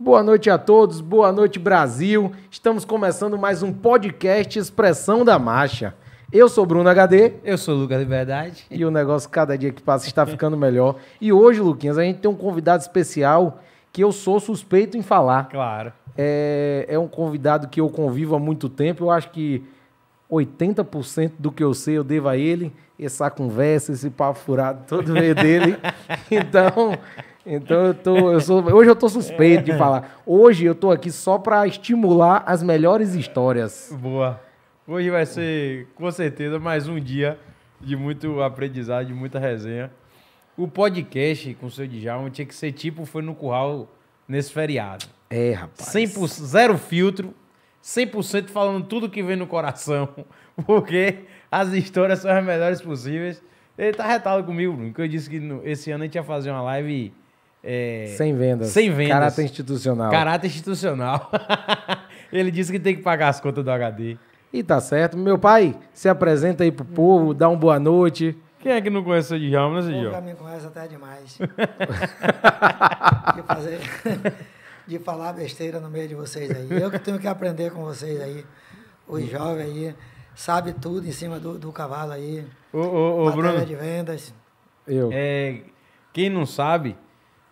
Boa noite a todos, boa noite Brasil. Estamos começando mais um podcast Expressão da Marcha. Eu sou Bruno HD. Eu sou Lucas Liberdade. E o negócio, cada dia que passa, está ficando melhor. E hoje, Luquinhas, a gente tem um convidado especial que eu sou suspeito em falar. Claro. É, é um convidado que eu convivo há muito tempo. Eu acho que 80% do que eu sei eu devo a ele, essa conversa, esse papo furado todo veio dele. Então, então eu tô, eu sou, hoje eu tô suspeito de é. falar. Hoje eu tô aqui só para estimular as melhores histórias. Boa. Hoje vai ser, com certeza, mais um dia de muito aprendizado, de muita resenha. O podcast com o seu Djalma tinha que ser tipo foi no curral nesse feriado. É, rapaz. 100%, zero filtro, 100% falando tudo que vem no coração, porque as histórias são as melhores possíveis. Ele tá retado comigo, porque eu disse que esse ano a gente ia fazer uma live. É, sem vendas. Sem vendas. Caráter institucional. Caráter institucional. Ele disse que tem que pagar as contas do HD. E tá certo. Meu pai, se apresenta aí pro povo, dá uma boa noite. Quem é que não conhece o Djalma, né, Djalma? O me conhece até demais. que fazer de falar besteira no meio de vocês aí. Eu que tenho que aprender com vocês aí. Os jovens aí sabe tudo em cima do, do cavalo aí. Ô, ô, ô Bruno. de vendas. Eu. É, quem não sabe,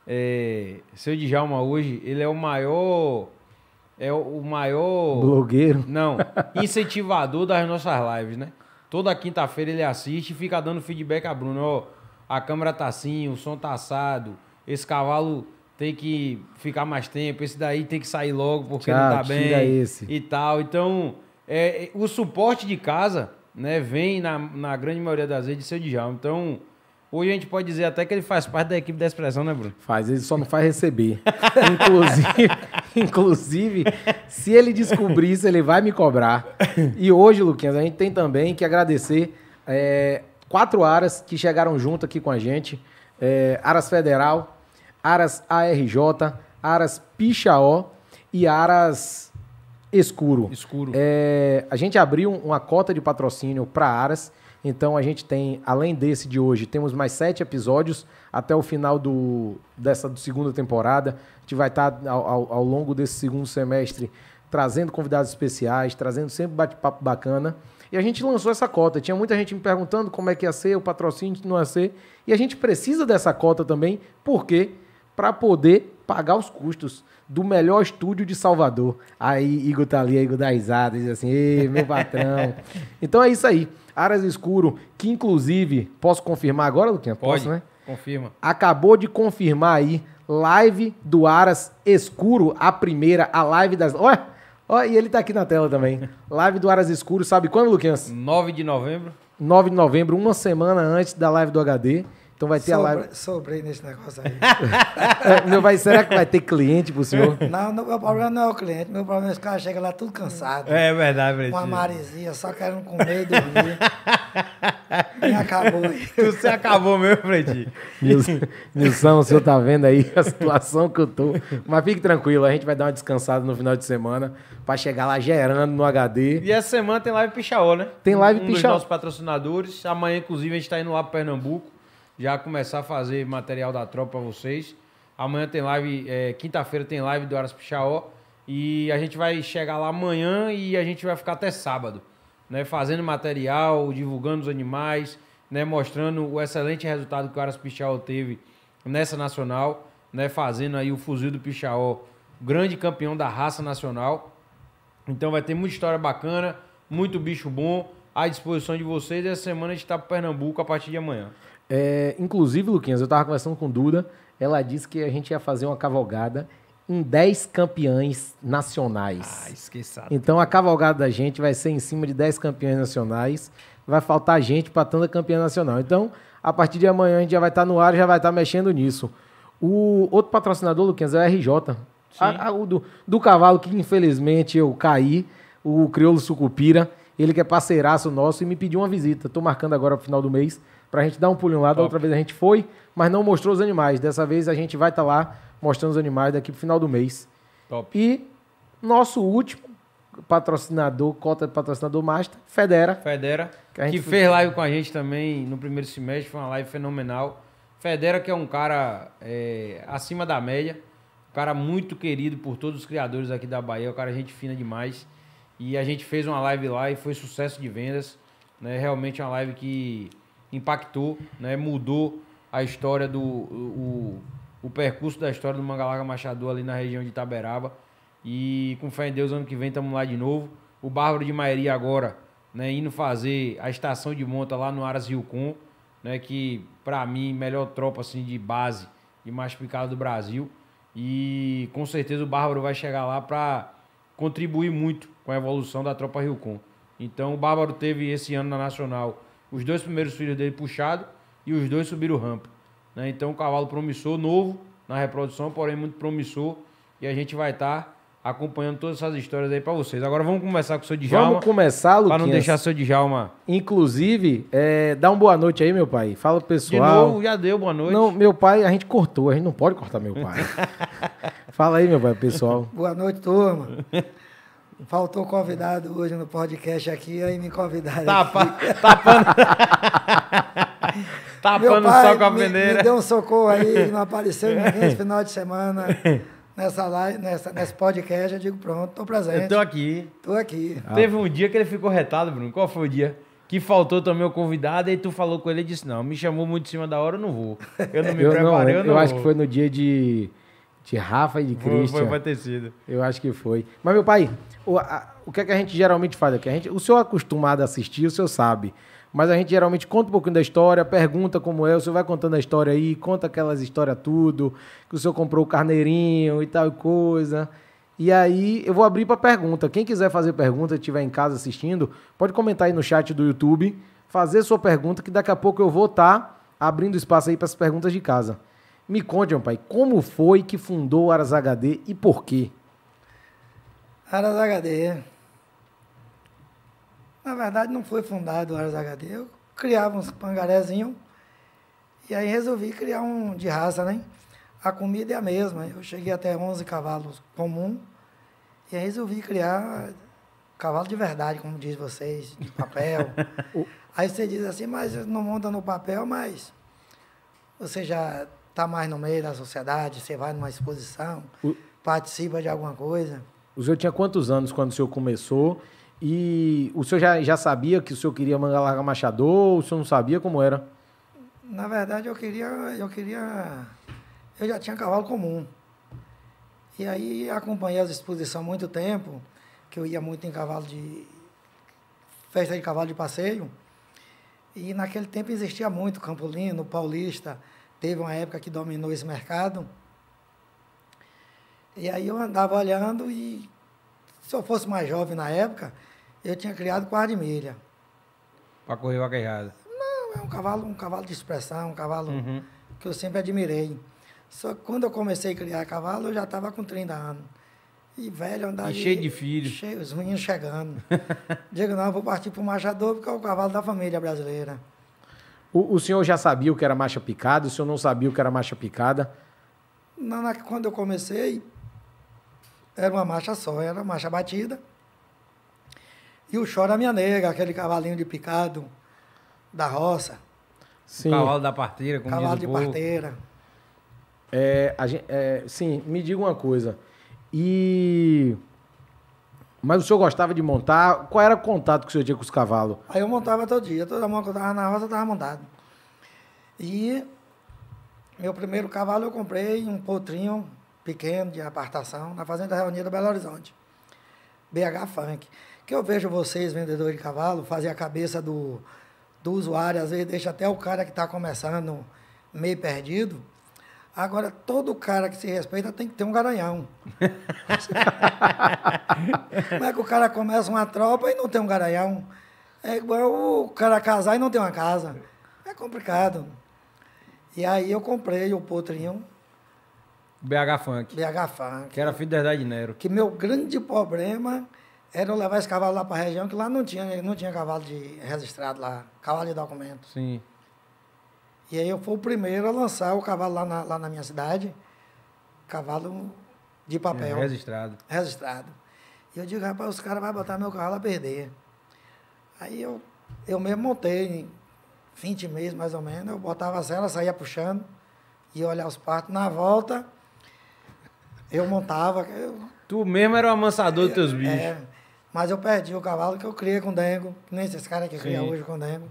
é, seu Djalma hoje, ele é o maior... É o maior... Blogueiro. Não, incentivador das nossas lives, né? Toda quinta-feira ele assiste e fica dando feedback a Bruno. Ó, a câmera tá assim, o som tá assado, esse cavalo tem que ficar mais tempo, esse daí tem que sair logo porque Tchau, não tá bem esse. e tal. Então, é, é, o suporte de casa, né, vem na, na grande maioria das vezes de seu Djalma. Então, hoje a gente pode dizer até que ele faz parte da equipe da expressão, né, Bruno? Faz, ele só não faz receber. inclusive, inclusive, se ele descobrir isso, ele vai me cobrar. E hoje, Luquinhas, a gente tem também que agradecer é, quatro aras que chegaram junto aqui com a gente. É, aras Federal, Aras ARJ, Aras Pichaó e Aras Escuro. Escuro. É, a gente abriu uma cota de patrocínio para Aras. Então a gente tem, além desse de hoje, temos mais sete episódios até o final do, dessa segunda temporada. A gente vai estar tá ao, ao, ao longo desse segundo semestre trazendo convidados especiais, trazendo sempre bate-papo bacana. E a gente lançou essa cota. Tinha muita gente me perguntando como é que ia ser, o patrocínio não ia ser. E a gente precisa dessa cota também, porque para poder pagar os custos do melhor estúdio de Salvador. Aí Igor tá ali, Igor da risada, diz assim, ei, meu patrão. então é isso aí. Aras Escuro, que inclusive, posso confirmar agora, Luquinha? Pode, posso, né? confirma. Acabou de confirmar aí, live do Aras Escuro, a primeira, a live das... Olha, ó e ele tá aqui na tela também. Live do Aras Escuro, sabe quando, Luquinhas? 9 de novembro. 9 de novembro, uma semana antes da live do HD. Então vai ter a live. Sobrei nesse negócio aí. É, meu vai, será que vai ter cliente pro senhor? Não, não, meu problema não é o cliente. Meu problema é que os caras chegam lá tudo cansado. É verdade, Pretinho. Com uma maresia, só querendo comer e dormir. e acabou. Tu se acabou mesmo, Pretinho. Nilson, o senhor tá vendo aí a situação que eu tô. Mas fique tranquilo, a gente vai dar uma descansada no final de semana pra chegar lá gerando no HD. E essa semana tem live Pichaó, né? Tem live um Pichaó. Um dos nossos patrocinadores. Amanhã, inclusive, a gente tá indo lá pro Pernambuco já começar a fazer material da tropa para vocês. Amanhã tem live, é, quinta-feira tem live do Aras Pichaó. E a gente vai chegar lá amanhã e a gente vai ficar até sábado, né? Fazendo material, divulgando os animais, né? Mostrando o excelente resultado que o Aras Pichaó teve nessa nacional, né? Fazendo aí o fuzil do Pichaó, grande campeão da raça nacional. Então vai ter muita história bacana, muito bicho bom à disposição de vocês. Essa semana a gente está para Pernambuco a partir de amanhã. É, inclusive, Luquinhas, eu estava conversando com Duda, ela disse que a gente ia fazer uma cavalgada em 10 campeões nacionais. Ah, esqueçado. Então a cavalgada da gente vai ser em cima de 10 campeões nacionais. Vai faltar gente para tanta campeã nacional. Então, a partir de amanhã a gente já vai estar tá no ar e já vai estar tá mexendo nisso. O outro patrocinador, Luquinhas, é o RJ. A, a, o do, do cavalo que infelizmente eu caí, o Crioulo Sucupira. Ele que é parceiraço nosso e me pediu uma visita. Estou marcando agora para o final do mês para a gente dar um pulinho lá. Da outra vez a gente foi, mas não mostrou os animais. Dessa vez a gente vai estar tá lá mostrando os animais daqui para o final do mês. Top. E nosso último patrocinador, cota de patrocinador master, Federa. Federa, que, que foi... fez live com a gente também no primeiro semestre, foi uma live fenomenal. Federa, que é um cara é, acima da média, um cara muito querido por todos os criadores aqui da Bahia, um cara gente fina demais. E a gente fez uma live lá e foi sucesso de vendas. Né? Realmente uma live que impactou, né, mudou a história do o, o, percurso da história do Mangalaga Machador ali na região de Itaberaba. E com fé em Deus, ano que vem estamos lá de novo. O Bárbaro de Maeri agora, né, indo fazer a estação de monta lá no Aras Riocon, né, que para mim, melhor tropa assim de base e mais picada do Brasil. E com certeza o Bárbaro vai chegar lá para contribuir muito com a evolução da tropa Riocon. Então o Bárbaro teve esse ano na Nacional os dois primeiros filhos dele puxado e os dois subiram rampa. Né? Então, um cavalo promissor, novo na reprodução, porém muito promissor. E a gente vai estar tá acompanhando todas essas histórias aí para vocês. Agora vamos começar com o seu Djalma. Vamos começar, Luquinhas. Para não deixar o seu Djalma. Inclusive, é, dá uma boa noite aí, meu pai. Fala pro pessoal. De novo, já deu boa noite. Não, meu pai, a gente cortou. A gente não pode cortar meu pai. Fala aí, meu pai, pessoal. boa noite, turma. Faltou convidado hoje no podcast aqui, aí me convidaram. Tapa, aqui. Tapando. tapando só com a peneira. Me, deu um socorro aí, não apareceu ninguém esse final de semana. Nessa live, nessa, nesse podcast, eu digo, pronto, tô presente. Eu tô aqui. Tô aqui. Ah. Teve um dia que ele ficou retado, Bruno. Qual foi o dia? que faltou também o convidado, e tu falou com ele e disse: Não, me chamou muito em cima da hora, eu não vou. Eu não me eu preparei. Né? Não, eu, não acho que foi no dia de, de Rafa e de Cristian. Foi, foi, foi ter sido. Eu acho que foi. Mas, meu pai, o, a, o que é que a gente geralmente faz aqui? A gente, o senhor é acostumado a assistir, o senhor sabe. Mas a gente geralmente conta um pouquinho da história, pergunta como é, o senhor vai contando a história aí, conta aquelas histórias tudo, que o senhor comprou o carneirinho e tal coisa. E aí eu vou abrir para pergunta. Quem quiser fazer pergunta, estiver em casa assistindo, pode comentar aí no chat do YouTube, fazer sua pergunta, que daqui a pouco eu vou estar tá abrindo espaço aí para as perguntas de casa. Me conte, meu pai, como foi que fundou o Aras HD e por quê? Aras HD. Na verdade, não foi fundado o Aras HD. Eu criava uns pangarézinhos e aí resolvi criar um de raça, né? A comida é a mesma. Eu cheguei até 11 cavalos comum e aí resolvi criar cavalo de verdade, como diz vocês, de papel. aí você diz assim, mas não monta no papel, mas você já está mais no meio da sociedade, você vai numa exposição, o... participa de alguma coisa. O senhor tinha quantos anos quando o senhor começou? E o senhor já, já sabia que o senhor queria manga larga machador ou o senhor não sabia como era? Na verdade, eu queria. Eu queria. Eu já tinha cavalo comum. E aí acompanhei as exposições há muito tempo, que eu ia muito em cavalo de. festa de cavalo de passeio. E naquele tempo existia muito Campolino, Paulista. Teve uma época que dominou esse mercado. E aí eu andava olhando e se eu fosse mais jovem na época, eu tinha criado quarto de milha. Para correr vaquejada? Não, é um cavalo, um cavalo de expressão, um cavalo uhum. que eu sempre admirei. Só que quando eu comecei a criar cavalo, eu já estava com 30 anos. E velho, andava. E cheio de filhos. Cheio, os meninos chegando. Digo, não, vou partir para o machador, porque é o cavalo da família brasileira. O, o, senhor já sabia o que era marcha picada? O senhor não sabia o que era marcha picada? Não, na, quando eu comecei, era uma marcha só, era uma marcha batida. E o Chora Minha Nega, aquele cavalinho de picado da roça. Sim. O cavalo da parteira, como Cavalo de povo. parteira. É, gente, é, sim, me diga uma coisa. E. Mas o senhor gostava de montar? Qual era o contato que o senhor tinha com os cavalos? Aí eu montava todo dia. Toda mão que eu estava na roça, eu tava montado. E meu primeiro cavalo eu comprei, um potrinho pequeno de apartação, na Fazenda Reunida do Belo Horizonte. BH Funk. Que eu vejo vocês, vendedores de cavalo, fazer a cabeça do, do usuário, às vezes deixa até o cara que está começando meio perdido. Agora, todo cara que se respeita tem que ter um garanhão. Como é que o cara começa uma tropa e não tem um garanhão? É igual o cara casar e não tem uma casa. É complicado. E aí eu comprei o potrinho BH Funk. BH Funk. Que era filho da Herdade Nero. Que meu grande problema era eu levar esse cavalo lá para a região, que lá não tinha, não tinha cavalo de registrado lá, cavalo de documento. Sim. E aí eu fui o primeiro a lançar o cavalo lá na, lá na minha cidade, cavalo de papel. É, registrado. Registrado. E eu digo, rapaz, os caras vão botar meu cavalo a perder. Aí eu, eu mesmo montei, 20 meses mais ou menos, eu botava a cela, saía puxando, ia olhar os partos. Na volta, eu montava. Eu... Tu mesmo era o amansador é, dos teus é, bichos. É, mas eu perdi o cavalo que eu criei com dengo. Nem esses caras que criam hoje com dengo.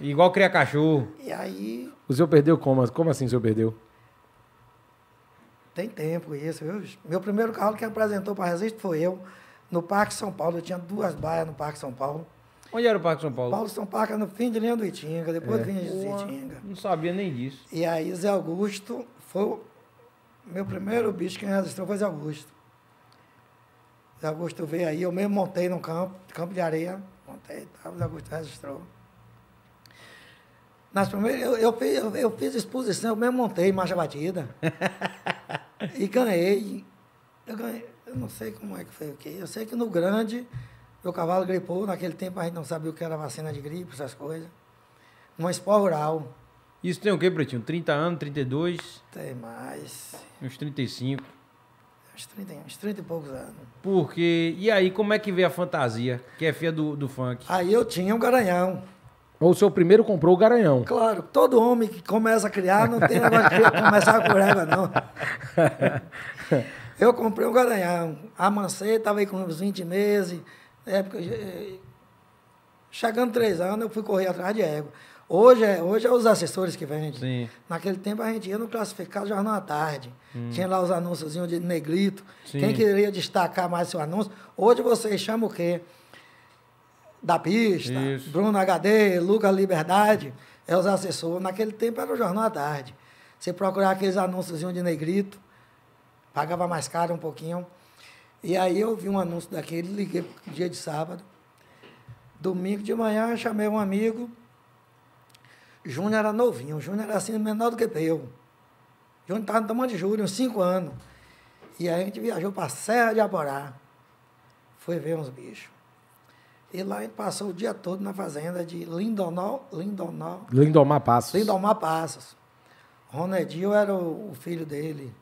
Igual cria cachorro. E aí. O senhor perdeu como? Como assim o senhor perdeu? Tem tempo isso, viu? Meu primeiro cavalo que apresentou para Resiste foi eu, no Parque São Paulo. Eu tinha duas baias no Parque São Paulo. Onde era o Parque São Paulo? Paulo São Parque no fim de linha do Itinga, depois é. do fim de Itinga. Não sabia nem disso. E aí Zé Augusto foi meu primeiro bicho que registrou foi Zé Augusto. Zé Augusto veio aí, eu mesmo montei num campo, campo de areia, montei tava tal, Zé Augusto registrou. Nas primeiras, eu, eu, fiz, eu, eu fiz exposição, eu mesmo montei marcha batida. e ganhei. Eu ganhei, eu não sei como é que foi o quê. Eu sei que no grande, meu cavalo gripou, naquele tempo a gente não sabia o que era vacina de gripe, essas coisas. Uma expo rural. Isso tem o quê, Pretinho? 30 anos, 32? Tem mais. Uns 35. Uns 30, uns 30 e poucos anos. Porque. E aí, como é que veio a fantasia, que é filha do, do funk? Aí eu tinha um garanhão. Ou o seu primeiro comprou o garanhão. Claro, todo homem que começa a criar não tem negócio de começar a raiva, não. Eu comprei um garanhão. Amancei, estava aí com uns 20 meses. Época, eh, chegando três anos, eu fui correr atrás de égua. Hoje é, hoje é os assessores que vendem. Sim. Naquele tempo a gente ia no classificado Jornal à Tarde. Hum. Tinha lá os anúncios de negrito. Sim. Quem queria destacar mais seu anúncio. Hoje você chama o quê? Da pista, Isso. Bruno HD, Lucas Liberdade, é os assessores. Naquele tempo era o Jornal à Tarde. Você procurava aqueles anúncios de negrito, pagava mais caro um pouquinho. E aí eu vi um anúncio daquele, liguei dia de sábado. Domingo de manhã, chamei um amigo Júnior era novinho, Júnior era assim, menor do que eu. Júnior estava no tamanho de Júnior, uns 5 anos. E aí a gente viajou para a Serra de Aporá. Foi ver uns bichos. E lá a gente passou o dia todo na fazenda de Lindonol. Lindonol Lindomar Passos. Lindomar Passos. Ronedinho era o, o, filho dele.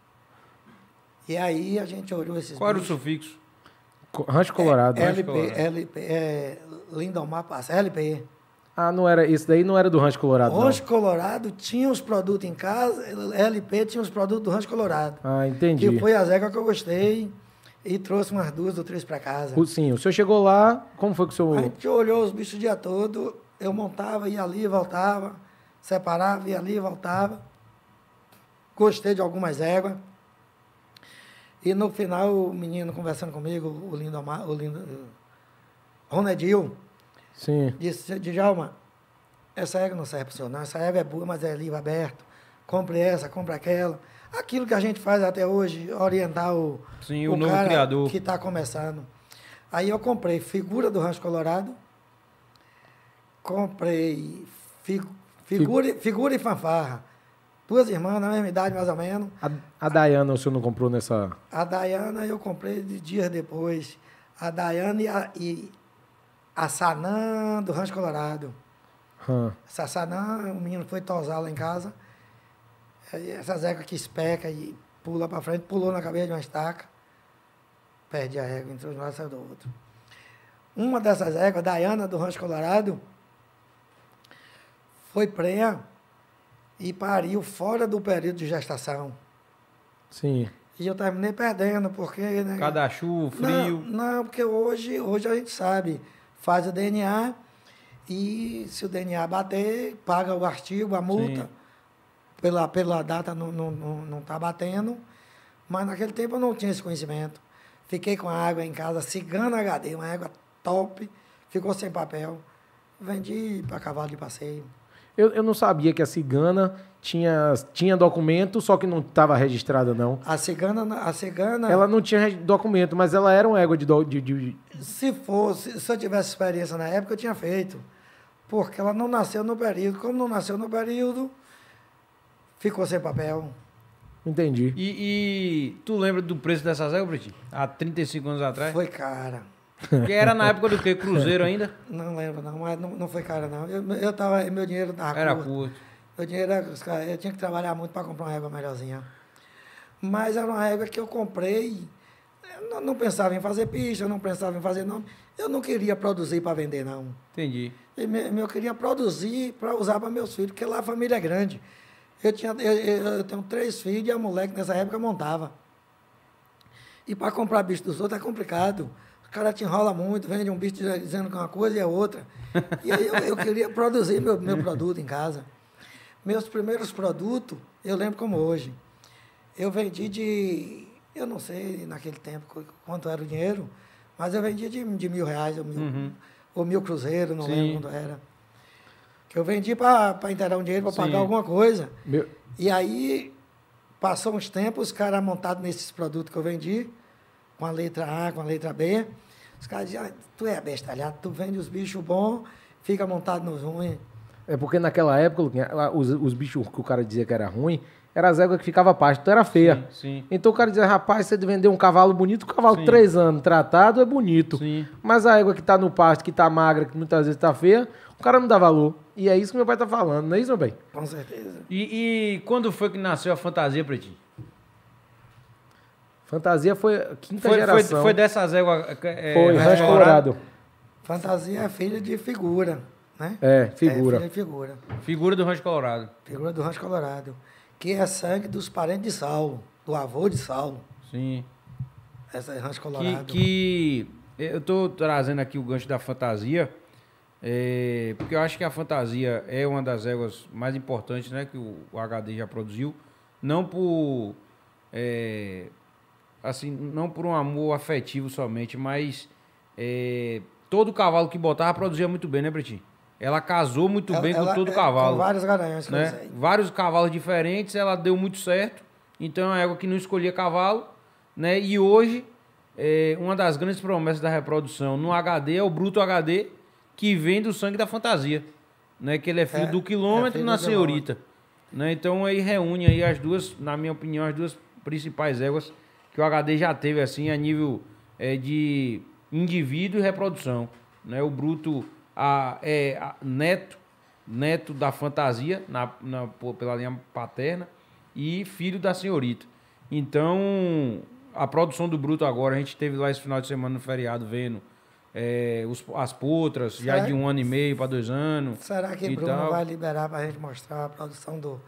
E aí a gente olhou esses Qual bichos. era o sufixo? É, Rancho Colorado. É, LP, Rancho Colorado. LP, é, Lindomar Passos. LP. Ah, não era isso daí, não era do Rancho Colorado. Rancho não. Colorado tinha os produtos em casa, LP tinha os produtos do Rancho Colorado. Ah, entendi. Que foi a Zeca que eu gostei e trouxe umas duas ou três para casa. O, sim, o senhor chegou lá, como foi que o senhor. A gente olhou os bichos o dia todo, eu montava, ia ali, voltava, separava, ia ali, voltava. Gostei de algumas éguas. E no final, o menino conversando comigo, o lindo, o lindo eh, Ronaldinho Sim. Disse, Djalma, essa égua não serve para o senhor, não. Essa égua é boa, mas é livre aberto. Compre essa, compre aquela. Aquilo que a gente faz até hoje, orientar o, Sim, o, o novo criador. que está começando. Aí eu comprei figura do Rancho Colorado, comprei figura, Figu... figura e fanfarra. Duas irmãs, na mesma idade, mais ou menos. A, a Dayana, o senhor não comprou nessa. A Dayana eu comprei de dias depois. A Dayana e, a, e a Sanã do Rancho Colorado. Hum. Essa Sanã, o menino foi tosar lá em casa. Essa Zeca que especa e pula para frente, pulou na cabeça de uma estaca. Perde a régua, entrou de um lado saiu do outro. Uma dessas éguas, Dayana do Rancho Colorado, foi prenha e pariu fora do período de gestação. Sim. E eu terminei perdendo, porque. Né? Cada chuva, frio. Não, não, porque hoje, hoje a gente sabe faz o DNA e se o DNA bater, paga o artigo, a multa. Pela, pela data não está não, não, tá batendo. Mas naquele tempo eu não tinha esse conhecimento. Fiquei com a água em casa, cigana HD, uma água top. Ficou sem papel. Vendi para cavalo de passeio. Eu, eu não sabia que a cigana tinha, tinha documento, só que não estava registrada, não. A cigana, a cigana. Ela não tinha documento, mas ela era um égua de, de, de. Se fosse, se eu tivesse experiência na época, eu tinha feito. Porque ela não nasceu no período. Como não nasceu no período, ficou sem papel. Entendi. E, e tu lembra do preço dessas éguas, Briti? Há 35 anos atrás? Foi cara. Que era na época do quê? Cruzeiro ainda? Não lembro, não, mas não, não foi cara, não. Eu, eu tava, meu dinheiro tava Era curto. curto dinheiro era, eu tinha que trabalhar muito para comprar uma régua melhorzinha. Mas era uma régua que eu comprei, eu não, não pensava em fazer pista, não pensava em fazer nome. Eu não queria produzir para vender, não. Entendi. Eu, eu queria produzir para usar para meus filhos, porque lá a família é grande. Eu, tinha, eu, eu tenho três filhos e a moleque nessa época montava. E para comprar bicho dos outros é complicado. O cara te enrola muito, vende um bicho dizendo que é uma coisa e é outra. E aí eu, eu queria produzir meu, meu produto em casa. Meus primeiros produtos, eu lembro como hoje. Eu vendi de, eu não sei naquele tempo quanto era o dinheiro, mas eu vendia de, de mil reais ou mil, uhum. ou mil cruzeiros, não Sim. lembro quanto era. Que eu vendi para inteirar um dinheiro, para pagar alguma coisa. Meu... E aí, passou uns tempos, os caras montados nesses produtos que eu vendi, com a letra A, com a letra B, os caras diziam, ah, tu é bestalhado, tu vende os bichos bons, fica montado nos ruins. É porque naquela época, os, os bichos que o cara dizia que era ruim, era as éguas que ficava pasto, então era feia. Sim, sim. Então o cara dizia, rapaz, você vender um cavalo bonito, um cavalo sim. três anos tratado é bonito. Sim. Mas a égua que tá no pasto, que tá magra, que muitas vezes tá feia, o cara não dá valor. E é isso que meu pai tá falando, não é isso, meu bem? Com certeza. E, e quando foi que nasceu a fantasia pra ti? Fantasia foi quinta foi, geração. Foi, foi dessas éguas... É, foi, Rancho Fantasia é filha de figura né? É, é figura. É, figura. Figura do Rancho Colorado. Figura do Rancho Colorado. Que é sangue dos parentes de Saulo, do avô de Saulo. Sim. Essa é Rancho Colorado. Que, que eu estou trazendo aqui o gancho da fantasia, é, porque eu acho que a fantasia é uma das éguas mais importantes né, que o, o HD já produziu. Não por. É, assim, não por um amor afetivo somente, mas é, todo cavalo que botava produzia muito bem, né, Bretinho? Ela casou muito ela, bem ela, é, com todo o cavalo. Com vários garanhas, né? Vários cavalos diferentes, ela deu muito certo. Então é uma égua que não escolhia cavalo, né? E hoje, é, uma das grandes promessas da reprodução no HD é o Bruto HD, que vem do sangue da fantasia, né? Que ele é filho é, do é quilômetro é filho na do senhorita. Né? Então aí reúne aí as duas, na minha opinião, as duas principais éguas que o HD já teve assim a nível é, de indivíduo e reprodução, né? O bruto a, é, a neto, neto da fantasia, na, na, pela linha paterna, e filho da senhorita. Então, a produção do Bruto agora, a gente teve lá esse final de semana no feriado vendo é, os, as potras, Será? já de um ano e meio para dois anos. Será que Bruno tal. vai liberar para a gente mostrar a produção do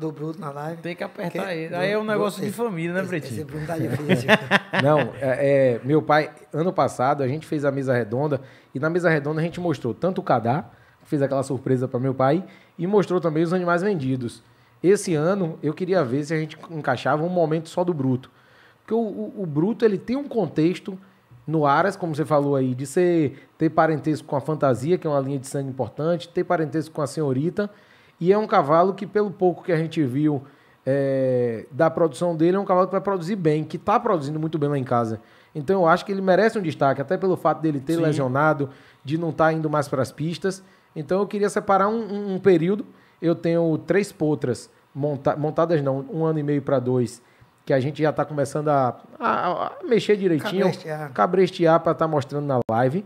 do Bruto na live. Tem que apertar que, ele. Aí é um negócio do, de família, né, Pretinho? Esse, esse tá difícil. Não, é, é, meu pai, ano passado, a gente fez a mesa redonda e na mesa redonda a gente mostrou tanto o cadá, fez aquela surpresa para meu pai, e mostrou também os animais vendidos. Esse ano eu queria ver se a gente encaixava um momento só do Bruto. Porque o, o, o Bruto ele tem um contexto no Aras, como você falou aí, de ser, ter parentesco com a fantasia, que é uma linha de sangue importante, ter parentesco com a senhorita e é um cavalo que, pelo pouco que a gente viu é, da produção dele, é um cavalo que vai produzir bem, que está produzindo muito bem lá em casa. Então eu acho que ele merece um destaque, até pelo fato dele ter Sim. lesionado, de não estar tá indo mais para as pistas. Então eu queria separar um, um, um período. Eu tenho três potras monta montadas, não, um ano e meio para dois, que a gente já está começando a, a, a, mexer direitinho, cabrestear para estar tá mostrando na live.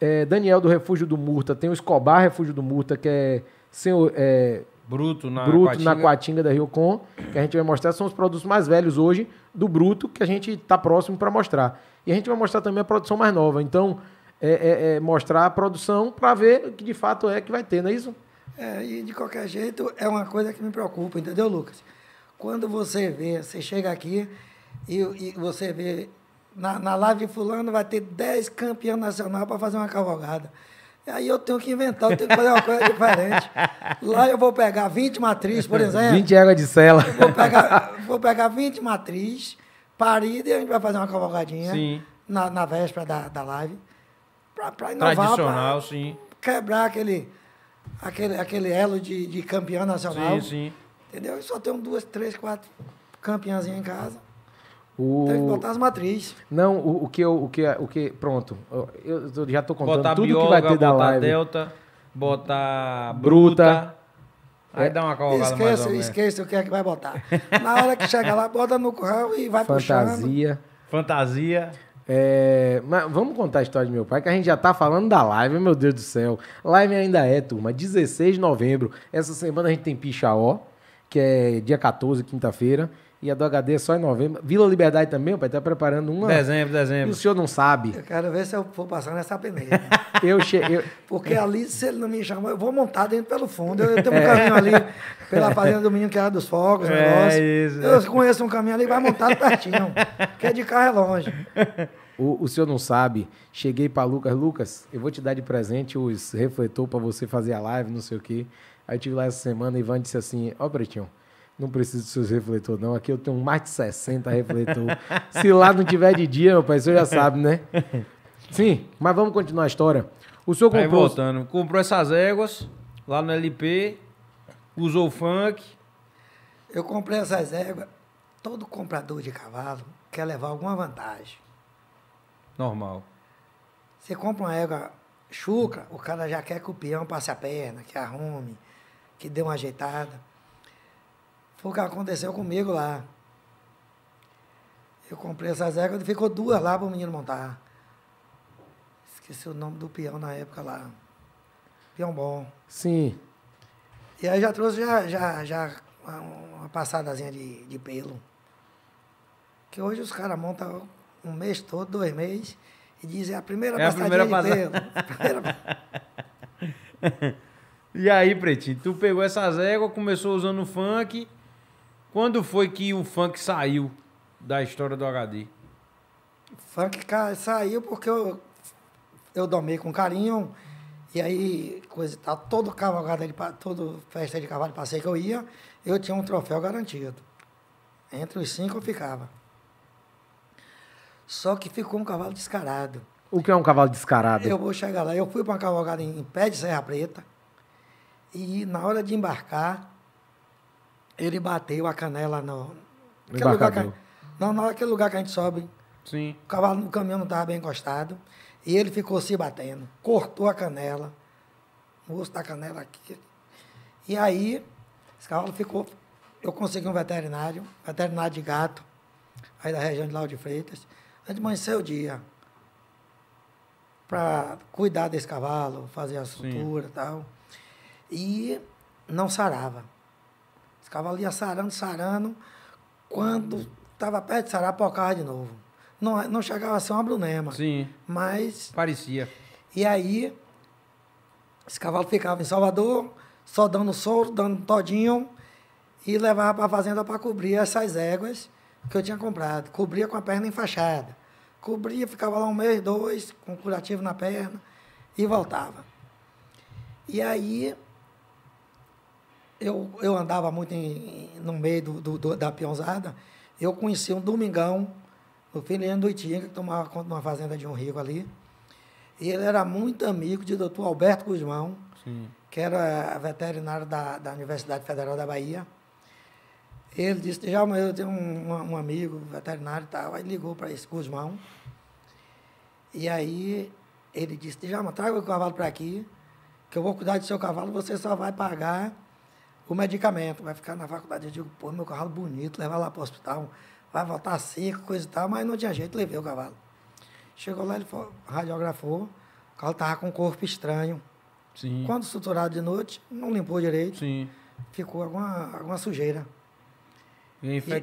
É, Daniel do Refúgio do Murta, tem o Escobar Refúgio do Murta, que é Senhor, é, Bruto na Bruto na coatinga da Rio Com, que a gente vai mostrar, são os produtos mais velhos hoje do Bruto, que a gente está próximo para mostrar. E a gente vai mostrar também a produção mais nova. Então, é, é, é mostrar a produção para ver o que de fato é que vai ter, não é isso? É, e de qualquer jeito, é uma coisa que me preocupa, entendeu, Lucas? Quando você vê, você chega aqui e, e você vê na, na live fulano vai ter 10 campeão nacional para fazer uma cavalgada. Aí eu tenho que inventar, eu tenho que fazer uma coisa diferente. Lá eu vou pegar 20 matrizes, por exemplo. 20 águas de cela. Vou pegar, vou pegar 20 matrizes, parida, e a gente vai fazer uma cavalgadinha sim. Na, na véspera da, da live. Para inovar. Tradicional, pra sim. Quebrar aquele, aquele, aquele elo de, de campeão nacional. Sim, sim. Entendeu? Eu só tenho duas, três, quatro campeãzinhas em casa. O... Tem que botar as matrizes. Não, o, o que eu. O que, é, o que, pronto. Eu, já tô contando botar tudo bioga, que vai ter da live. Botar Delta, botar Bruta. bruta. Aí dá uma colocada Esqueça, esqueça o que é que vai botar. Na hora que chega lá, bota no curral e vai Fantasia. puxando. Fantasia. É, mas vamos contar a história do meu pai, que a gente já tá falando da live, meu Deus do céu. Live ainda é, turma, 16 de novembro. Essa semana a gente tem Pichaó, que é dia 14, quinta-feira. E a do HD é só em novembro. Vila Liberdade também, o pai tá preparando uma. Dezembro, dezembro. E o senhor não sabe. Eu quero ver se eu vou passar nessa peneira. eu, cheguei. Porque é. ali, se ele não me chamar, eu vou montar dentro pelo fundo. Eu, eu tenho um é. caminho ali pela fazenda do menino que era dos fogos, é, negócio. Isso. Eu conheço um caminho ali, vai montar pertinho. Porque de carro é longe. O, o senhor não sabe, cheguei para Lucas, Lucas, eu vou te dar de presente os refletor para você fazer a live, não sei o quê. Aí eu tive lá essa semana, Ivan disse assim: Ó, oh, Pretinho, não preciso de seus refletores, não. Aqui eu tenho mais de 60 refletor. Se lá não tiver de dia, meu pai, o senhor já sabe, né? Sim, mas vamos continuar a história. O senhor comprou. Aí voltando, comprou essas éguas lá no LP, usou funk. Eu comprei essas éguas. Todo comprador de cavalo quer levar alguma vantagem. Normal. Você compra uma égua chucra, o cara já quer que o peão passe a perna, que arrume, que dê uma ajeitada. Foi o que aconteceu comigo lá. Eu comprei essas éguas e ficou duas lá para o menino montar. Esqueci o nome do peão na época lá. Peão bom. Sim. E aí já trouxe já, já, já uma passadazinha de, de pelo. Que hoje os caras montam um mês todo, dois meses, e dizem é a primeira é a primeira passada. primeira... e aí, Pretinho, tu pegou essas éguas, começou usando funk, quando foi que o funk saiu da história do HD? O funk saiu porque eu, eu domei com carinho. E aí, coisa, tá, todo cavalgada de todo festa de cavalo passeio que eu ia, eu tinha um troféu garantido. Entre os cinco eu ficava. Só que ficou um cavalo descarado. O que é um cavalo descarado? Eu vou chegar lá. Eu fui para uma cavalgada em, em pé de Serra Preta. E na hora de embarcar, ele bateu a canela no. Aquele lugar que, não, não, aquele lugar que a gente sobe. Sim. O cavalo no caminhão não estava bem encostado. E ele ficou se batendo. Cortou a canela. O osso da canela aqui. E aí, esse cavalo ficou. Eu consegui um veterinário, veterinário de gato, aí da região de Lauro de Freitas. Admanceu o dia para cuidar desse cavalo, fazer a sutura e tal. E não sarava. Ficava ali sarando, sarando. Quando estava perto de sarar, pocava de novo. Não, não chegava a ser uma brunema. Sim. Mas. Parecia. E aí, esse cavalo ficava em Salvador, só dando soro, dando todinho, e levava para a fazenda para cobrir essas éguas que eu tinha comprado. Cobria com a perna enfaixada. Cobria, ficava lá um mês, dois, com curativo na perna, e voltava. E aí, eu, eu andava muito em, no meio do, do, do, da peãozada, eu conheci um domingão, o filhinho do Itinga, que tomava conta de uma fazenda de um rico ali. E ele era muito amigo de doutor Alberto Guzmão, Sim. que era veterinário da, da Universidade Federal da Bahia. Ele disse, já eu tenho um, um amigo veterinário e tal. Aí ligou para esse Guzmão. E aí ele disse, já traga o cavalo para aqui, que eu vou cuidar do seu cavalo, você só vai pagar o medicamento, vai ficar na faculdade. Eu digo, pô, meu cavalo bonito, levar lá para o hospital, vai voltar seco, coisa e tal, mas não tinha jeito, levei o cavalo. Chegou lá, ele foi, radiografou, o cavalo estava com um corpo estranho. Sim. Quando suturado de noite, não limpou direito. Sim. Ficou alguma, alguma sujeira. E E, né?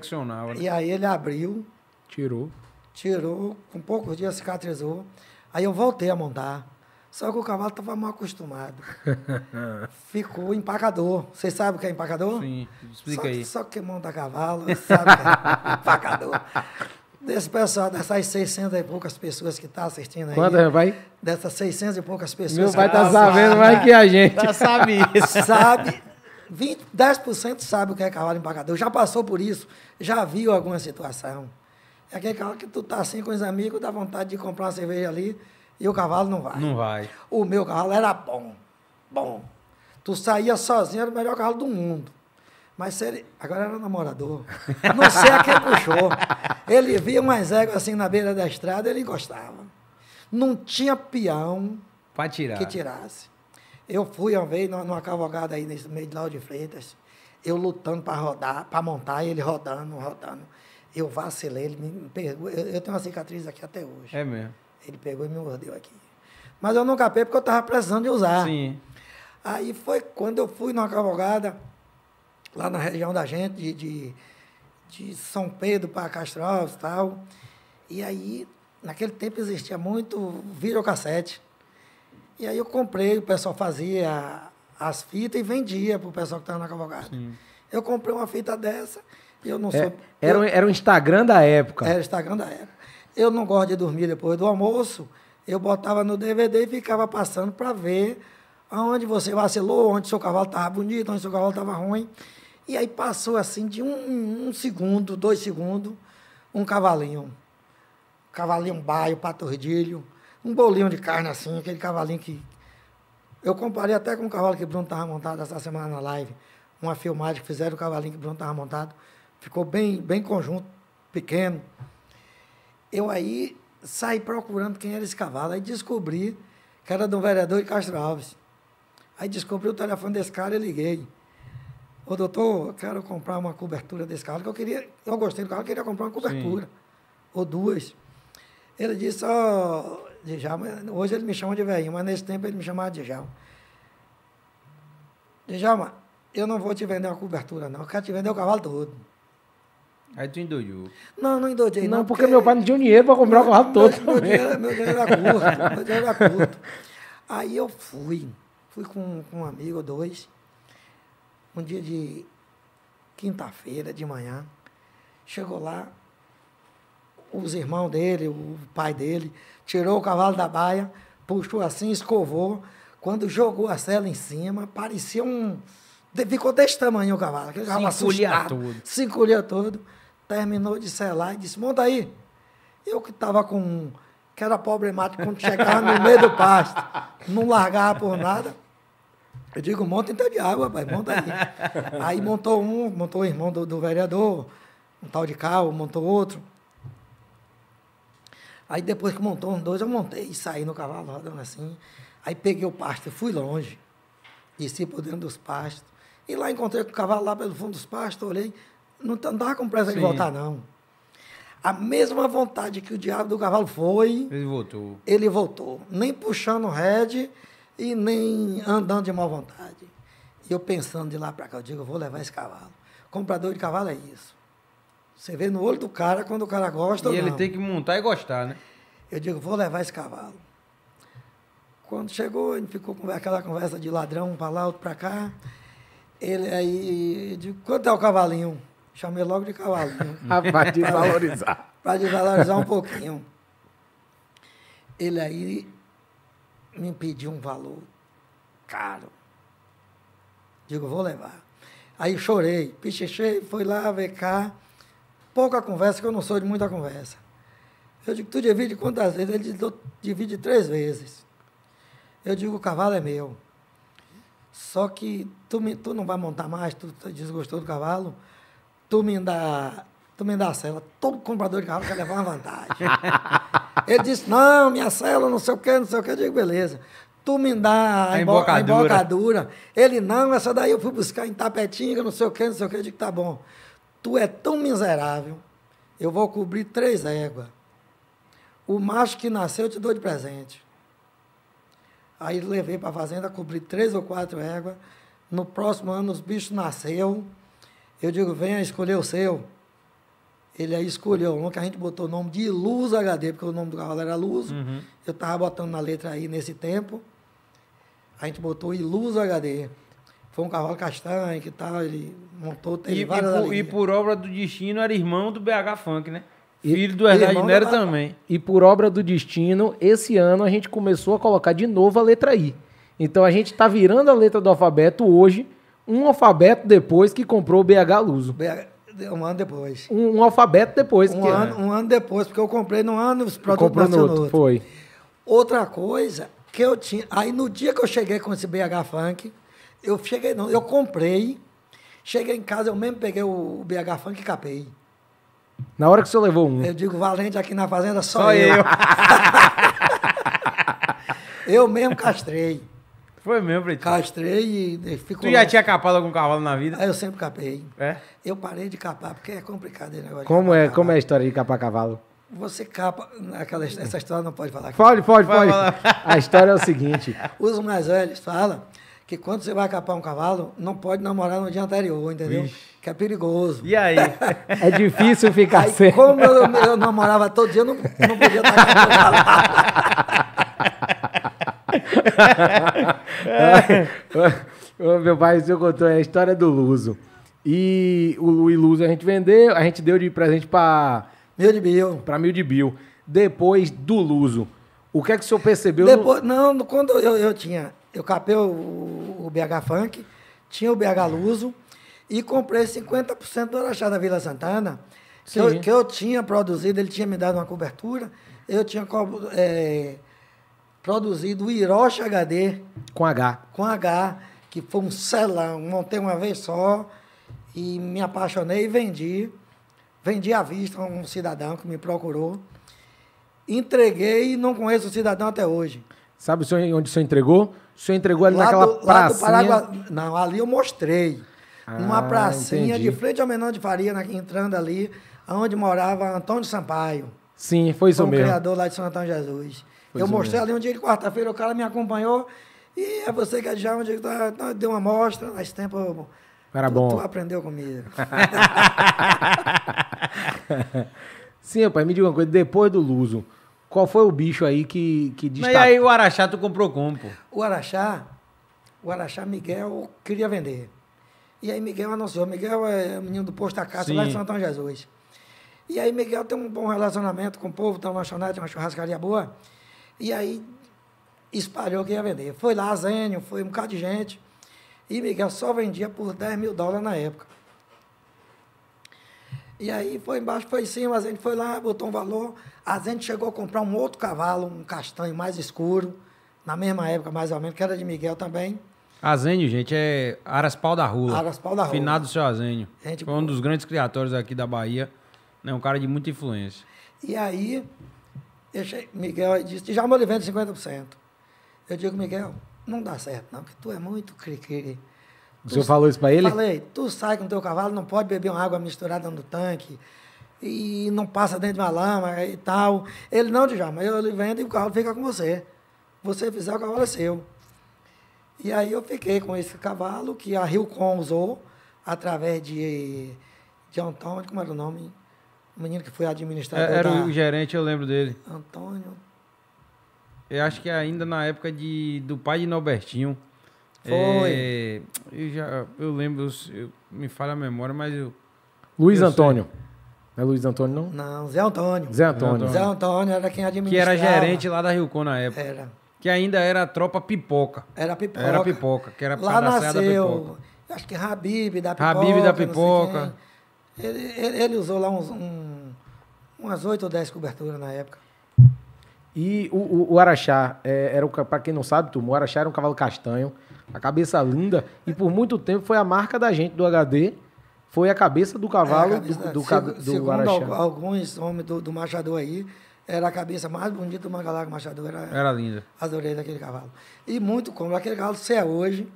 e aí ele abriu. Tirou. Tirou, com poucos dias cicatrizou. Aí eu voltei a montar. Só que o cavalo estava mal acostumado. Ficou empacador. Você sabe o que é empacador? Sim, explica só, aí. Só que monta cavalo sabe o que é empacador. Desse pessoal, dessas 600 e poucas pessoas que estão tá assistindo aí. Quanto vai? Dessas 600 e poucas pessoas. Meu pai está tá sabendo mais que a gente. Já sabe isso. Sabe. 20, 10% sabe o que é cavalo empacador. Já passou por isso. Já viu alguma situação. É aquele cavalo que tu tá assim com os amigos, dá vontade de comprar uma cerveja ali e o cavalo não vai. Não vai. O meu cavalo era bom. Bom. Tu saía sozinho, era o melhor cavalo do mundo. Mas ele, agora era namorador. Não sei a quem puxou. Ele via umas éguas assim na beira da estrada, ele gostava. Não tinha peão tirar. que tirasse. Eu fui uma vez numa, cavalgada aí nesse meio de Lauro de Freitas, eu lutando para rodar, para montar, e ele rodando, rodando. Eu vacilei, ele me eu tenho uma cicatriz aqui até hoje. É mesmo. Ele pegou e me mordeu aqui. Mas eu não capei porque eu estava precisando de usar. Sim. Aí foi quando eu fui numa cavalgada, lá na região da gente, de, de, de São Pedro para Castrovas e tal. E aí, naquele tempo existia muito videocassete. E aí eu comprei, o pessoal fazia as fitas e vendia para o pessoal que estava na cavalgada. Sim. Eu comprei uma fita dessa e eu não é, sou... Era, eu, era o Instagram da época. Era o Instagram da época. Eu não gosto de dormir depois do almoço. Eu botava no DVD e ficava passando para ver aonde você vacilou, onde seu cavalo estava bonito, onde seu cavalo estava ruim. E aí passou assim de um, um segundo, dois segundos, um cavalinho. cavalinho baio, patordilho, um bolinho de carne assim, aquele cavalinho que. Eu comparei até com o cavalo que o Bruno estava montado essa semana na live. Uma filmagem que fizeram, o cavalinho que o Bruno estava montado. Ficou bem, bem conjunto, pequeno eu aí saí procurando quem era esse cavalo. Aí descobri que era do vereador de Castro Alves. Aí descobri o telefone desse cara e liguei. Ô, doutor, eu quero comprar uma cobertura desse carro, que eu queria, eu gostei do carro, eu queria comprar uma cobertura, Sim. ou duas. Ele disse, ó, oh, Djalma, hoje ele me chama de velhinho, mas nesse tempo ele me chamava de Djalma. Djalma, eu não vou te vender uma cobertura, não, eu quero te vender o cavalo todo. Aí tu endoidou. Não, não endoidei. Não, não porque, meu pai não tinha dinheiro para comprar o carro todo. Meu, dinheiro, meu dinheiro era curto. meu dinheiro era curto. Aí eu fui. Fui com, com um amigo ou dois. Um dia de quinta-feira de manhã. Chegou lá, os irmãos dele, o pai dele, tirou o cavalo da baia, puxou assim, escovou. Quando jogou a cela em cima, parecia um. Ficou desse tamanho o cavalo. Aquele cavalo se encolhia Todo. Se encolhia todo terminou de selar e disse, monta aí. Eu que estava com. que era problemático quando chegava no meio do pasto, não largava por nada. Eu digo, monta então de água, pai, monta aí. Aí montou um, montou o irmão do, do vereador, um tal de carro, montou outro. Aí depois que montou uns dois, eu montei e saí no cavalo rodando assim. Aí peguei o pasto, fui longe, desci por dentro dos pastos. E lá encontrei com o cavalo lá pelo fundo dos pastos, olhei, não, não com pressa Sim. de voltar, não. A mesma vontade que o diabo do cavalo foi. Ele voltou. Ele voltou. Nem puxando o head e nem andando de má vontade. E eu pensando de lá para cá, eu digo, eu vou levar esse cavalo. Comprador de cavalo é isso. Você vê no olho do cara quando o cara gosta e ou não. E ele tem que montar e gostar, né? Eu digo, vou levar esse cavalo. Quando chegou, e ficou com aquela conversa de ladrão um para lá, outro para cá. Ele aí, eu digo, quanto é o cavalinho? Chamei logo de cavalinho. para ah, desvalorizar. para desvalorizar um pouquinho. Ele aí me pediu um valor caro. Digo, vou levar. Aí chorei, pichechei, foi lá ver cá. Pouca conversa, que eu não sou de muita conversa. Eu digo, tu divide quantas vezes? Ele disse, divide três vezes. Eu digo, o cavalo é meu. Só que tu, me, tu não vai montar mais, tu tá desgostou do cavalo tu me dá, tu me dá a cela, Todo comprador de carro quer levar uma vantagem. Ele disse, não, minha cela não sei o quê, não sei o quê. Eu digo, beleza. Tu me dá a, embocadura. a embocadura. Ele, não, essa daí eu fui buscar em Tapetinga, não sei o quê, não sei o quê. Eu digo, tá bom. Tu é tão miserável, eu vou cobrir três éguas. O macho que nasceu eu te dou de presente. Aí levei para a fazenda, cobri três ou quatro éguas. No próximo ano os bichos nasceram. Eu digo, venha escolher o seu. Ele aí escolheu um que a gente botou o nome de Luz HD, porque o nome do cavalo era Luz. Uhum. Eu estava botando na letra aí nesse tempo. A gente botou Iluz HD. Foi um cavalo castanho que tal, ele montou, teve e, várias e por, e por obra do destino, era irmão do BH Funk, né? Filho do Hernandes Nero também. E por obra do destino, esse ano a gente começou a colocar de novo a letra I. Então a gente está virando a letra do alfabeto hoje um alfabeto depois que comprou o BH Luso. Um ano depois. Um, um alfabeto depois. Um é. ano, é. um, ano, depois, porque eu comprei num ano os produtos nacionais. Outro, outro. Foi. Outra coisa que eu tinha. Aí no dia que eu cheguei com esse BH Funk, eu cheguei, não, eu comprei. Cheguei em casa, eu mesmo peguei o BH Funk e capei. Na hora que o senhor levou um. Eu digo, valente aqui na fazenda, só, só eu. eu mesmo castrei. Foi mesmo, Pretinho? Castrei e ficou. Tu já tinha capado algum cavalo na vida? Ah, eu sempre capei. É? Eu parei de capar, porque é complicado esse negócio. Como, é, como é a história de capar cavalo? Você capa. Aquela, essa história não pode falar. Pode, pode, pode. A história é o seguinte: os mais velhos falam que quando você vai capar um cavalo, não pode namorar no dia anterior, entendeu? Ixi. Que é perigoso. E aí? é difícil ficar aí, sem. Como eu, eu namorava todo dia, eu não, não podia estar o cavalo. Meu pai senhor contou é a história do Luso. E o Iluso a gente vendeu, a gente deu de presente para Mil de Bill. Pra Mil de Bill. Depois do Luso. O que é que o senhor percebeu? Depois, no... Não, quando eu, eu tinha. Eu capei o, o BH Funk, tinha o BH Luso e comprei 50% do Araxá da Vila Santana, que eu, que eu, tinha produzido, ele tinha me dado uma cobertura, eu tinha é, produzido o Hiroshi HD. Com H. Com H, que foi um selão, montei uma vez só e me apaixonei e vendi. Vendi à vista um cidadão que me procurou. Entreguei e não conheço o cidadão até hoje. Sabe onde o senhor entregou? O senhor entregou ali lá naquela do, Não, ali eu mostrei. Ah, numa pracinha entendi. de frente ao Menor de Faria, entrando ali, onde morava Antônio Sampaio. Sim, foi isso foi um mesmo. criador lá de São Antônio Jesus. Pois eu é. mostrei é. ali um dia de quarta-feira, o cara me acompanhou. E é você que é de onde tá, tá, deu uma amostra, mas tempo. Era é tu, bom. Tu aprendeu comigo. Sim, pai, me diga uma coisa, depois do Luso, qual foi o bicho aí que, que destacou? Mas aí o Araxá tu comprou como, pô? O Araxá, o Araxá Miguel queria vender. E aí Miguel anunciou, Miguel é menino do posto da casa Sim. lá de Santão Jesus. E aí Miguel tem um bom relacionamento com o povo, tem uma lanchonete, uma churrascaria boa. E aí espalhou que ia vender. Foi lá, Zênio, foi um bocado de gente. E Miguel só vendia por 10 mil dólares na época. E aí foi embaixo, foi em cima, a gente foi lá, botou um valor. A gente chegou a comprar um outro cavalo, um castanho mais escuro, na mesma época, mais ou menos, que era de Miguel também. Azênio, gente, é Araspal da Rua. Araspal da Rua. Finado seu Azênio. Gente, foi um dos grandes criatórios aqui da Bahia. Né? Um cara de muita influência. E aí, eu Miguel disse, já me vende 50%. Eu digo, Miguel, não dá certo não, porque tu é muito cri-cri. O senhor falou isso para ele? Falei, tu sai com teu cavalo, não pode beber uma água misturada no tanque, e não passa dentro de uma lama e tal. Ele, não, Mas eu lhe vendo e o cavalo fica com você. Você fizer, o cavalo é seu. E aí eu fiquei com esse cavalo que a Rio Com usou, através de de Antônio, como era o nome? O menino que foi administrador. É, era da... o gerente, eu lembro dele. Antônio. Eu acho que ainda na época de, do pai de Norbertinho. Foi. É, eu, já, eu lembro, eu, me falha a memória, mas eu. Luiz eu Antônio. Sei. Não é Luiz Antônio, não? Não, Zé Antônio. Zé Antônio. Zé Antônio era quem administrava. Que era gerente lá da Rio na época. Era. Que ainda era a tropa pipoca. Era pipoca. Era pipoca, que era lá nasceu, da pipoca. Acho que Rabib da pipoca. Rabib da pipoca. Ele, ele usou lá uns, um, umas oito ou dez coberturas na época. E o, o, o Araxá, é, era para quem não sabe, turma, o Araxá era um cavalo castanho, a cabeça linda, e por muito tempo foi a marca da gente do HD, foi a cabeça do é, cavalo é, cabeça, do, do, seg, do, segundo Araxá. alguns homens do, do Machador aí, era a cabeça mais bonita do Mangalaga Machador. Era, era linda. As orelhas daquele cavalo. E muito como Aquele cavalo, se é hoje,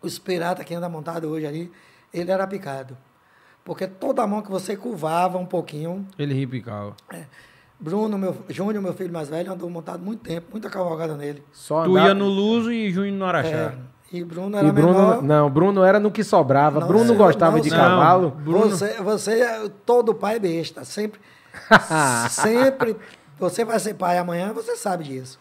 os piratas que andam montado hoje ali, ele era picado. Porque toda mão que você curvava um pouquinho. Ele ripicava. É. Bruno, meu, Júnior, meu filho mais velho, andou montado muito tempo, muita cavalgada nele. Só tu andava... ia no Luso e Júnior no Araxá. É. E Bruno era e Bruno, menor. Não, Bruno era no que sobrava. Não, Bruno gostava não, de não, cavalo. Bruno... Você, você, é todo pai é besta. Sempre, sempre. Você vai ser pai amanhã, você sabe disso.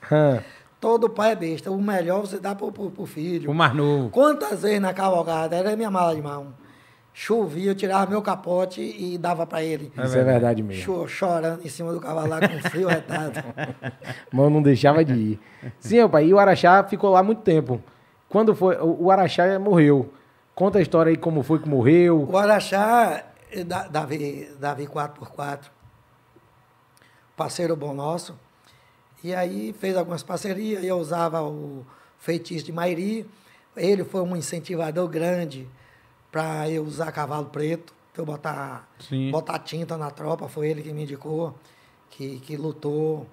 todo pai é besta. O melhor você dá pro, pro, pro filho. O mais novo. Quantas vezes na cavalgada? Era minha mala de mão chovia, eu tirava meu capote e dava para ele. É Isso é verdade mesmo. chorando em cima do cavalo lá com frio retado. Mano, não deixava de ir. Sim, meu pai, e o Araxá ficou lá muito tempo. Quando foi? O Araxá morreu. Conta a história aí como foi que morreu. O Araxá, eh, Davi, Davi 4x4, parceiro bom nosso, e aí fez algumas parcerias, eu usava o feitiço de Mairi, ele foi um incentivador grande para eu usar cavalo preto, eu botar, botar tinta na tropa. Foi ele que me indicou, que, que lutou.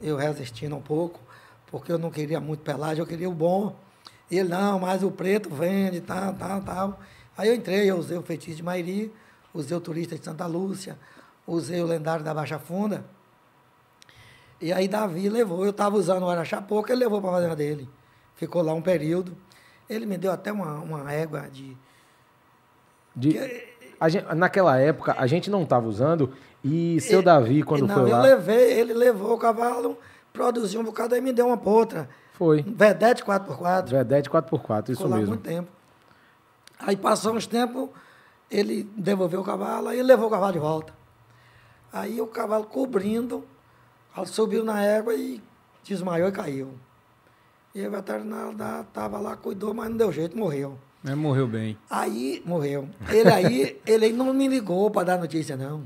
Eu resistindo um pouco, porque eu não queria muito pelagem, eu queria o bom. E ele, não, mas o preto vende, tal, tal, tal. Aí eu entrei, eu usei o feitiço de Mairi, usei o turista de Santa Lúcia, usei o lendário da Baixa Funda. E aí Davi levou, eu estava usando o Araxá pouco, ele levou para a fazenda dele. Ficou lá um período. Ele me deu até uma, uma égua de. de... Que... Gente, naquela época, a gente não estava usando. E seu e, Davi, quando não, foi lá. eu levei, ele levou o cavalo, produziu um bocado, aí me deu uma potra. Foi. Vedete 4x4. Vedete 4x4, isso mesmo. muito tempo. Aí passou uns tempos, ele devolveu o cavalo, aí levou o cavalo de volta. Aí o cavalo cobrindo, subiu na égua e desmaiou e caiu. E o veterinário estava lá, cuidou, mas não deu jeito, morreu. É, morreu bem. Aí, morreu. Ele aí, ele aí não me ligou para dar notícia, não.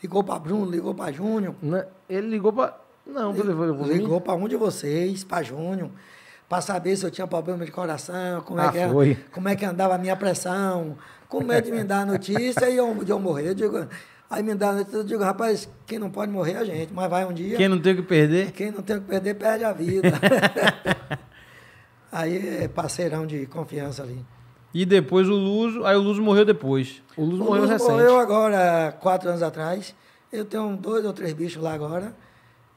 Ligou para Bruno, ligou para Júnior. Né, ele ligou para. Não, ele, ligou, ligou para um de vocês, para Júnior, para saber se eu tinha problema de coração, como, é ah, é, que era, como é que andava a minha pressão, com medo de me dar a notícia e eu, de eu morrer. Eu digo, Aí me dá a eu digo, rapaz, quem não pode morrer é a gente, mas vai um dia. Quem não tem o que perder? Quem não tem o que perder, perde a vida. aí é parceirão de confiança ali. E depois o Luso, aí o Luso morreu depois. O Luso o morreu Luso recente. morreu agora, quatro anos atrás. Eu tenho dois ou três bichos lá agora,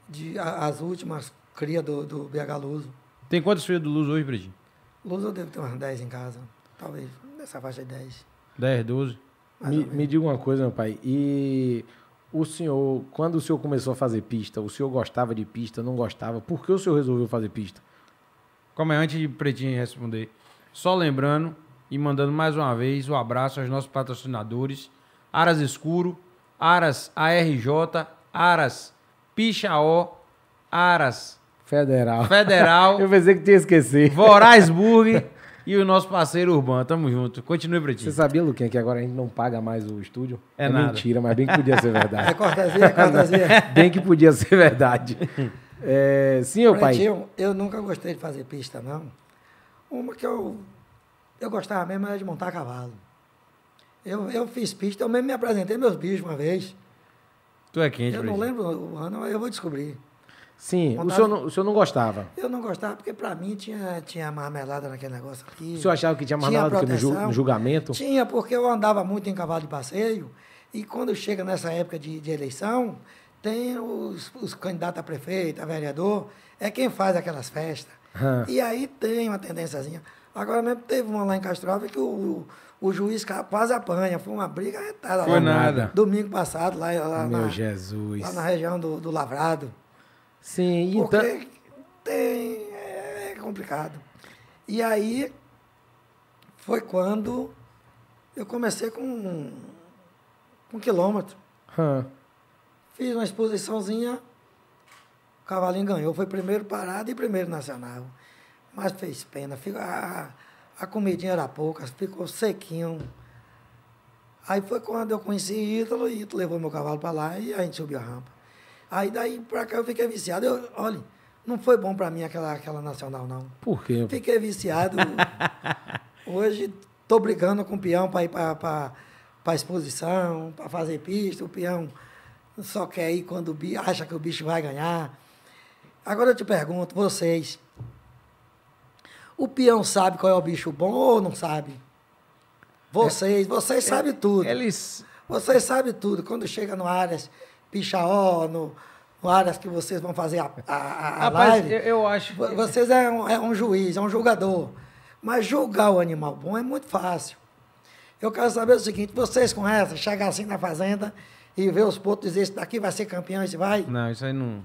de, as últimas cria do, do BH Luso. Tem quantos filhos do Luso hoje, Bridinho? Luso eu devo ter umas dez em casa, talvez, nessa faixa de dez. Dez, doze? Me, me diga uma coisa, meu pai. E o senhor, quando o senhor começou a fazer pista, o senhor gostava de pista, não gostava? Por que o senhor resolveu fazer pista? Como é antes de Pretinho responder, só lembrando e mandando mais uma vez o um abraço aos nossos patrocinadores, Aras Escuro, Aras ARJ, Aras Pichaó, Aras Federal. Federal. Eu pensei que tinha esquecido. Vorazburg e o nosso parceiro Urbano. Tamo junto. Continue, Pretinho. Você sabia, Luquinha, que agora a gente não paga mais o estúdio? É, é nada. mentira, mas bem que podia ser verdade. É cortesia, é cortesia. bem que podia ser verdade. É, sim, ô pai. eu nunca gostei de fazer pista, não. Uma que eu, eu gostava mesmo era de montar cavalo. Eu, eu fiz pista, eu mesmo me apresentei meus bichos uma vez. Tu é quente, Eu não lembro o ano, eu vou descobrir. Sim, o senhor, não, o senhor não gostava? Eu não gostava, porque para mim tinha, tinha marmelada naquele negócio aqui. O senhor achava que tinha marmelada tinha proteção, no, julgamento? Tinha, porque eu andava muito em cavalo de passeio, e quando chega nessa época de, de eleição, tem os, os candidatos a prefeito, a vereador, é quem faz aquelas festas. Hum. E aí tem uma tendênciazinha. Agora mesmo teve uma lá em Castro Alves que o, o juiz quase apanha. Foi uma briga retada Foi lá. Foi nada. Domingo passado, lá, lá Meu na, Jesus. Lá na região do, do Lavrado. Sim, então... Porque tem, é complicado. E aí foi quando eu comecei com um, um quilômetro. Hum. Fiz uma exposiçãozinha, o cavalinho ganhou, foi primeiro parado e primeiro nacional. Mas fez pena, a, a comidinha era pouca, ficou sequinho. Aí foi quando eu conheci Ítalo, e Ítalo levou meu cavalo para lá e a gente subiu a rampa. Aí daí pra cá eu fiquei viciado. Eu, olha, não foi bom pra mim aquela, aquela nacional, não. Por quê? Fiquei viciado. Hoje tô brigando com o peão pra ir pra, pra, pra exposição, pra fazer pista. O peão só quer ir quando o bicho, acha que o bicho vai ganhar. Agora eu te pergunto, vocês. O peão sabe qual é o bicho bom ou não sabe? Vocês, vocês é, sabem tudo. Eles. Vocês sabem tudo. Quando chega no áreas Pichaó, no, no que vocês vão fazer a, a, a Rapaz, live. Eu, eu acho. Que... Vocês é um, é um juiz, é um julgador. Mas julgar o animal bom é muito fácil. Eu quero saber o seguinte: vocês com essa, chegar assim na fazenda e ver os pontos dizer esse daqui vai ser campeão, esse vai? Não, isso aí não.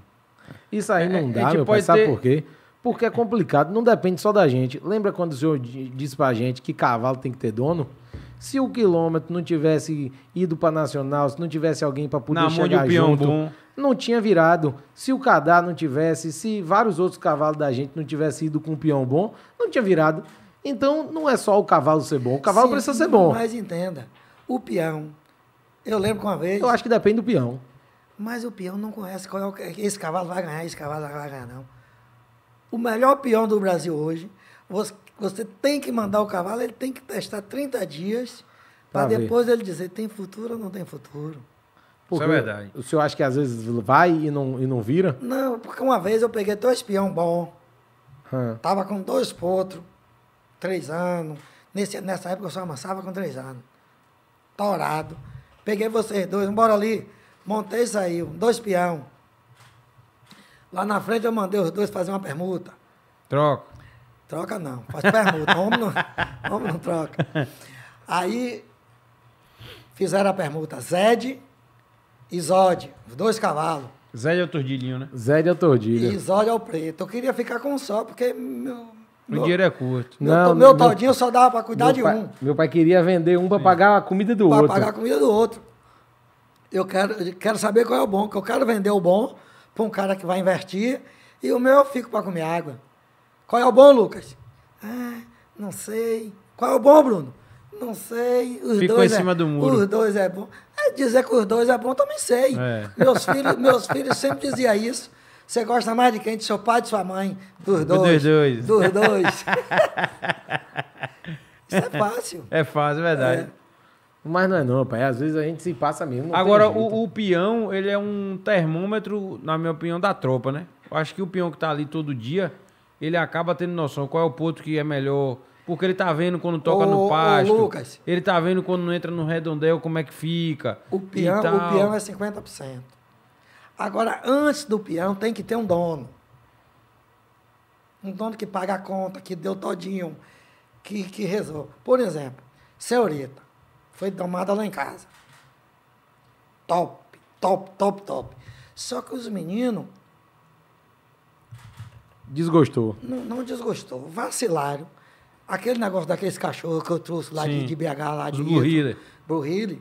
Isso aí é, não é, dá, é, meu tipo, pai, ter... sabe por quê? Porque é complicado, não depende só da gente. Lembra quando o senhor disse pra gente que cavalo tem que ter dono? Se o quilômetro não tivesse ido para Nacional, se não tivesse alguém para poder Na chegar mão junto, não tinha virado. Se o Cadar não tivesse, se vários outros cavalos da gente não tivessem ido com o peão bom, não tinha virado. Então não é só o cavalo ser bom, o cavalo Sim, precisa ser bom. Mas entenda, o peão, eu lembro que uma vez... Eu acho que depende do peão. Mas o peão não conhece qual é o... Esse cavalo vai ganhar, esse cavalo vai ganhar, não. O melhor peão do Brasil hoje, você tem que mandar o cavalo, ele tem que testar 30 dias para depois ele dizer tem futuro ou não tem futuro. Porque Isso é verdade. O senhor acha que às vezes vai e não, e não vira? Não, porque uma vez eu peguei dois peão bom. Hum. Tava com dois potros, três anos. Nesse, nessa época eu só amassava com três anos. Torado. Peguei vocês dois, bora ali. Montei e saiu. Dois peão. Lá na frente eu mandei os dois fazer uma permuta. Troca. Troca não, faz permuta. homem, não, homem não troca. Aí fizeram a permuta Zed e Zod, os dois cavalos. Zed é o tordilhinho, né? Zed é o tordilho. E Zod é o preto. Eu queria ficar com um só, porque meu, meu, o dinheiro é curto. Meu, não, meu, meu todinho só dava para cuidar de pai, um. Meu pai queria vender um para pagar a comida do pra outro. Para pagar a comida do outro. Eu quero, quero saber qual é o bom, que eu quero vender o bom para um cara que vai investir e o meu eu fico para comer água. Qual é o bom, Lucas? Ah, não sei. Qual é o bom, Bruno? Não sei. Os Ficou dois em cima é do muro. Os dois é bom. É dizer que os dois é bom, também sei. É. Meus, filhos, meus filhos sempre diziam isso. Você gosta mais de quem? De seu pai, de sua mãe? Dos dois. Dos dois. Dos dois. isso é fácil. É fácil, é verdade. é verdade. Mas não é não, pai. Às vezes a gente se passa mesmo. Agora, o, o, peão, ele é um termômetro, na minha opinião, da tropa, né? Eu acho que o peão que tá ali todo dia, ele acaba tendo noção qual é o ponto que é melhor. Porque ele tá vendo quando toca ô, no pasto. Ô, Lucas, ele tá vendo quando entra no redondel como é que fica. O peão, o peão é 50%. Agora, antes do peão, tem que ter um dono. Um dono que paga a conta, que deu todinho, que, que resolve. Por exemplo, senhorita, foi domada lá em casa. Top, top, top, top. Só que os meninos Desgostou. Não, não desgostou. Vacilaram. Aquele negócio daqueles cachorros que eu trouxe lá de, de, BH, lá de Burrilli.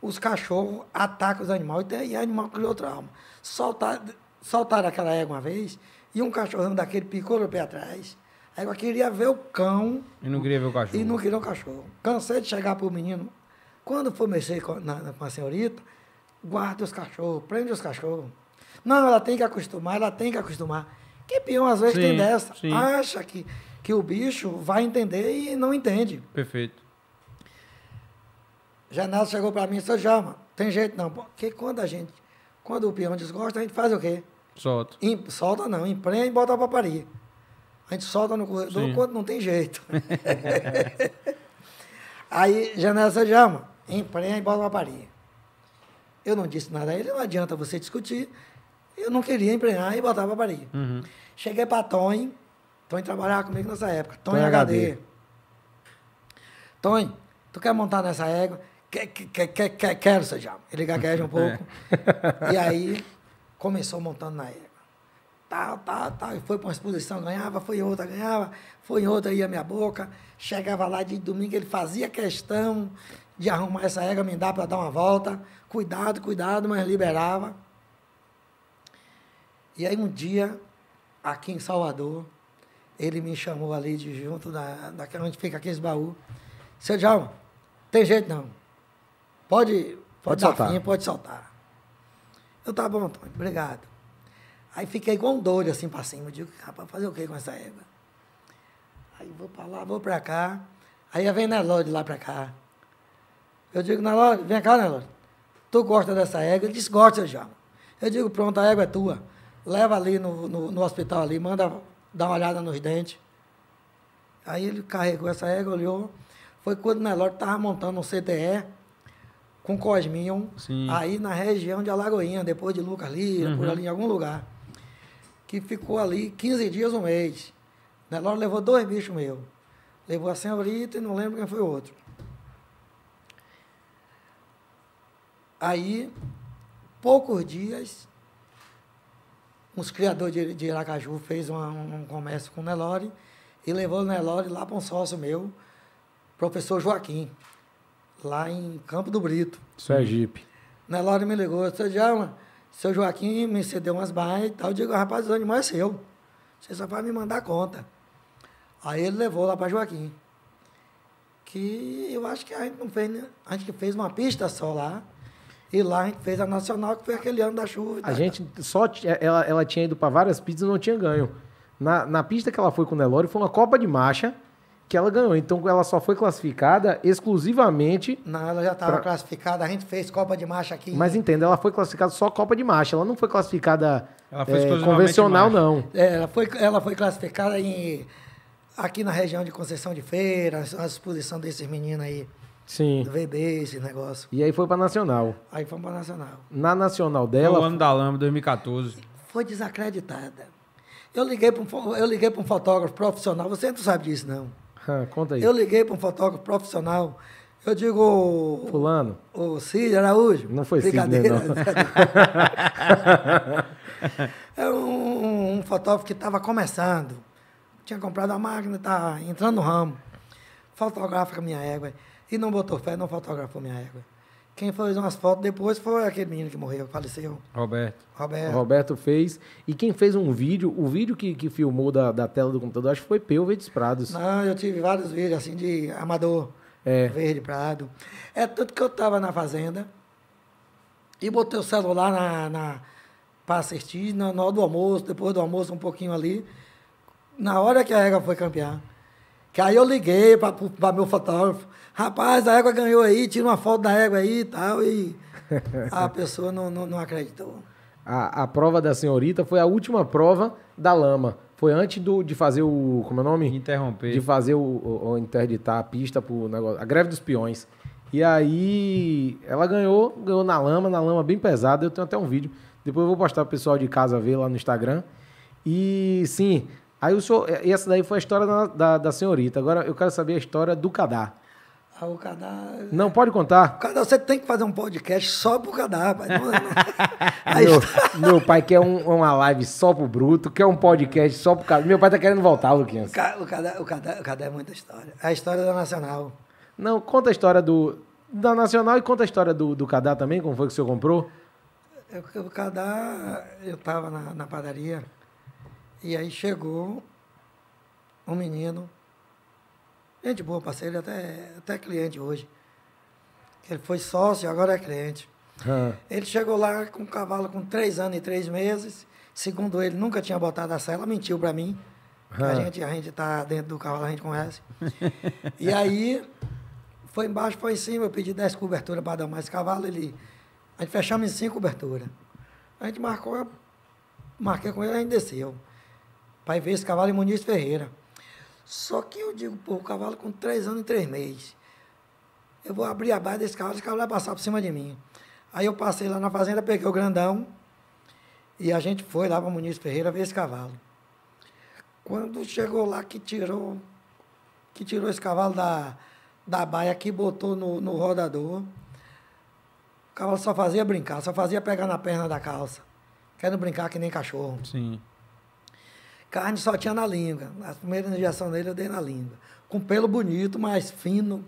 Os cachorros atacam os animais e o animal criou outra alma. soltaram aquela égua uma vez e um cachorrão daquele picou no pé atrás. A égua queria ver o cão. E não queria ver o cachorro. E não queria o cachorro. Cansei de chegar para o menino. Quando for mexer com, na, com a senhorita, guarda os cachorros, prende os cachorros. Não, ela tem que acostumar, ela tem que acostumar. Que peão às vezes sim, tem dessa. Sim. Acha que, que o bicho vai entender e não entende. Perfeito. Janela chegou para mim e disse, Jama, tem jeito não. Porque quando a gente, quando o peão desgosta, a gente faz o quê? Solta. Em solta não, emprenha e bota para parir. A gente solta no corredor sim. quando não tem jeito. Aí Janela Janessa chama, emprenha e bota para parir. Eu não disse nada a ele, não adianta você discutir, eu não queria empregar e botava para ir. Uhum. Cheguei para Tony, Tony trabalhava comigo nessa época, Tony HD. HD. Tony, tu quer montar nessa égua? Que, que, que, que, quero, seja. diabo. Ele gagueja um pouco. É. E aí, começou montando na égua. Tal, tal, tal. E foi para uma exposição, ganhava, foi em outra, ganhava, foi em outra, ia minha boca. Chegava lá de domingo, ele fazia questão de arrumar essa égua, me dar para dar uma volta. Cuidado, cuidado, mas liberava. E aí um dia, aqui em Salvador, ele me chamou ali de junto da, daquela onde fica aqueles baús. Seu Djalma, tem jeito não. Pode, pode, pode dar soltar. Fim, pode soltar. Eu, tá bom, Antônio, obrigado. Aí fiquei com um doido assim para cima. Eu digo, rapaz, fazer o que com essa égua? Aí vou para lá, vou para cá. Aí vem Neló lá para cá. Eu digo, Neló, vem cá, Neló. Tu gosta dessa égua? Ele disse, gosta, Djalma. Eu digo, pronto, a égua é tua leva ali no, no, no hospital ali, manda dar uma olhada nos dentes. Aí ele carregou essa égua, olhou. Foi quando Nelório estava montando um CTE com Cosminho, aí na região de Alagoinha, depois de Lucas Lira, uhum. por ali em algum lugar. Que ficou ali 15 dias, um mês. Nelório levou dois bichos meus. Levou a senhorita e não lembro quem foi o outro. Aí, poucos dias, uns criadores de, de Aracaju fez uma, um comércio com o Nelore e levou o Nelore lá para um sócio meu, professor Joaquim, lá em Campo do Brito. Sergipe. Nelore me ligou, seu Djalma, seu Joaquim me cedeu umas barras e tal. Eu digo, rapaz, o animal é seu. Você só vai me mandar conta. Aí ele levou lá para Joaquim. Que eu acho que a gente não fez, né? a gente fez uma pista só lá. E lá a gente fez a nacional, que foi aquele ano da chuva. A gente só. É, ela, ela tinha ido para várias pistas e não tinha ganho. Na, na pista que ela foi com o Nelore, foi uma Copa de Marcha que ela ganhou. Então ela só foi classificada exclusivamente. Não, ela já estava pra... classificada, a gente fez Copa de Marcha aqui. Mas entenda, ela foi classificada só Copa de Marcha, ela não foi classificada foi é, convencional, não. É, ela, foi, ela foi classificada em, aqui na região de Conceição de Feira, a exposição desses meninos aí. Sim. VB, esse negócio. E aí foi pra Nacional. Aí foi pra Nacional. Na Nacional dela. o ano da Lama, 2014. Foi desacreditada. Eu liguei para um, eu liguei pra um fotógrafo profissional, você não sabe disso, não. conta aí. Eu liguei para um fotógrafo profissional. Eu digo. Fulano. O Cid Araújo. Não foi né, brincadeira, Cid, não. Era um, um, fotógrafo que estava começando. Tinha comprado a máquina, estava tá entrando no ramo. Fotográfica minha égua. E não botou fé, não fotografou minha égua. Quem fez umas fotos depois foi aquele menino que morreu, que faleceu. Roberto. Roberto. Roberto fez. E quem fez um vídeo, o vídeo que, que filmou da, da tela do computador, acho que foi Pelvedes Prados. Não, eu tive vários vídeos, assim, de amador. É. Verde Prado. É tudo que eu tava na fazenda. E botei o celular na, na, para assistir na hora do almoço, depois do almoço, um pouquinho ali. Na hora que a égua foi campeã. Que aí eu liguei para meu fotógrafo, rapaz, a égua ganhou aí, tira uma foto da égua aí e tal, e a pessoa não, não, não acreditou. A, a, prova da senhorita foi a última prova da lama. Foi antes do, de fazer o. Como é o nome? Interromper. De fazer o. o, o interditar a pista pro negócio. A greve dos peões. E aí ela ganhou, ganhou na lama, na lama bem pesada. Eu tenho até um vídeo. Depois eu vou postar pro pessoal de casa ver lá no Instagram. E sim, Aí o senhor, essa daí foi a história da, da, da senhorita. Agora eu quero saber a história do Cadá. Ah, o Cadá. É- não, pode contar. Cadá, você tem que fazer um podcast só pro Cadá, rapaz. Não, é, meu, meu, pai quer um, uma live só pro Bruto, quer um podcast só pro Cadá. Meu pai tá querendo voltar, Luquinhas. O Cadá, o Cadá, o Cadá é muita história. É a história da Nacional. Não, conta a história do, da Nacional e conta a história do, do Cadá também, como foi que o senhor comprou. Eu, o Cadá, eu tava na, na padaria. E aí chegou um menino, gente boa, parceiro, até, até cliente hoje. Ele foi sócio, agora é cliente. Ah. Ele chegou lá com um cavalo com três anos e três meses. Segundo ele, nunca tinha botado a sela, mentiu para mim. Ah. A gente a gente tá dentro do cavalo, a gente conhece. e aí foi embaixo, foi em cima, eu pedi dez coberturas para dar mais cavalo, ele a gente fechamos em cinco coberturas. A gente marcou, eu marquei com ele, a gente desceu para ver esse cavalo em Muniz Ferreira. Só que eu digo, pô, o cavalo com três anos e três meses. Eu vou abrir a baia desse cavalo, esse cavalo vai passar por cima de mim. Aí eu passei lá na fazenda, peguei o grandão e a gente foi lá para Muniz Ferreira ver esse cavalo. Quando chegou lá que tirou, que tirou esse cavalo da, da baia, que botou no, no rodador, o cavalo só fazia brincar, só fazia pegar na perna da calça. Quero brincar que nem cachorro. Sim. Carne só tinha na língua. A primeira injeção dele eu dei na língua. Com pelo bonito, mais fino.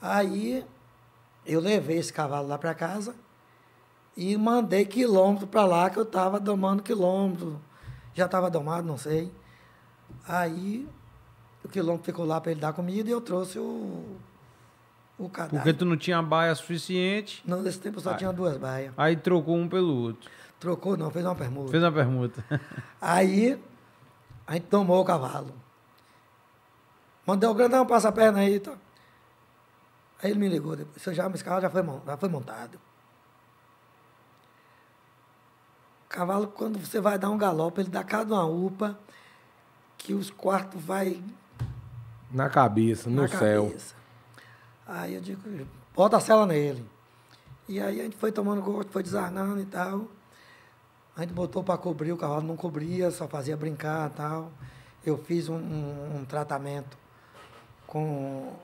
Aí eu levei esse cavalo lá para casa e mandei quilômetro para lá, que eu estava domando quilômetro. Já estava domado, não sei. Aí o quilômetro ficou lá para ele dar comida e eu trouxe o, o cadáver. Porque tu não tinha baia suficiente. Não, nesse tempo eu só aí, tinha duas baias. Aí trocou um pelo outro. Trocou não, fez uma permuta. Fez uma permuta. aí a gente tomou o cavalo. Mandei o grandão passar a perna aí. Tá. Aí ele me ligou depois. Já, esse cavalo já foi, já foi montado. Cavalo, quando você vai dar um galope, ele dá cada uma upa que os quartos vai... Na cabeça, no na céu. Cabeça. Aí eu digo, bota a cela nele. E aí a gente foi tomando gosto, foi desarnando e tal. A gente botou para cobrir, o cavalo não cobria, só fazia brincar tal. Eu fiz um, um, um tratamento com o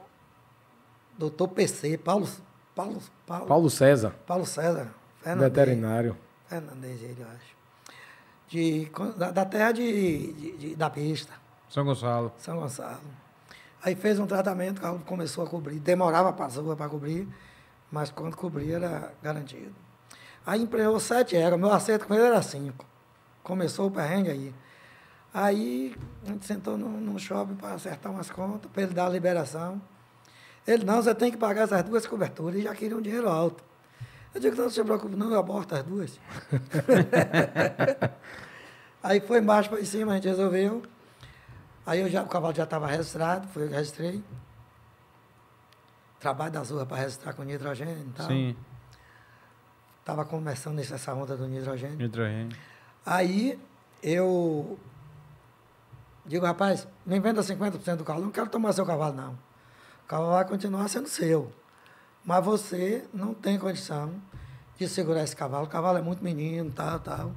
doutor PC, Paulo, Paulo, Paulo, Paulo César. Paulo César. Fernandes, Veterinário. Fernandes, ele, eu acho. De, da, da terra de, de, de, da pista. São Gonçalo. São Gonçalo. Aí fez um tratamento, o cavalo começou a cobrir. Demorava a passou para cobrir, mas quando cobria era garantido. Aí empregou sete é, reais. Meu acerto com ele era cinco. Começou o perrengue aí. Aí a gente sentou num, num shopping para acertar umas contas, para ele dar a liberação. Ele, não, você tem que pagar essas duas coberturas. Ele já queria um dinheiro alto. Eu digo, não, não se preocupe, não, eu aborto as duas. aí foi embaixo para cima, a gente resolveu. Aí eu já, o cavalo já estava registrado, foi eu que registrei. Trabalho das ruas para registrar com nitrogênio e tal. Sim. Estava começando essa onda do nitrogênio. Nitrogênio. Aí eu digo, rapaz, nem venda 50% do cavalo. Não quero tomar seu cavalo, não. O cavalo vai continuar sendo seu. Mas você não tem condição de segurar esse cavalo. O cavalo é muito menino, tal, tal.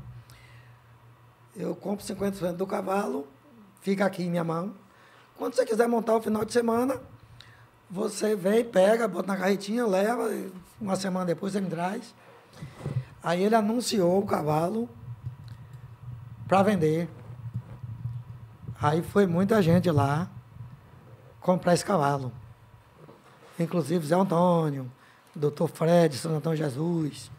Eu compro 50% do cavalo, fica aqui em minha mão. Quando você quiser montar o final de semana, você vem, pega, bota na carretinha, leva, uma semana depois você me traz. Aí ele anunciou o cavalo para vender. Aí foi muita gente lá comprar esse cavalo. Inclusive Zé Antônio, Dr. Fred, São Antônio Jesus.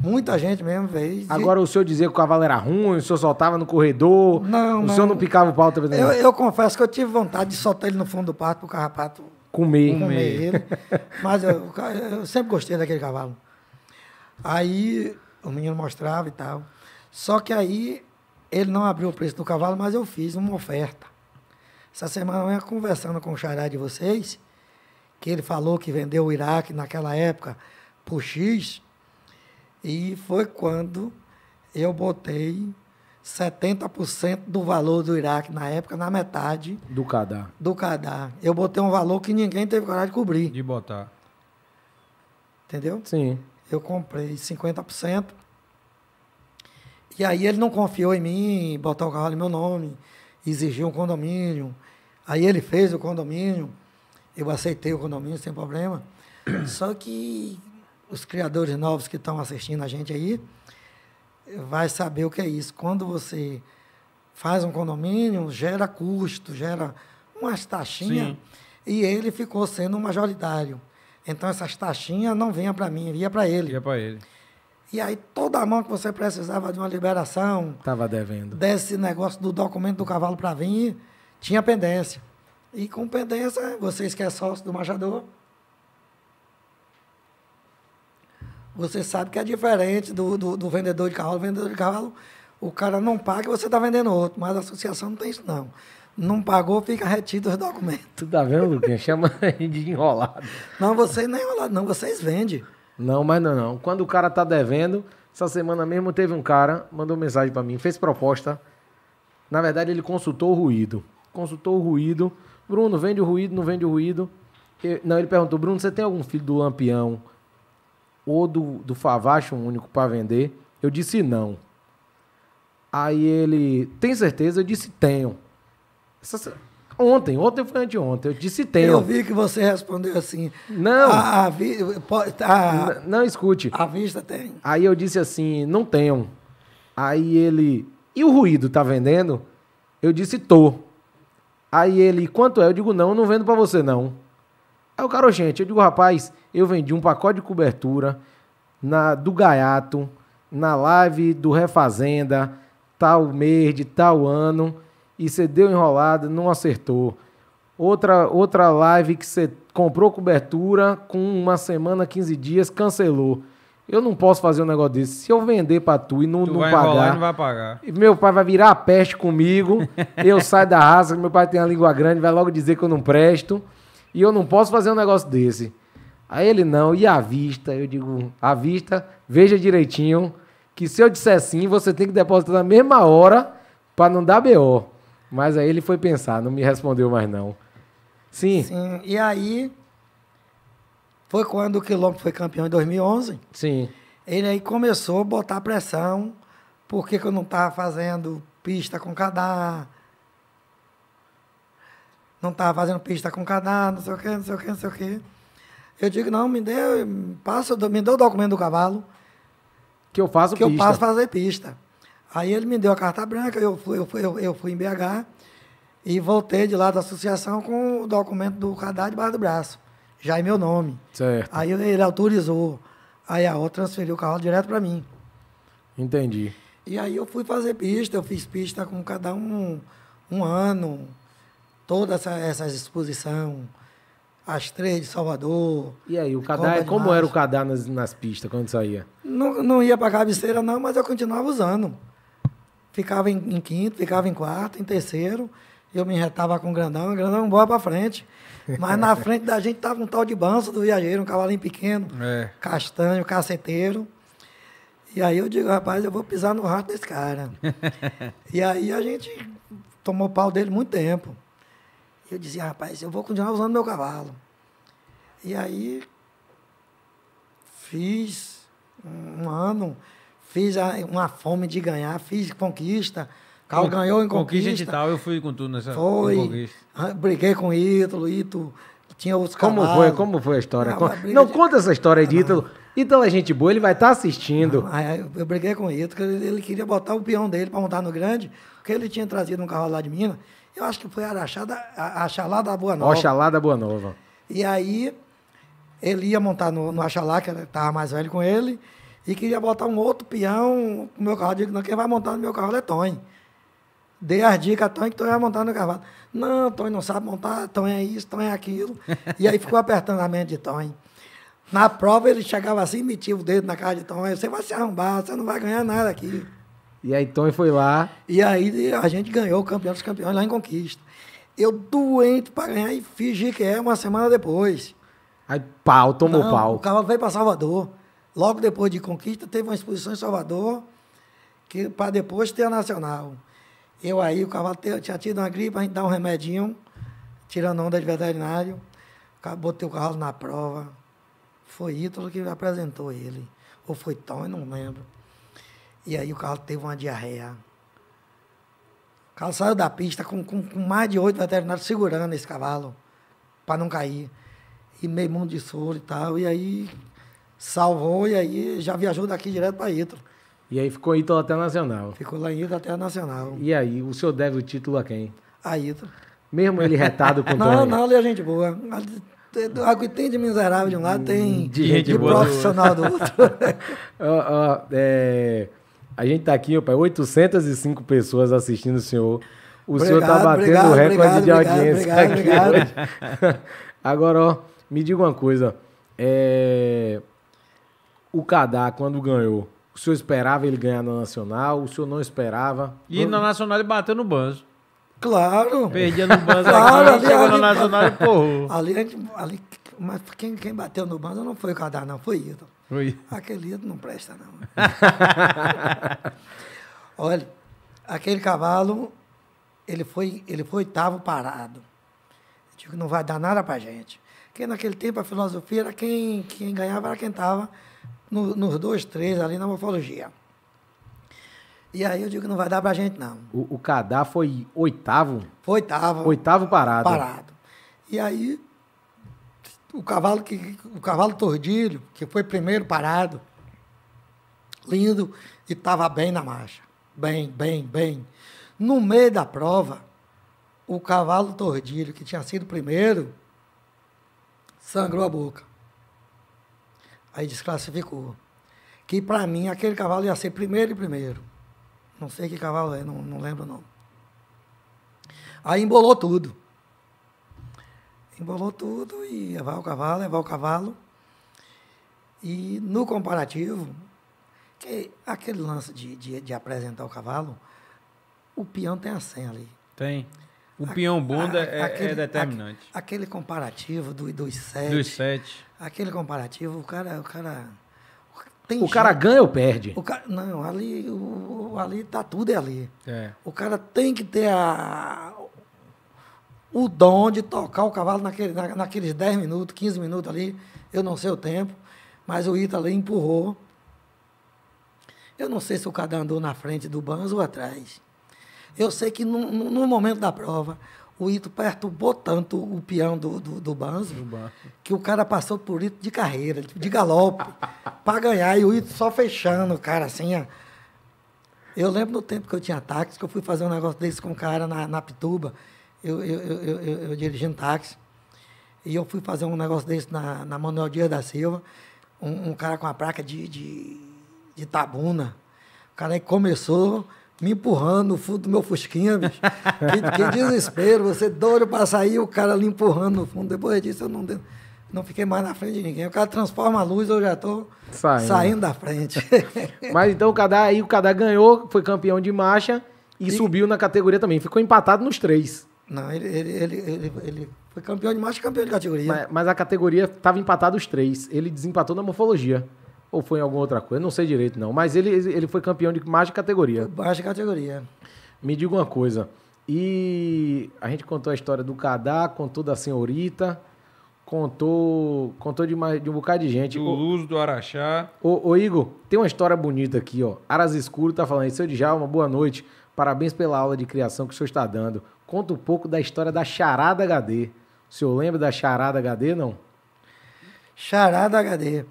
Muita gente mesmo fez. Agora o senhor dizia que o cavalo era ruim, o senhor soltava no corredor. Não, O não. senhor não picava o pau também. Eu, eu confesso que eu tive vontade de soltar ele no fundo do parque para o carrapato comer. comer ele. Mas eu, eu sempre gostei daquele cavalo. Aí o menino mostrava e tal. Só que aí ele não abriu o preço do cavalo, mas eu fiz uma oferta. Essa semana eu ia conversando com o Xará de vocês, que ele falou que vendeu o Iraque naquela época por X. E foi quando eu botei 70% do valor do Iraque na época, na metade. Do cadar. Do cadar. Eu botei um valor que ninguém teve coragem de cobrir. De botar. Entendeu? Sim eu comprei 50%. E aí ele não confiou em mim, botar o carro no meu nome, exigiu um condomínio. Aí ele fez o condomínio, eu aceitei o condomínio sem problema. Só que os criadores novos que estão assistindo a gente aí vai saber o que é isso. Quando você faz um condomínio, gera custo, gera umas taxinhas, Sim. e ele ficou sendo um majoritário. Então essas taxinhas não vinham para mim, vinha para ele. Vinha para ele. E aí toda a mão que você precisava de uma liberação. Estava devendo. Desse negócio do documento do cavalo para vir, tinha pendência. E com pendência, vocês que é sócio do machador, você sabe que é diferente do, do, do vendedor de cavalo. O vendedor de cavalo, o cara não paga e você está vendendo outro. Mas a associação não tem isso, não. Não pagou, fica retido os documentos. Tu tá vendo, Luquinha? Chama de enrolado. Não, vocês não é enrolado, não. Vocês vendem. Não, mas não, não. Quando o cara tá devendo, essa semana mesmo teve um cara, mandou mensagem para mim, fez proposta. Na verdade, ele consultou o ruído. Consultou o ruído. Bruno, vende o ruído, não vende o ruído. Eu, não, ele perguntou, Bruno, você tem algum filho do Lampião ou do, do Favacho único para vender? Eu disse não. Aí ele, tem certeza? Eu disse, tenho. Ontem, ontem foi anteontem, eu disse tem. Eu vi que você respondeu assim. Não. A, ah, a, vi, a, tá, não, escute. A vista tem. Aí eu disse assim, não tenho. Aí ele, e o ruído, tá vendendo? Eu disse, tô. Aí ele, quanto é? Eu digo, não, não vendo para você não. Aí o cara, gente, eu digo, rapaz, eu vendi um pacote de cobertura na do Gaiato, na live do Refazenda, tal mês de tal ano e você deu enrolada, não acertou. Outra, outra live que você comprou cobertura com uma semana, 15 dias, cancelou. Eu não posso fazer um negócio desse. Se eu vender pra tu e não, tu não vai pagar. não vai pagar. Meu pai vai virar a peste comigo. eu saio da raça, meu pai tem a língua grande, vai logo dizer que eu não presto. E eu não posso fazer um negócio desse. Aí ele não, e à vista? Eu digo, à vista, veja direitinho. Que se eu disser sim, você tem que depositar na mesma hora para não dar BO. Mas aí ele foi pensar, não me respondeu mais não. Sim. Sim. E aí foi quando o Quilombo foi campeão em 2011. Sim. Ele aí começou a botar pressão, porque eu não estava fazendo pista com cadar, não estava fazendo pista com cadar, não sei o quê, não sei o quê, não sei o quê. Eu digo, não, me dê, passa, me dê o documento do cavalo. Que eu faço que pista. Que eu passo fazer pista. Aí ele me deu a carta branca, eu fui, eu fui, eu, eu fui em BH e voltei de lá da associação com o documento do cadastro debaixo do braço, já em é meu nome. Certo. Aí ele autorizou. Aí a outra transferiu o carro direto para mim. Entendi. E aí eu fui fazer pista, eu fiz pista com cada um um ano, toda essa, essa exposição, as três de Salvador. E aí, o cadar, como era o cadar nas, nas pistas quando saía? Não, não ia para cabeceira não, mas eu continuava usando ficava em, em, quinto, ficava em quarto, em terceiro. Eu me retava com o grandão, o grandão boa para frente. Mas na frente da gente tava um tal de bança do viajeiro, um cavalinho pequeno, é. castanho, caceteiro. E aí eu digo, rapaz, eu vou pisar no rato desse cara. e aí a gente tomou pau dele muito tempo. Eu dizia, rapaz, eu vou continuar usando meu cavalo. E aí fiz um ano, fiz uma fome de ganhar, fiz conquista. Cal ganhou em conquista. Conquista digital, eu fui com tudo nessa Foi. Ah, briguei com Ítalo, Ítalo tinha outros Como cavalos. foi? Como foi a história? Não, não de... conta essa história de ah, Ítalo. Ítalo é gente boa, ele vai estar tá assistindo. Não, eu briguei com o Ítalo, ele, ele queria botar o peão dele para montar no grande, porque ele tinha trazido um carro lá de Minas. Eu acho que foi Araxada, Axalá da Boa Nova. Oxalá da Boa Nova. E aí, ele ia montar no, no Axalá, que estava mais velho com ele, e queria botar um outro peão no meu carro. Eu digo, não, quem vai montar no meu carro é Tony. Dei as dicas a Tony que Tony ia montar no meu cavalo. Não, Tony não sabe montar, Tony é isso, Tony é aquilo. E aí ficou apertando a mente de Tony. Na prova ele chegava assim, metia o dedo na cara de Tony, você vai se arrombar, você não vai ganhar nada aqui. E aí Tony foi lá. E aí a gente ganhou o campeão dos campeões lá em Conquista. Eu doente para ganhar e fingi que é uma semana depois. Aí pau, tomou não, pau. O cavalo veio para Salvador. Logo depois de Conquista, teve uma exposição em Salvador, que para depois ter a Nacional. Eu aí, o cavalo tinha tido uma gripe, a gente dá um remedinho, tirando onda de veterinário, botei o cavalo na prova. Foi Ítalo que apresentou ele. Ou foi Tom, eu não lembro. E aí o cavalo teve uma diarreia. O cavalo saiu da pista com, com, com mais de oito veterinários segurando esse cavalo para não cair. E meio mundo de soro e tal. E aí salvou e aí já viajou daqui direto para Ítalo. E aí ficou Ítalo até Nacional. Ficou lá em Ítalo até Nacional. E aí, o senhor deve o título a quem? A Ítalo. Mesmo ele retado com Não, não, ele é gente boa. O que tem de miserável de um lado, tem hum, de, gente de boa profissional do outro. oh, oh, é... A gente está aqui, opa, 805 pessoas assistindo o senhor. O tá obrigado, senhor está batendo o recorde obrigado, de audiência obrigado, aqui hoje. Agora, ó, me diga uma coisa. É o Cadá, quando ganhou, o senhor esperava ele ganhar na Nacional? O senhor não esperava? E na Nacional ele bateu no Banzo. Claro. Perdia no Banzo. claro, aqui, ali, chegou ali, na Nacional e porrou. Ali, ali, mas quem, quem bateu no Banzo não foi o Cadá, não. Foi Ido, Foi. Aquele Ido não presta, não. Olha, aquele cavalo, ele foi, ele foi oitavo parado. digo, não vai dar nada pra gente. Porque naquele tempo a filosofia era quem, quem ganhava era quem estava no, nos dois, três ali na morfologia. E aí eu digo, não vai dar pra gente, não. O, o Cadá foi oitavo? Foi oitavo. Oitavo parado. Parado. E aí, o cavalo, que, o cavalo tordilho, que foi primeiro parado, lindo, e estava bem na marcha. Bem, bem, bem. No meio da prova, o cavalo tordilho, que tinha sido primeiro, sangrou a boca. Aí desclassificou. Que para mim aquele cavalo ia ser primeiro e primeiro. Não sei que cavalo é, não, não lembro o nome. Aí embolou tudo. Embolou tudo e levar o cavalo, levar o cavalo. E no comparativo, que aquele lance de, de, de apresentar o cavalo, o peão tem a senha ali. Tem. O peão bunda a, a, é, é, aquele, é, determinante. A, aquele comparativo do, dos sete. Dos sete aquele comparativo, o cara. O cara, tem o cara ganha ou perde? O cara, não, ali, o, ali tá tudo é ali. É. O cara tem que ter a, o dom de tocar o cavalo naquele, na, naqueles 10 minutos, 15 minutos ali. Eu não sei o tempo, mas o Ita ali empurrou. Eu não sei se o cara andou na frente do Banzo ou atrás. Eu sei que no, no momento da prova, o Ito perturbou tanto o peão do, do, do Banzo, que o cara passou por Ito de carreira, de galope, para ganhar, e o Ito só fechando, cara, assim. Ó. Eu lembro no tempo que eu tinha táxi, que eu fui fazer um negócio desse com um cara na, na Pituba, eu, eu, eu, eu, eu dirigindo táxi, e eu fui fazer um negócio desse na, na Manuel Dias da Silva, um, um cara com a placa de, de, de tabuna. O cara aí começou me empurrando no fundo do meu fusquinha, bicho. que, que, desespero, você doido para sair, o cara ali empurrando no fundo. Depois disso, eu não, não fiquei mais na frente de ninguém. O cara transforma a luz, eu já tô saindo, saindo da frente. Mas então o Cadá, aí o Cadá ganhou, foi campeão de marcha e, e, subiu na categoria também. Ficou empatado nos três. Não, ele, ele, ele, ele, ele foi campeão de marcha e campeão de categoria. Mas, mas a categoria estava empatada os três. Ele desempatou na morfologia ou foi em alguma outra coisa, não sei direito não, mas ele, ele foi campeão de mais de categoria. Mais de categoria. Me diga uma coisa, e a gente contou a história do Cadá, contou da senhorita, contou contou de, uma, de um bocado de gente. Do Luz, do Araxá. Ô, ô, Igor, tem uma história bonita aqui, ó. Aras Escuro tá falando, seu Djalma, boa noite, parabéns pela aula de criação que o senhor está dando. Conta um pouco da história da Charada HD. O senhor lembra da Charada HD, não? Charada HD.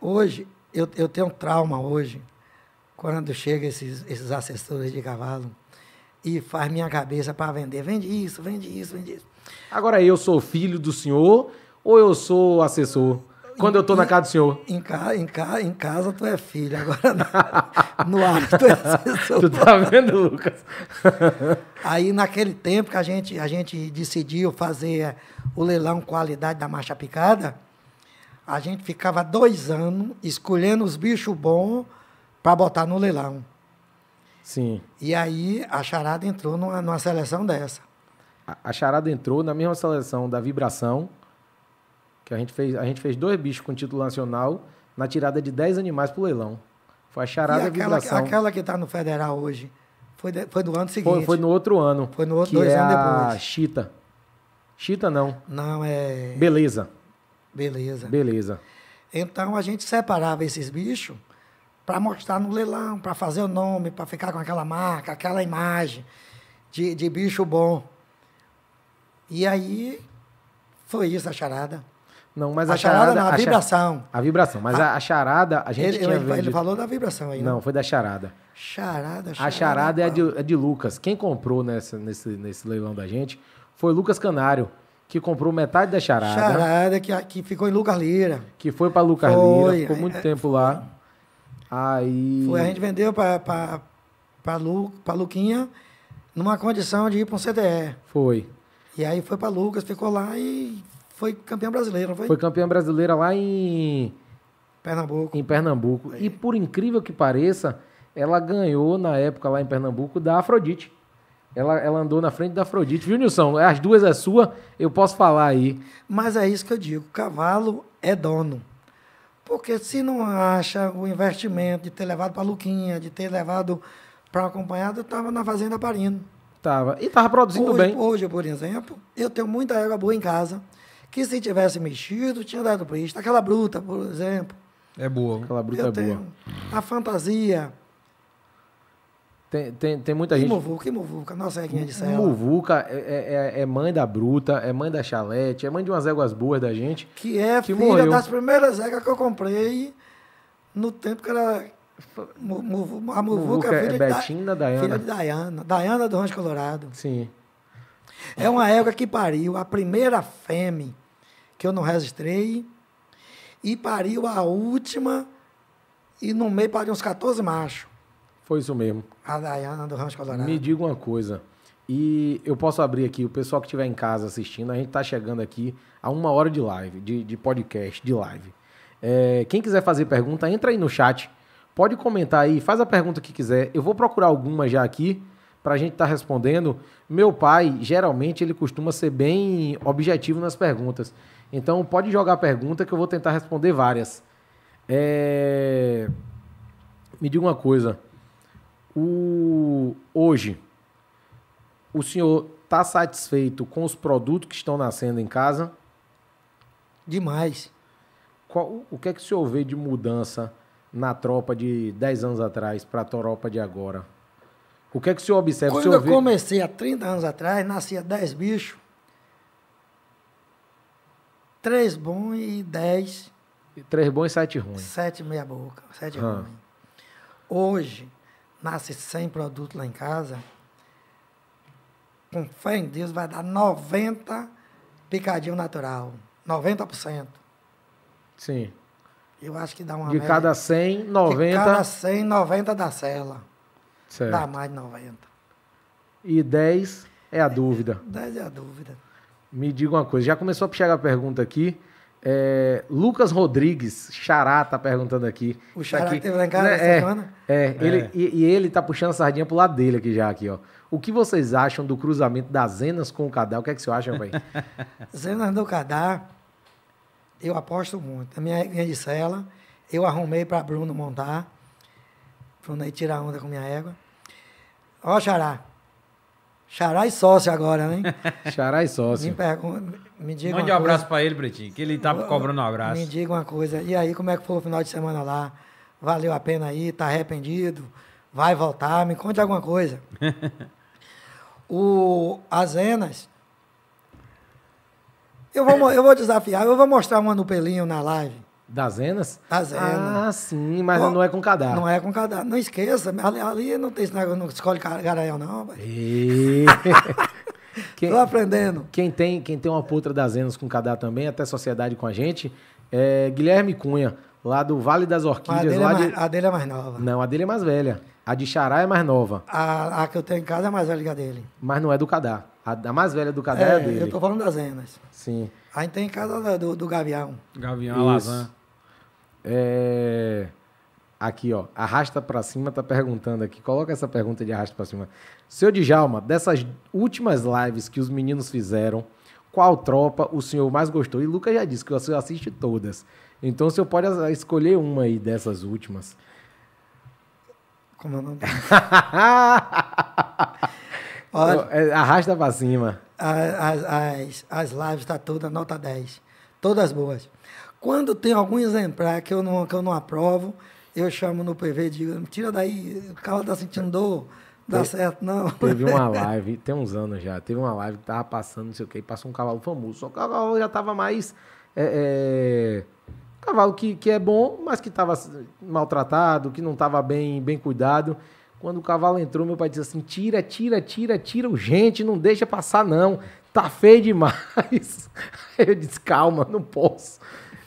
Hoje, eu, eu tenho um trauma hoje, quando chega esses, esses assessores de cavalo e faz minha cabeça para vender. Vende isso, vende isso, vende isso. Agora, eu sou filho do senhor ou eu sou assessor? Quando eu estou na casa do senhor? Em, em, em casa tu é filho, agora no ar tu é assessor. tu tá vendo, Lucas? Aí naquele tempo que a gente, a gente decidiu fazer o leilão qualidade da marcha picada, a gente ficava dois anos escolhendo os bichos bons para botar no leilão. Sim. E aí a charada entrou numa, numa seleção dessa. A, a, charada entrou na mesma seleção da vibração, que a gente fez, a gente fez dois bichos com título nacional na tirada de 10 animais pro leilão. Foi a charada e aquela, vibração. Aquela que está no federal hoje. Foi, de, foi no ano seguinte. Foi, foi, no outro ano. Foi no outro, dois é anos depois. A Chita. Chita não. Não, é. Beleza. Beleza. Beleza. Então a gente separava esses bichos para mostrar no leilão, para fazer o nome, para ficar com aquela marca, aquela imagem de, de bicho bom. E aí foi isso a charada. Não, mas a, a charada, charada não, a, a vibração. A vibração, mas a, a charada a gente ele, tinha ele, vendido. ele falou da vibração aí. Né? Não, foi da charada. Charada, charada. A charada é de, é de Lucas. Quem comprou nessa, nesse, nesse leilão da gente foi Lucas Canário que comprou metade da charada. Charada, que, que ficou em Lucas Lira. Que foi para Lucas foi, Lira, é, ficou muito é, tempo lá. Aí. Foi, a gente vendeu para Lu, Luquinha numa condição de ir para um CDE Foi. E aí foi para Lucas, ficou lá e foi campeão brasileiro, foi? Foi campeão brasileira lá em. Pernambuco. Em Pernambuco. É. E por incrível que pareça, ela ganhou na época lá em Pernambuco da Afrodite. Ela, ela andou na frente da Afrodite, viu, Nilson? As duas é sua, eu posso falar aí. Mas é isso que eu digo: cavalo é dono. Porque se não acha o investimento de ter levado para Luquinha, de ter levado para eu estava na fazenda parindo. Tava. E estava produzindo hoje, bem. Hoje, por exemplo, eu tenho muita égua boa em casa, que se tivesse mexido, tinha dado para isso. Aquela bruta, por exemplo. É boa, aquela bruta eu é tenho. boa. A fantasia, tem, tem, tem muita que gente. Muvuca, que muvuca, nossa reguinha de cela. Muvuca é, é, é, é, mãe da Bruta, é mãe da Chalete, é mãe de umas éguas boas da gente. Que é que filha morreu. das primeiras éguas que eu comprei no tempo que era. A Muvuca, é filha é da, diana Filha de Dayana. Dayana do Rancho Colorado. Sim. É uma égua que pariu a primeira fêmea que eu não registrei e pariu a última e no meio pariu uns 14 machos. Foi isso mesmo. A Dayana do Rancho Colorado. Me diga uma coisa. E eu posso abrir aqui, o pessoal que estiver em casa assistindo, a gente está chegando aqui a uma hora de live, de, de podcast, de live. É, quem quiser fazer pergunta, entra aí no chat. Pode comentar aí, faz a pergunta que quiser. Eu vou procurar alguma já aqui para a gente estar tá respondendo. Meu pai, geralmente, ele costuma ser bem objetivo nas perguntas. Então, pode jogar a pergunta que eu vou tentar responder várias. É... Me diga uma coisa o, hoje, o senhor está satisfeito com os produtos que estão nascendo em casa? Demais. Qual, o que é que o senhor vê de mudança na tropa de 10 anos atrás para a tropa de agora? O que é que o senhor observa? Quando senhor eu vê... comecei há 30 anos atrás, nascia 10 bichos. 3 bons e 10. 3 bons e 7 ruins. 7 meia boca, 7 ruins. Hoje, nasce 100 produtos lá em casa, com fé em Deus vai dar 90 picadinho natural. 90%. Sim. Eu acho que dá uma. De média. cada 100, 90. De cada 100, 90 da cela. Certo. Dá mais de 90. E 10 é a dúvida. 10 é a dúvida. Me diga uma coisa, já começou a chegar a pergunta aqui. É, Lucas Rodrigues, Xará, tá perguntando aqui. O tá Xará aqui. teve lá em casa né, é, semana? É, é, Ele, e, e, ele tá puxando a sardinha pro lado dele aqui já, aqui, ó. O que vocês acham do cruzamento das Zenas com o Cadá? O que é que vocês acham, velho? Zenas do Cadá, eu aposto muito. A minha, minha de cela, eu arrumei para Bruno montar. Bruno aí tirar onda com minha égua. Ó, Xará, Xará e sócio agora, né? Xará e sócio. Me, pergunta, me diga Mande um abraço para ele, Pretinho, que ele tá cobrando um abraço. Me diga uma coisa. E aí, como é que foi o final de semana lá? Valeu a pena aí? Tá arrependido? Vai voltar? Me conte alguma coisa. o Azenas. Eu vou, eu vou desafiar, eu vou mostrar uma no pelinho na live. Das Enas? Das Enas. Ah, sim, mas Bom, não é com cadáver. Não é com cadáver. Não esqueça, ali, ali não tem esse negócio, não escolhe garanhão, não, vai. E... quem, Tô aprendendo. Quem tem, quem tem uma putra das Enas com cadáver também, até sociedade com a gente, é Guilherme Cunha, lá do Vale das Orquídeas. A dele, é lá é mais, de... a dele é mais nova. Não, a dele é mais velha. A de Xará é mais nova. A, a que eu tenho em casa é mais velha que a dele. Mas não é do Cadá. A, a mais velha do Cadá é, é a é, dele. Eu tô falando das Enas. Sim. Aí tem em casa do, do Gavião. Gavião, Lazan. É... Aqui, ó. Arrasta para cima tá perguntando aqui. Coloca essa pergunta de arrasta para cima. Seu Djalma, dessas últimas lives que os meninos fizeram, qual tropa o senhor mais gostou? E Lucas já disse que o senhor assiste todas. Então o senhor pode escolher uma aí dessas últimas. Como eu é não. Olha, é, Arrasta pra cima. As, as, as lives tá toda nota 10. Todas boas. Quando tem algum exemplar que eu não, que eu não aprovo, eu chamo no PV e digo, tira daí, o carro está sentindo dor, dá certo não. Teve uma live, tem uns anos já, teve uma live que tava passando, não sei o que, passou um cavalo famoso. Só que o cavalo já tava mais. É, é, cavalo que, que é bom, mas que tava maltratado, que não tava bem, bem cuidado. Quando o cavalo entrou, meu pai disse assim: tira, tira, tira, tira urgente, não deixa passar, não. Tá feio demais. Aí eu disse: calma, não posso.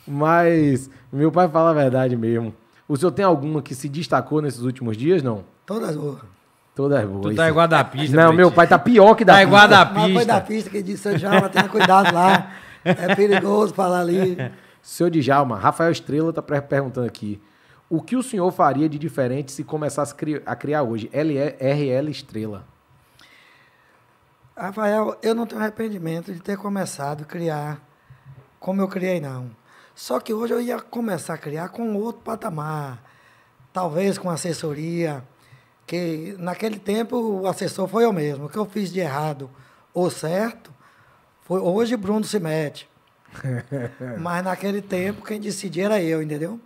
Mas meu pai fala a verdade mesmo. O senhor tem alguma que se destacou nesses últimos dias, não? Todas boas. Todas boas. Tu tá igual da pista. Não, meu pai tá pior que da tá pista. Tá igual da pista. Mas foi da pista que disse, Djalma, tenha cuidado lá. É perigoso falar ali. Senhor Djalma, Rafael Estrela tá perguntando aqui. O que o senhor faria de diferente se começasse a criar hoje? LRL Estrela. Rafael, eu não tenho arrependimento de ter começado a criar como eu criei, não. Só que hoje eu ia começar a criar com outro patamar, talvez com assessoria, que naquele tempo o assessor foi eu mesmo. O que eu fiz de errado ou certo, foi hoje Bruno se mete. Mas naquele tempo quem decidia era eu, entendeu?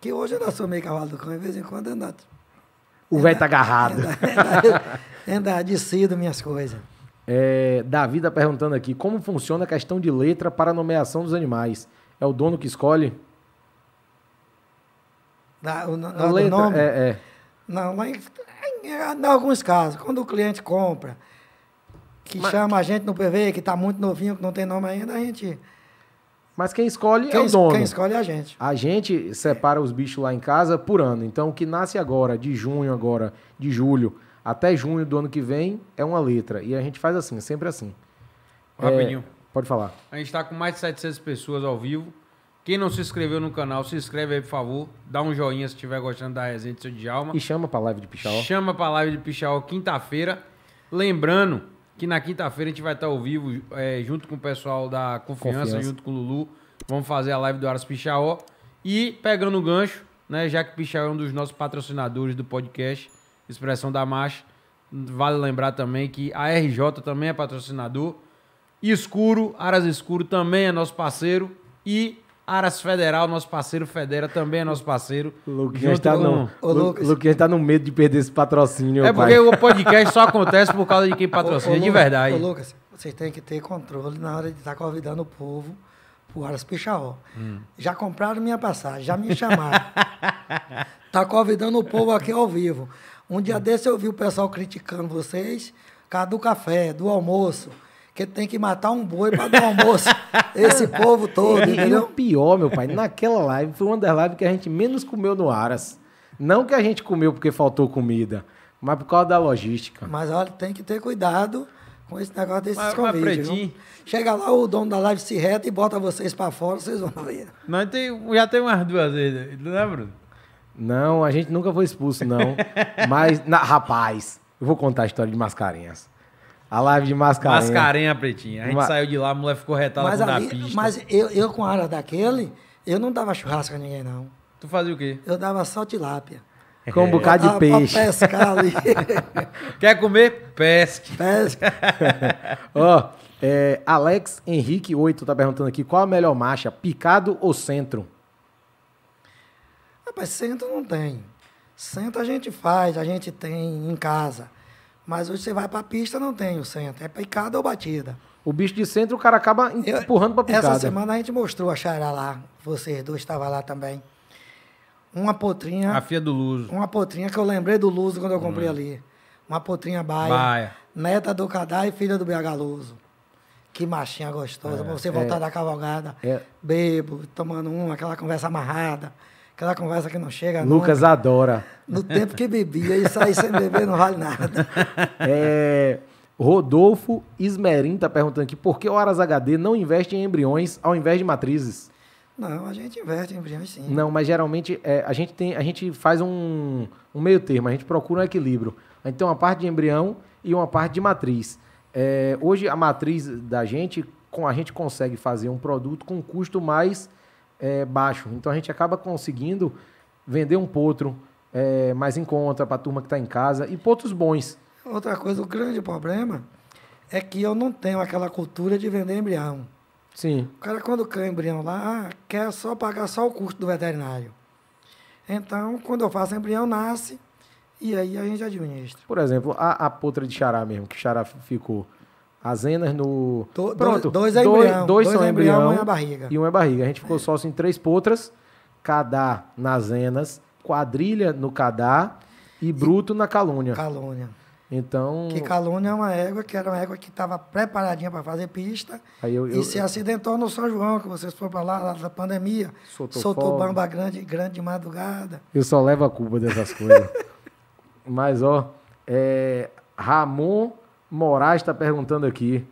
Que hoje eu sou meio cavalo do cão, de vez em quando anda. O velho tá agarrado. ainda decido minhas coisas. É, Davi tá perguntando aqui, como funciona a questão de letra para a nomeação dos animais? É o dono que escolhe? Da, o, na, letra, nome? É, é. Não, mas em, é, é, em, alguns casos, quando o cliente compra, que mas, chama a gente no PV, que está muito novinho, que não tem nome ainda, a gente. Mas quem escolhe quem, é o dono. Quem escolhe é a gente. A gente separa os bichos lá em casa por ano. Então, o que nasce agora, de junho agora, de julho, até junho do ano que vem, é uma letra. E a gente faz assim, sempre assim. Rapidinho. É, Pode falar. A gente está com mais de 700 pessoas ao vivo. Quem não se inscreveu no canal, se inscreve aí, por favor. Dá um joinha se estiver gostando da resenha do seu Djalma. E chama a live de Pichau. Chama a live de Pichau quinta-feira. Lembrando que na quinta-feira a gente vai estar ao vivo é, junto com o pessoal da Confiança, Confiança, junto com o Lulu. Vamos fazer a live do Aras Pichaó. E pegando o gancho, né, já que Pichaó é um dos nossos patrocinadores do podcast Expressão da Marcha, vale lembrar também que a RJ também é patrocinador. Escuro, Aras Escuro também é nosso parceiro. E Aras Federal, nosso parceiro Federa, também é nosso parceiro. Luquinhas tá, no, com... Lu, tá no medo de perder esse patrocínio. É porque pai. o podcast só acontece por causa de quem patrocina, ô, ô, de verdade. Ô, Lucas, vocês têm que ter controle na hora de estar tá convidando o povo pro Aras Pichaó. Hum. Já compraram minha passagem, já me chamaram. tá convidando o povo aqui ao vivo. Um dia desse eu vi o pessoal criticando vocês, cara do café, do almoço que tem que matar um boi para dar almoço. Esse povo todo, entendeu? E o pior, meu pai, naquela live foi uma das lives que a gente menos comeu no Aras. Não que a gente comeu porque faltou comida, mas por causa da logística. Mas olha, tem que ter cuidado com esse negócio desses mas, convites. Chega lá, o dono da live se reta e bota vocês para fora, vocês vão ver. Nós tem, já tem umas duas vezes, não né, Bruno? Não, a gente nunca foi expulso, não. mas, na, rapaz, eu vou contar a história de Mascarenhas. A live de Mascarenha. Mascarenha, Pretinha. A gente saiu de lá, a mulher ficou retada mas ali, da pista. Mas eu, eu com a área daquele, eu não dava churrasco a ninguém, não. Tu fazia o quê? Eu dava só tilápia. É, com um bocado de peixe. Pra pescar ali. Quer comer? Pesque. Pesque. Ó, oh, é, Alex Henrique 8 tá perguntando aqui, qual a melhor marcha, picado ou centro? Rapaz, centro não tem. Centro a gente faz, a gente tem em casa. Mas hoje você vai para a pista, não tem o centro. É picada ou batida. O bicho de centro, o cara acaba empurrando para picada. Essa semana a gente mostrou a Xará lá. Vocês dois estavam lá também. Uma potrinha... A filha do Luso. Uma potrinha que eu lembrei do Luso quando eu comprei hum. ali. Uma potrinha baia. baia. Neta do Cadá e filha do BH Luso. Que machinha gostosa. É, pra você voltar é, da cavalgada. É. Bebo, tomando uma, aquela conversa amarrada. Aquela conversa que não chega. Lucas nunca. adora. No tempo que bebia e sair sem beber não vale nada. É, Rodolfo Ismerim está perguntando aqui por que Horas HD não investe em embriões ao invés de matrizes? Não, a gente investe em embriões sim. Não, mas geralmente é, a, gente tem, a gente faz um, um meio termo, a gente procura um equilíbrio. A gente tem uma parte de embrião e uma parte de matriz. É, hoje a matriz da gente, com a gente consegue fazer um produto com custo mais é, baixo. Então a gente acaba conseguindo vender um potro é, mais em conta para a turma que está em casa e potros bons. Outra coisa, o grande problema é que eu não tenho aquela cultura de vender embrião. Sim. O cara, quando cria embrião lá, ah, quer só pagar só o custo do veterinário. Então, quando eu faço embrião, nasce e aí a gente administra. Por exemplo, a, a potra de xará mesmo, que xará ficou. As no. Do, Pronto. Dois, é embrião. Dois, dois, são é embrião, embrião, um é barriga. E um é barriga. A gente ficou é. sócio em três potras, cadá nas enas, quadrilha no cadá e, e bruto na calúnia. Calúnia. Então. Que calúnia é uma égua que era uma égua que estava preparadinha para fazer pista. aí eu, e se acidentou no São João, que vocês foram para lá na pandemia. Soltou, soltou bamba grande, grande de madrugada. Eu só levo a culpa dessas coisas. Mas, ó, é, Ramon Moraes está perguntando aqui.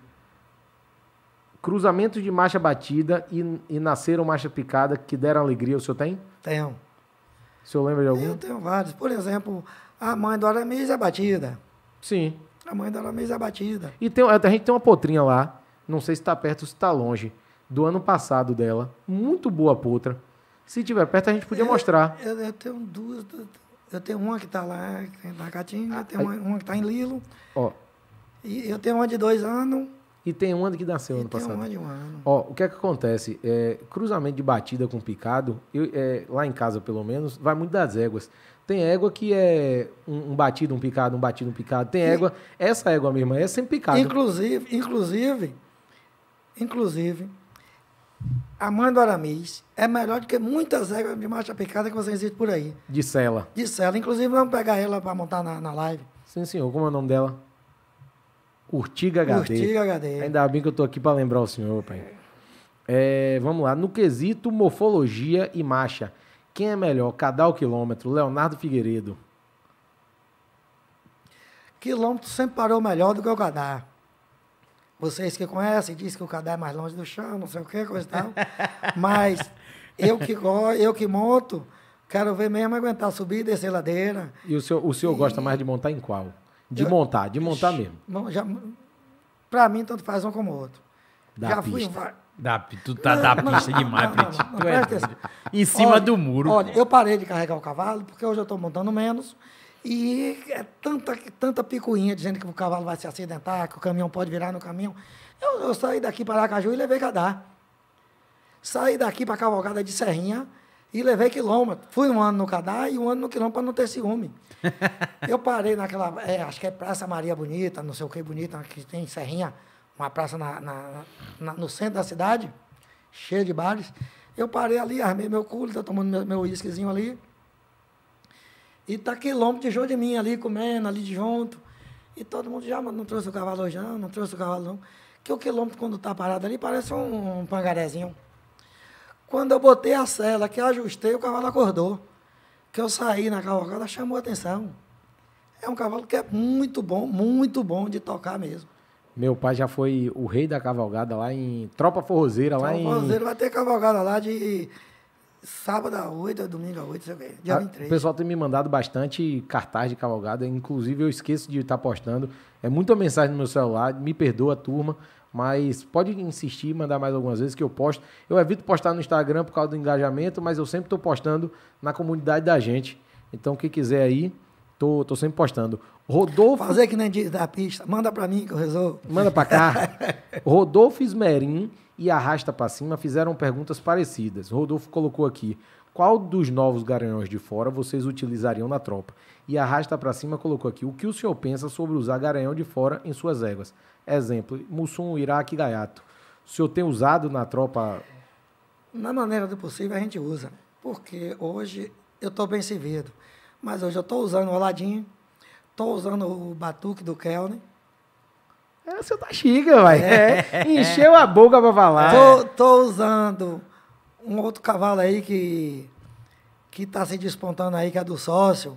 Cruzamentos de marcha batida e, e nasceram marcha picada que deram alegria. O senhor tem? Tenho. O senhor lembra de algum? Eu tenho vários. Por exemplo, a mãe do Aramis é batida. Sim. A mãe do Aramis é batida. E tem, a gente tem uma potrinha lá, não sei se está perto ou se está longe, do ano passado dela. Muito boa potra. Se tiver perto, a gente podia eu, mostrar. Eu, eu, tenho duas. Eu tenho uma que está lá na tá Catinga, ah, tem uma, uma que está em Lilo. Ó, e eu tenho uma de dois anos. E tem uma que nasceu ano tem passado. Tem uma de um ano. Ó, o que é que acontece? É, cruzamento de batida com picado, eu, é, lá em casa pelo menos, vai muito das éguas. Tem égua que é um, um batido, um picado, um batido, um picado. Tem e, égua. Essa égua mesmo é sempre picado. Inclusive, inclusive, inclusive, a mãe do Aramis é melhor do que muitas éguas de marcha picada que você existe por aí. De cela. De cela. Inclusive, vamos pegar ela para montar na, na live. Sim, senhor. Como é o nome dela? Urtiga HD. Urtiga HD. Ainda bem que eu tô aqui para lembrar o senhor, pai. É, vamos lá. No quesito morfologia e marcha, quem é melhor? Cadal quilômetro? Leonardo Figueiredo. Quilômetro sempre parou melhor do que o Cadar. Vocês que conhecem dizem que o Cadar é mais longe do chão, não sei o que, coisa e tal. Mas eu que, eu que monto, quero ver mesmo aguentar subir e descer ladeira. E o senhor, o senhor e... gosta mais de montar em qual? De eu, montar, de montar ixi, mesmo. Não, já, pra mim, tanto faz um como o outro. Da já pista. fui da, tu tá não, da pista não, demais, Pretinho. não, é Em cima olha, do muro. Olha, eu parei de carregar o cavalo, porque hoje eu estou montando menos. E é tanta, tanta picuinha dizendo que o cavalo vai se acidentar, que o caminhão pode virar no caminhão. Eu, eu saí daqui para Aracaju e levei Cadá. Saí daqui para Cavalgada de Serrinha e levei quilômetro. Fui um ano no Cadá e um ano no quilômetro para não ter ciúme. eu parei naquela, é, acho que é Praça Maria Bonita, não sei o que bonita, que tem Serrinha, uma praça na, na, na, no centro da cidade, cheia de bares. Eu parei ali, armei meu culo, tá tomando meu, uísquezinho ali. E tá quilômetro de jogo de mim ali, comendo ali de junto. E todo mundo já, não trouxe o cavalo já, não trouxe o cavalo não. Que o quilômetro, quando tá parado ali, parece um, um pangarezinho. Quando eu botei a cela, que ajustei, o cavalo acordou. Que eu saí na cavalgada, chamou a atenção. É um cavalo que é muito bom, muito bom de tocar mesmo. Meu pai já foi o rei da cavalgada lá em Tropa Forrozeira, lá em. Forrozeira vai ter cavalgada lá de sábado a 8, domingo a 8, você vê. dia a, ah, 23. O pessoal tem me mandado bastante cartaz de cavalgada, inclusive eu esqueço de estar postando. É muita mensagem no meu celular, me perdoa, a turma. Mas pode insistir, mandar mais algumas vezes que eu posto. Eu evito postar no Instagram por causa do engajamento, mas eu sempre estou postando na comunidade da gente. Então, quem quiser aí, tô, tô sempre postando. Rodolfo. Fazer que nem diz da pista. Manda para mim que eu resolvo. Manda para cá. Rodolfo Esmerim e Arrasta para Cima fizeram perguntas parecidas. Rodolfo colocou aqui: qual dos novos garanhões de fora vocês utilizariam na tropa? e arrasta para cima colocou aqui: o que o senhor pensa sobre usar garanhão de fora em suas éguas? Exemplo: Mussum, Iraque, Gaiato. O senhor tem usado na tropa? Na maneira do possível a gente usa, porque hoje eu estou bem servido, mas hoje eu estou usando o Aladim, estou usando o Batuque do Kelner. É, o senhor tá xiga, vai. É. Encheu a boca para falar. Tô, tô usando um outro cavalo aí que que está se despontando aí, que é do sócio,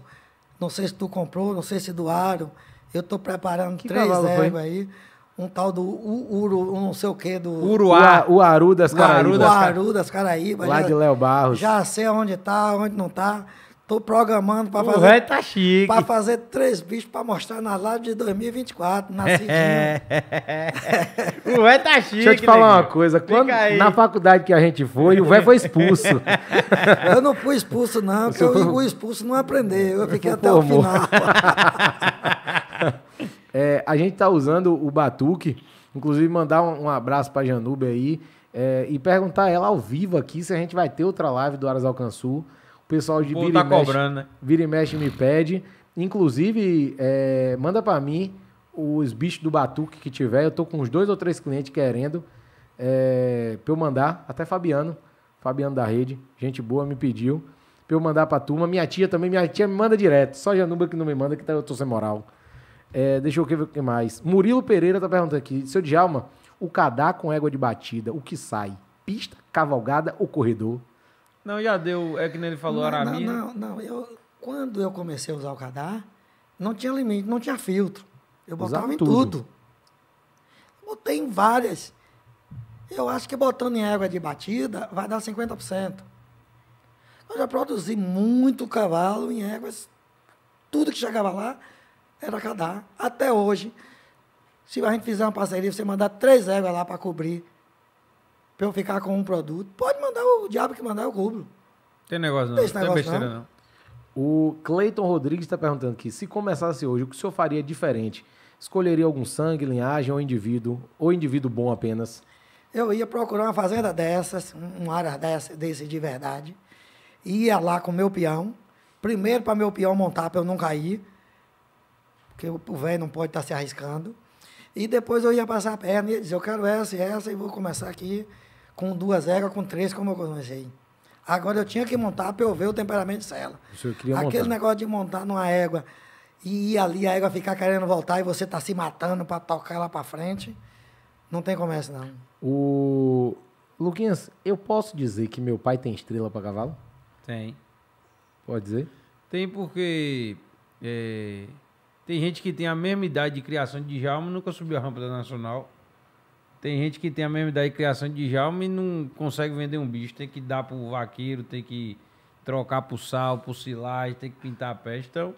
não sei se tu comprou, não sei se doaram. Eu estou preparando que três ervas aí. Um tal do Uru, um não sei o quê do. Uruá, o Aru das Caraíbas. O Aru das Caraíbas. Lá de Léo Barros. Já sei onde está, onde não está. Tô programando para fazer. O tá chique. fazer três bichos para mostrar na live de 2024, na é. O velho tá chique. Deixa eu te falar né? uma coisa. Quando, na faculdade que a gente foi, o velho foi expulso. eu não fui expulso, não, porque eu, o expulso não aprendeu. Eu fiquei até o final. é, a gente tá usando o Batuque. Inclusive, mandar um, um abraço para Janube aí. É, e perguntar ela ao vivo aqui se a gente vai ter outra live do Aras Alcançu pessoal de vira, tá e mexe, né? vira e mexe me pede. Inclusive, é, manda para mim os bichos do Batuque que tiver. Eu tô com uns dois ou três clientes querendo é, eu mandar. Até Fabiano, Fabiano da Rede, gente boa, me pediu pra eu mandar para a turma. Minha tia também, minha tia me manda direto. Só Januba que não me manda, que tá, eu tô sem moral. É, deixa eu ver o que mais. Murilo Pereira tá perguntando aqui. Seu Djalma, o cadá com égua de batida, o que sai? Pista, cavalgada ou corredor? Não, já deu, é que nem ele falou, não, Arami. Não, não, não. Eu, quando eu comecei a usar o cadar, não tinha limite, não tinha filtro. Eu botava em tudo. tudo. Botei em várias. Eu acho que botando em égua de batida vai dar 50%. Eu já produzi muito cavalo em éguas. Tudo que chegava lá era cadar. Até hoje. Se a gente fizer uma parceria, você mandar três éguas lá para cobrir para eu ficar com um produto. Pode mandar o diabo que mandar, eu cubro. Tem negócio não. Tem negócio tem besteira, não. não. O Cleiton Rodrigues está perguntando aqui: se começasse hoje, o que o senhor faria diferente? Escolheria algum sangue, linhagem ou indivíduo? Ou indivíduo bom apenas? Eu ia procurar uma fazenda dessas, uma área dessa, desse de verdade. Ia lá com meu peão. Primeiro para meu peão montar, para eu não cair. Porque o velho não pode estar tá se arriscando. E depois eu ia passar a perna e ia dizer: eu quero essa e essa, e vou começar aqui com duas éguas, com três, como eu comecei. Agora eu tinha que montar para eu ver o temperamento dela. Aquele montar. negócio de montar numa égua e ir ali, a égua ficar querendo voltar e você tá se matando para tocar lá para frente, não tem comércio, não. O... Luquinhas, eu posso dizer que meu pai tem estrela para cavalo? Tem. Pode dizer? Tem porque é... tem gente que tem a mesma idade de criação de Djalma e nunca subiu a rampa da Nacional. Tem gente que tem a mesma ideia de criação de jalma e não consegue vender um bicho. Tem que dar pro vaqueiro, tem que trocar pro sal, pro silagem, tem que pintar a peste. Então,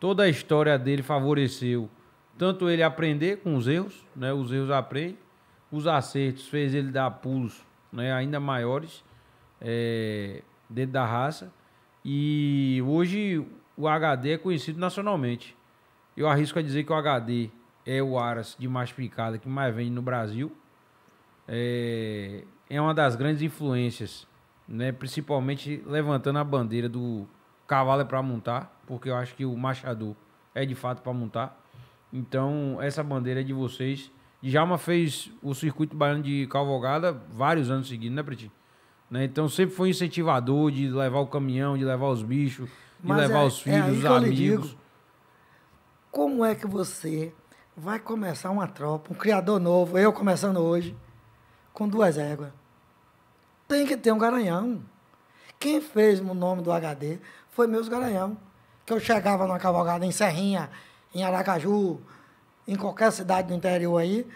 toda a história dele favoreceu tanto ele aprender com os erros, né? Os erros aprende. Os acertos fez ele dar pulos né? ainda maiores é, dentro da raça. E hoje o HD é conhecido nacionalmente. Eu arrisco a dizer que o HD é o Aras de mais picada que mais vende no Brasil. É, é uma das grandes influências, né? principalmente levantando a bandeira do cavalo é para montar, porque eu acho que o machador é de fato para montar. Então, essa bandeira é de vocês. Djalma fez o circuito baiano de cavalgada vários anos seguidos, né, Pretinho? Né? Então, sempre foi incentivador de levar o caminhão, de levar os bichos, de Mas levar é, os é filhos, é os amigos. Digo, como é que você vai começar uma tropa, um criador novo, eu começando hoje, com duas éguas. Tem que ter um garanhão. Quem fez o nome do HD foi meus garanhão. Que eu chegava numa cavalgada em Serrinha, em Aracaju, em qualquer cidade do interior aí.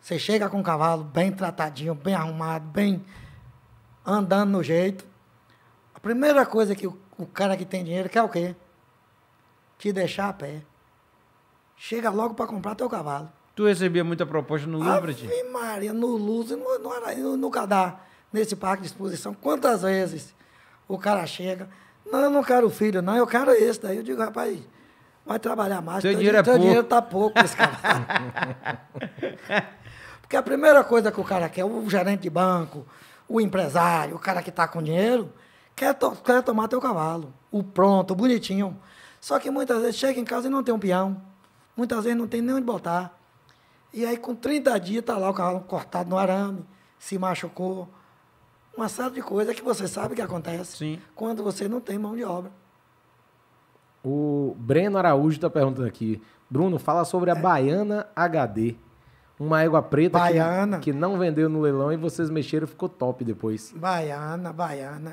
Você chega com um cavalo bem tratadinho, bem arrumado, bem andando no jeito. A primeira coisa que o, o cara que tem dinheiro quer o quê? Te deixar a pé. Chega logo para comprar teu cavalo. Tu recebia muita proposta no Louvre, Ave Maria, no Luso, no, no, no Cadá, nesse parque de exposição. Quantas vezes o cara chega, não, eu não quero filho, não, eu quero esse. Daí eu digo, rapaz, vai trabalhar mais. Teu, teu dinheiro, é teu pouco. dinheiro tá pouco esse cavalo. Porque a primeira coisa que o cara quer, o gerente de banco, o empresário, o cara que está com dinheiro, quer, to quer tomar teu cavalo. O pronto, o bonitinho. Só que muitas vezes chega em casa e não tem um peão. Muitas vezes não tem nem onde botar. E aí, com 30 dias, está lá o cavalo cortado no arame, se machucou. Uma série de coisas que você sabe que acontece Sim. quando você não tem mão de obra. O Breno Araújo está perguntando aqui. Bruno, fala sobre a é. Baiana HD uma égua preta baiana. Que, que não vendeu no leilão e vocês mexeram ficou top depois. Baiana, baiana.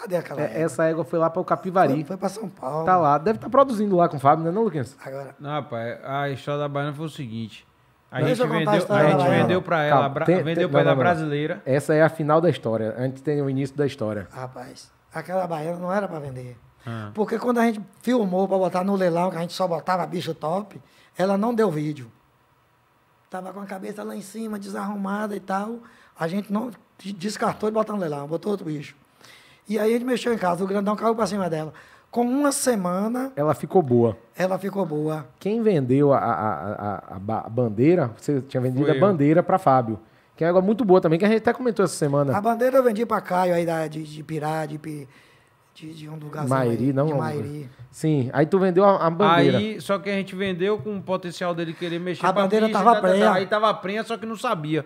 Cadê aquela é, égua? Essa égua foi lá para o Capivari. Foi, foi para São Paulo. Tá lá. Deve estar tá produzindo lá com o Fábio, né, não, Luquinhas? Agora. Não, rapaz, a história da baiana foi o seguinte. A Deixa gente, vendeu, a, a gente vendeu para ela, Calma, tem, vendeu para ela brasileira. Essa é a final da história. Antes tem o início da história. Rapaz, aquela baiana não era para vender. Ah. Porque quando a gente filmou para botar no leilão, que a gente só botava bicho top, ela não deu vídeo. Tava com a cabeça lá em cima, desarrumada e tal. A gente não descartou e botou no leilão, botou outro bicho. E aí a gente mexeu em casa, o grandão caiu para cima dela. Com uma semana. Ela ficou boa. Ela ficou boa. Quem vendeu a, a, a, a bandeira, você tinha vendido Foi a bandeira para Fábio. Que é uma água muito boa também, que a gente até comentou essa semana. A bandeira eu vendi para Caio aí da, de, de Pirá, de, de, de um lugar Mairi, não? De Mairi. Sim, aí tu vendeu a, a, bandeira. Aí, só que a gente vendeu com o potencial dele querer mexer A bandeira bicha, tava prenha. aí tava prenha, só que não sabia.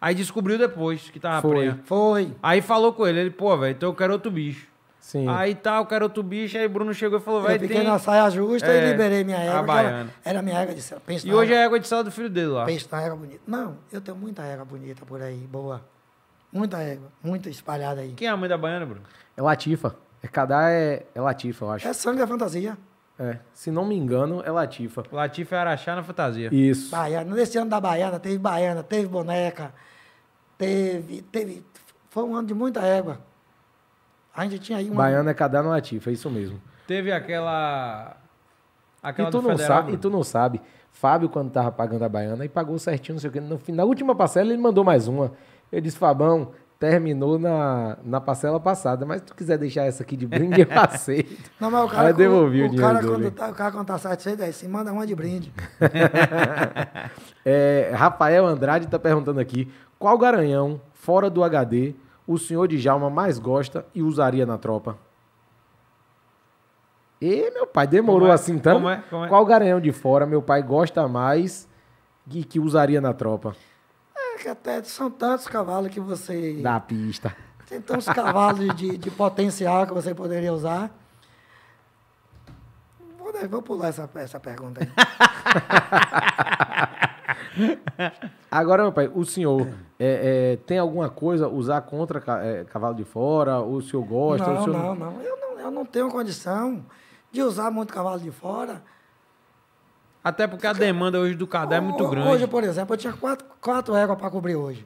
Aí descobriu depois que tava foi, prenha. Foi. Aí falou com ele, ele, pô, velho, então eu quero outro bicho. Sim. Aí tá eu quero outro bicho, aí Bruno chegou e falou, velho, tem... Eu fiquei na saia justa é, e liberei minha égua. A Era, era, minha égua de sal. E hoje é a égua de sal do filho dele lá. Pensa na égua bonita. Não, eu tenho muita égua bonita por aí, boa. Muita égua, muita espalhada aí. Quem é a mãe da baiana, Bruno? É o Atifa. É Kadá é, é Latifa, eu acho. É sangue da fantasia. É, se não me engano, é Latifa. Latifa é Araxá na fantasia. Isso. Baiana. Nesse ano da Baiana, teve Baiana, teve boneca, teve. teve foi um ano de muita égua. A gente tinha aí uma. Baiana é Kadá no Latifa, é isso mesmo. Teve aquela. Aquela e tu, não sabe, e tu não sabe. Fábio, quando tava pagando a Baiana, e pagou certinho, não sei o quê. No, na última parcela, ele mandou mais uma. Ele disse, Fabão, terminou na, na parcela passada, mas se tu quiser deixar essa aqui de brinde, eu aceito. Não, mas o cara, Aí devolvi o, o, o cara quando tá, o cara quando tá satisfeito, é manda uma de brinde. é, Rafael Andrade tá perguntando aqui, qual garanhão, fora do HD, o senhor de Jalma mais gosta e usaria na tropa? E meu pai demorou é? assim tanto. Como é? Como é? Qual garanhão de fora meu pai gosta mais e que usaria na tropa? que até são tantos cavalos que você. Da pista. Tem tantos cavalos de, de potencial que você poderia usar. Vou, vou pular essa, essa pergunta aí. Agora, meu pai, o senhor é, é, tem alguma coisa usar contra é, cavalo de fora? O senhor gosta? Não, o senhor... não, não. Eu, não. eu não tenho condição de usar muito cavalo de fora até porque a demanda hoje do cadar é muito grande. Hoje, por exemplo, eu tinha quatro, quatro réguas para cobrir hoje.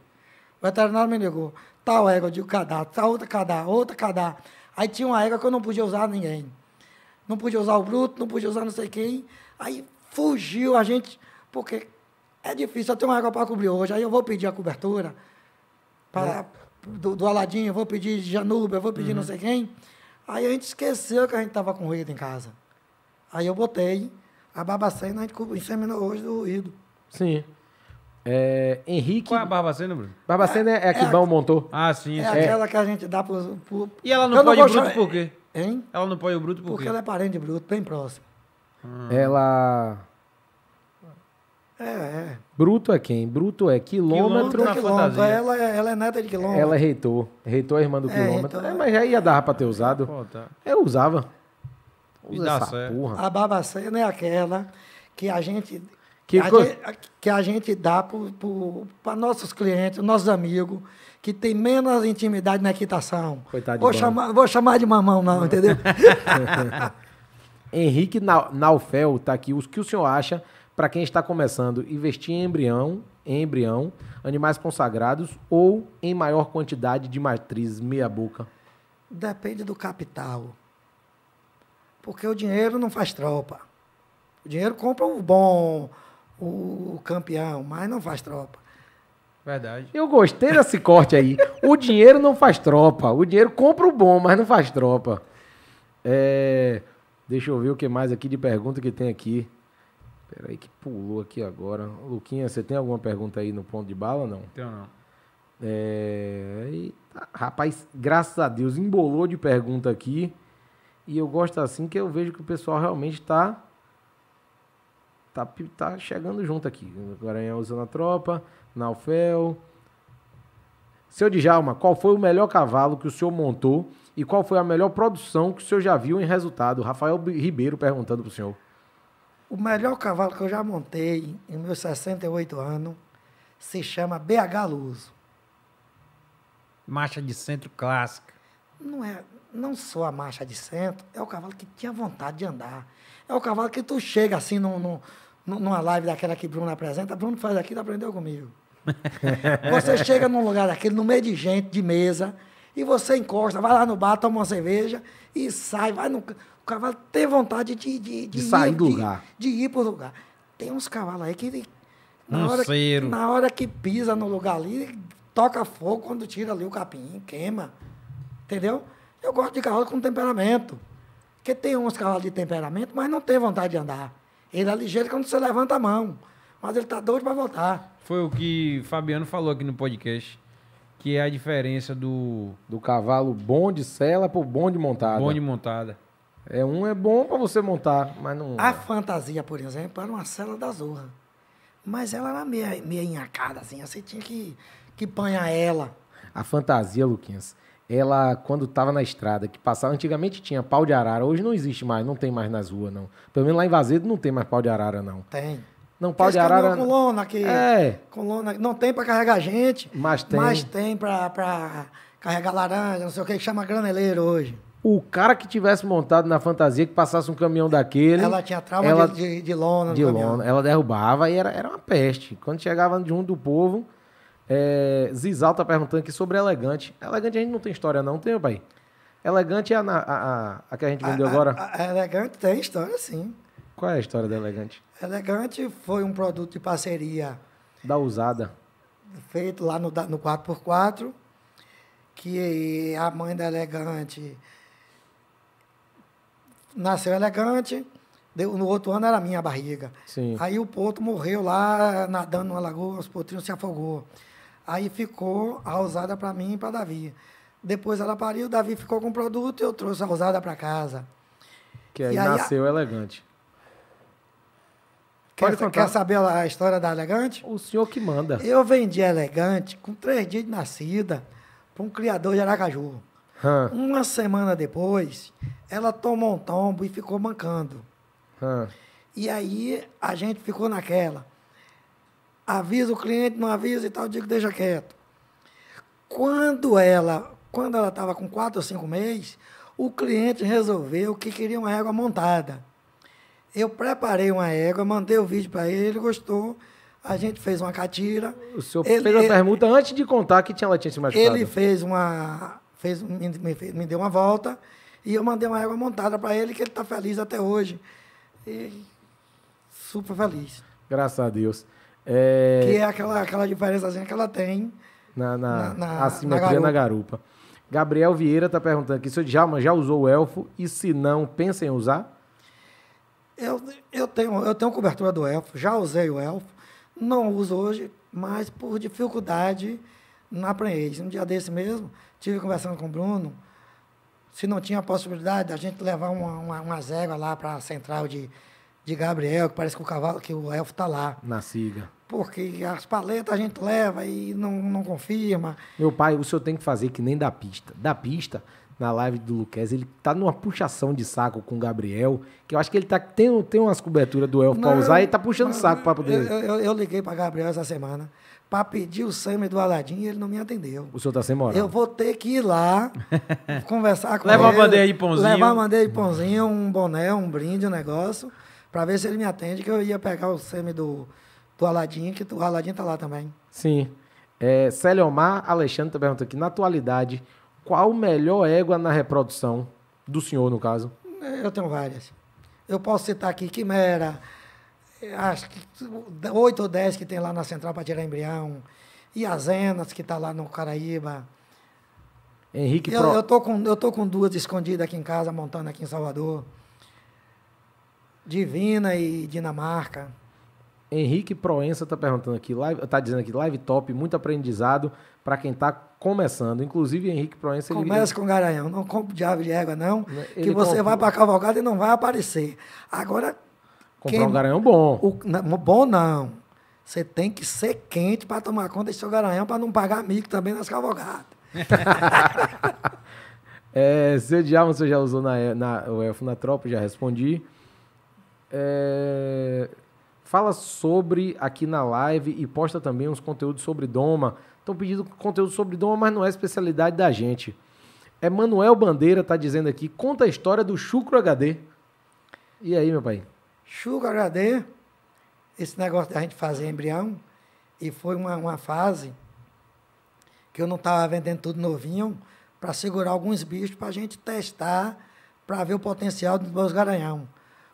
O veterinário me ligou Tal égua, eu digo cadar, tal outra cadar, outra cadar. Aí tinha uma égua que eu não podia usar ninguém. Não podia usar o bruto, não podia usar não sei quem. Aí fugiu a gente, porque é difícil, eu tenho uma égua para cobrir hoje. Aí eu vou pedir a cobertura pra, é. do, do eu vou pedir Janúbia, eu vou pedir uhum. não sei quem. Aí a gente esqueceu que a gente estava com ruído em casa. Aí eu botei a Barbacena a gente inseminou hoje do ruído Sim. É, Henrique. Qual é a Barbacena, Bruno? Barbacena é, é a que é Bão montou. Ah, sim. É, aquela que a gente dá pro. pro... E ela não põe o bruto por quê? Hein? Ela não põe o bruto por Porque quê? Porque ela é parente de bruto, bem próximo. Hum. Ah. Ela. É, é. Bruto é quem? Bruto é quilômetro. Quilômetro, quilômetro. Ela, é, ela é neta de quilômetro. Ela é reitor. Reitor é irmã do é, quilômetro. Reitor... É, mas aí ia é. dar pra ter usado. Pô, tá. Eu usava usa essa certo. porra. A babacena é aquela que a gente que a, gente, que a gente dá para nossos clientes, nossos amigos, que tem menos intimidade na equitação. Coitado vou, chamar, vou chamar de mamão, não, entendeu? Henrique Naufel está aqui. O que o senhor acha para quem está começando investir em embrião, em embrião, animais consagrados ou em maior quantidade de matrizes meia boca? Depende do capital porque o dinheiro não faz tropa. O dinheiro compra o bom, o campeão, mas não faz tropa. Verdade. Eu gostei desse corte aí. O dinheiro não faz tropa. O dinheiro compra o bom, mas não faz tropa. É... Deixa eu ver o que mais aqui de pergunta que tem aqui. Peraí que pulou aqui agora. Luquinha, você tem alguma pergunta aí no ponto de bala ou não? Tenho não. É... Eita, rapaz, graças a Deus, embolou de pergunta aqui. E eu gosto assim que eu vejo que o pessoal realmente está tá, tá, tá chegando junto aqui. O Garanhão é usando a tropa, Naufel. Seu Djalma, qual foi o melhor cavalo que o senhor montou e qual foi a melhor produção que o senhor já viu em resultado? Rafael Ribeiro perguntando para o senhor. O melhor cavalo que eu já montei em meus 68 anos se chama BH Luso. Marcha de centro clássica. Não é não sou a marcha de centro, é o cavalo que tinha vontade de andar. É o cavalo que tu chega assim no no numa live daquela que Bruno apresenta, Bruno faz aquilo, aprendeu comigo. você chega num lugar daquele, no meio de gente, de mesa, e você encosta, vai lá no bar, toma uma cerveja e sai, vai no. O cavalo tem vontade de, de, de, de sair ir, do lugar. De, ir pro lugar. Tem uns cavalos aí que. Na hora, na hora que pisa no lugar ali, toca fogo quando tira ali o capim, queima. Entendeu? Eu gosto de cavalo com temperamento. Porque tem uns cavalos de temperamento, mas não tem vontade de andar. Ele é ligeiro quando você levanta a mão. Mas ele está doido para voltar. Foi o que Fabiano falou aqui no podcast. Que é a diferença do. Do cavalo bom de sela pro bom de montada. Bom de montada. É, um é bom para você montar, mas não. A fantasia, por exemplo, era uma sela da Zorra. Mas ela era meio meia enhacada, assim. Você tinha que, que panhar ela. A fantasia, Luquinhas ela, quando estava na estrada, que passava, antigamente tinha pau de arara, hoje não existe mais, não tem mais nas ruas, não. Pelo menos lá em Vazedo não tem mais pau de arara, não. Tem. Não, pau de arara. com lona que. É. lona não tem para carregar gente. Mas tem. Mas tem para carregar laranja, não sei o que, que chama graneleiro hoje. O cara que tivesse montado na fantasia, que passasse um caminhão daquele. Ela tinha trauma ela, de, de, de, lona, De lona. Ela derrubava e era, era uma peste. Quando chegava junto do povo é, Zizal tá perguntando aqui sobre elegante. Elegante a gente não tem história, não, tem, meu pai? Elegante é a, a, a, a que a gente vendeu a, agora? A, a, elegante tem história, sim. Qual é a história da Elegante? Elegante foi um produto de parceria. Da usada. Feito lá no, no 4x4, que a mãe da Elegante nasceu elegante, deu, no outro ano era minha barriga. Sim. Aí o Porto morreu lá nadando numa lagoa, os potrinhos se afogou. Aí ficou a rosada para mim e para Davi. Depois ela pariu, Davi ficou com o produto e eu trouxe a rosada para casa. Que aí, aí nasceu a... elegante. Quer, quer, saber a história da Elegante? O senhor que manda. Eu vendi Elegante com três dias de nascida para um criador de Aracaju. Hum. Uma semana depois, ela tomou um tombo e ficou mancando. Hum. E aí a gente ficou naquela avisa o cliente, não avisa e tal, digo, deixa quieto. Quando ela quando ela estava com quatro ou cinco meses, o cliente resolveu que queria uma égua montada. Eu preparei uma égua, mandei o vídeo para ele, ele gostou. A gente fez uma catira. O senhor ele, fez a permuta ele, antes de contar que tinha, ela tinha se machucado. Ele fez uma. Fez, me, me, me deu uma volta e eu mandei uma égua montada para ele, que ele está feliz até hoje. E, super feliz. Graças a Deus. É... Que é aquela, aquela diferençazinha que ela tem na, na, na assimetria na garupa. na garupa. Gabriel Vieira está perguntando aqui se o Djalma já usou o elfo e se não, pensa em usar? Eu, eu, tenho, eu tenho cobertura do elfo, já usei o elfo, não uso hoje, mas por dificuldade na aprendi. Um dia desse mesmo, tive conversando com o Bruno, se não tinha a possibilidade da gente levar uma, uma, uma zégua lá para a central de, de Gabriel, que parece que o cavalo, que o elfo está lá. Na siga porque as paletas a gente leva e não, não confirma. Meu pai, o senhor tem que fazer que nem da pista. Da pista, na live do Luquez, ele tá numa puxação de saco com o Gabriel, que eu acho que ele tá tem, tem umas coberturas do Elfo para usar e tá puxando saco para poder. Eu, eu, eu liguei para Gabriel essa semana para pedir o Sami do Aladim e ele não me atendeu. O senhor tá sem moral. Eu vou ter que ir lá conversar com Leva ele. Levar uma bandeira de pãozinho. Levar uma bandeira de pãozinho, um boné, um brinde, um negócio, para ver se ele me atende, que eu ia pegar o Sami do do Aladim, que o Aladim tá lá também. Sim. É, Célio Omar Alexandre tá pergunta aqui, na atualidade, qual o melhor égua na reprodução? Do senhor, no caso. Eu tenho várias. Eu posso citar aqui Quimera, acho que oito ou dez que tem lá na Central para tirar embrião, e Azenas, que está lá no Caraíba. Henrique eu, Pro... eu, tô com, eu tô com duas escondidas aqui em casa, montando aqui em Salvador. Divina e Dinamarca. Henrique Proença está perguntando aqui, está dizendo aqui, live top, muito aprendizado para quem está começando. Inclusive, Henrique Proença... Começa ele... com Garanhão, não compre diabo de égua, não, ele que você compra... vai para a cavalgada e não vai aparecer. Agora... Comprar quem... um Garanhão bom. O... Não, bom não. Você tem que ser quente para tomar conta desse seu Garanhão, para não pagar mico também nas cavalgadas. é, seu diabo você já usou na, na, o elfo na tropa, já respondi. É, Fala sobre aqui na live e posta também uns conteúdos sobre Doma. Estão pedindo conteúdo sobre Doma, mas não é especialidade da gente. É Manuel Bandeira tá dizendo aqui, conta a história do Chucro HD. E aí, meu pai? Chucro HD, esse negócio da gente fazer embrião, e foi uma, uma fase que eu não estava vendendo tudo novinho, para segurar alguns bichos para a gente testar, para ver o potencial dos meus garanhão.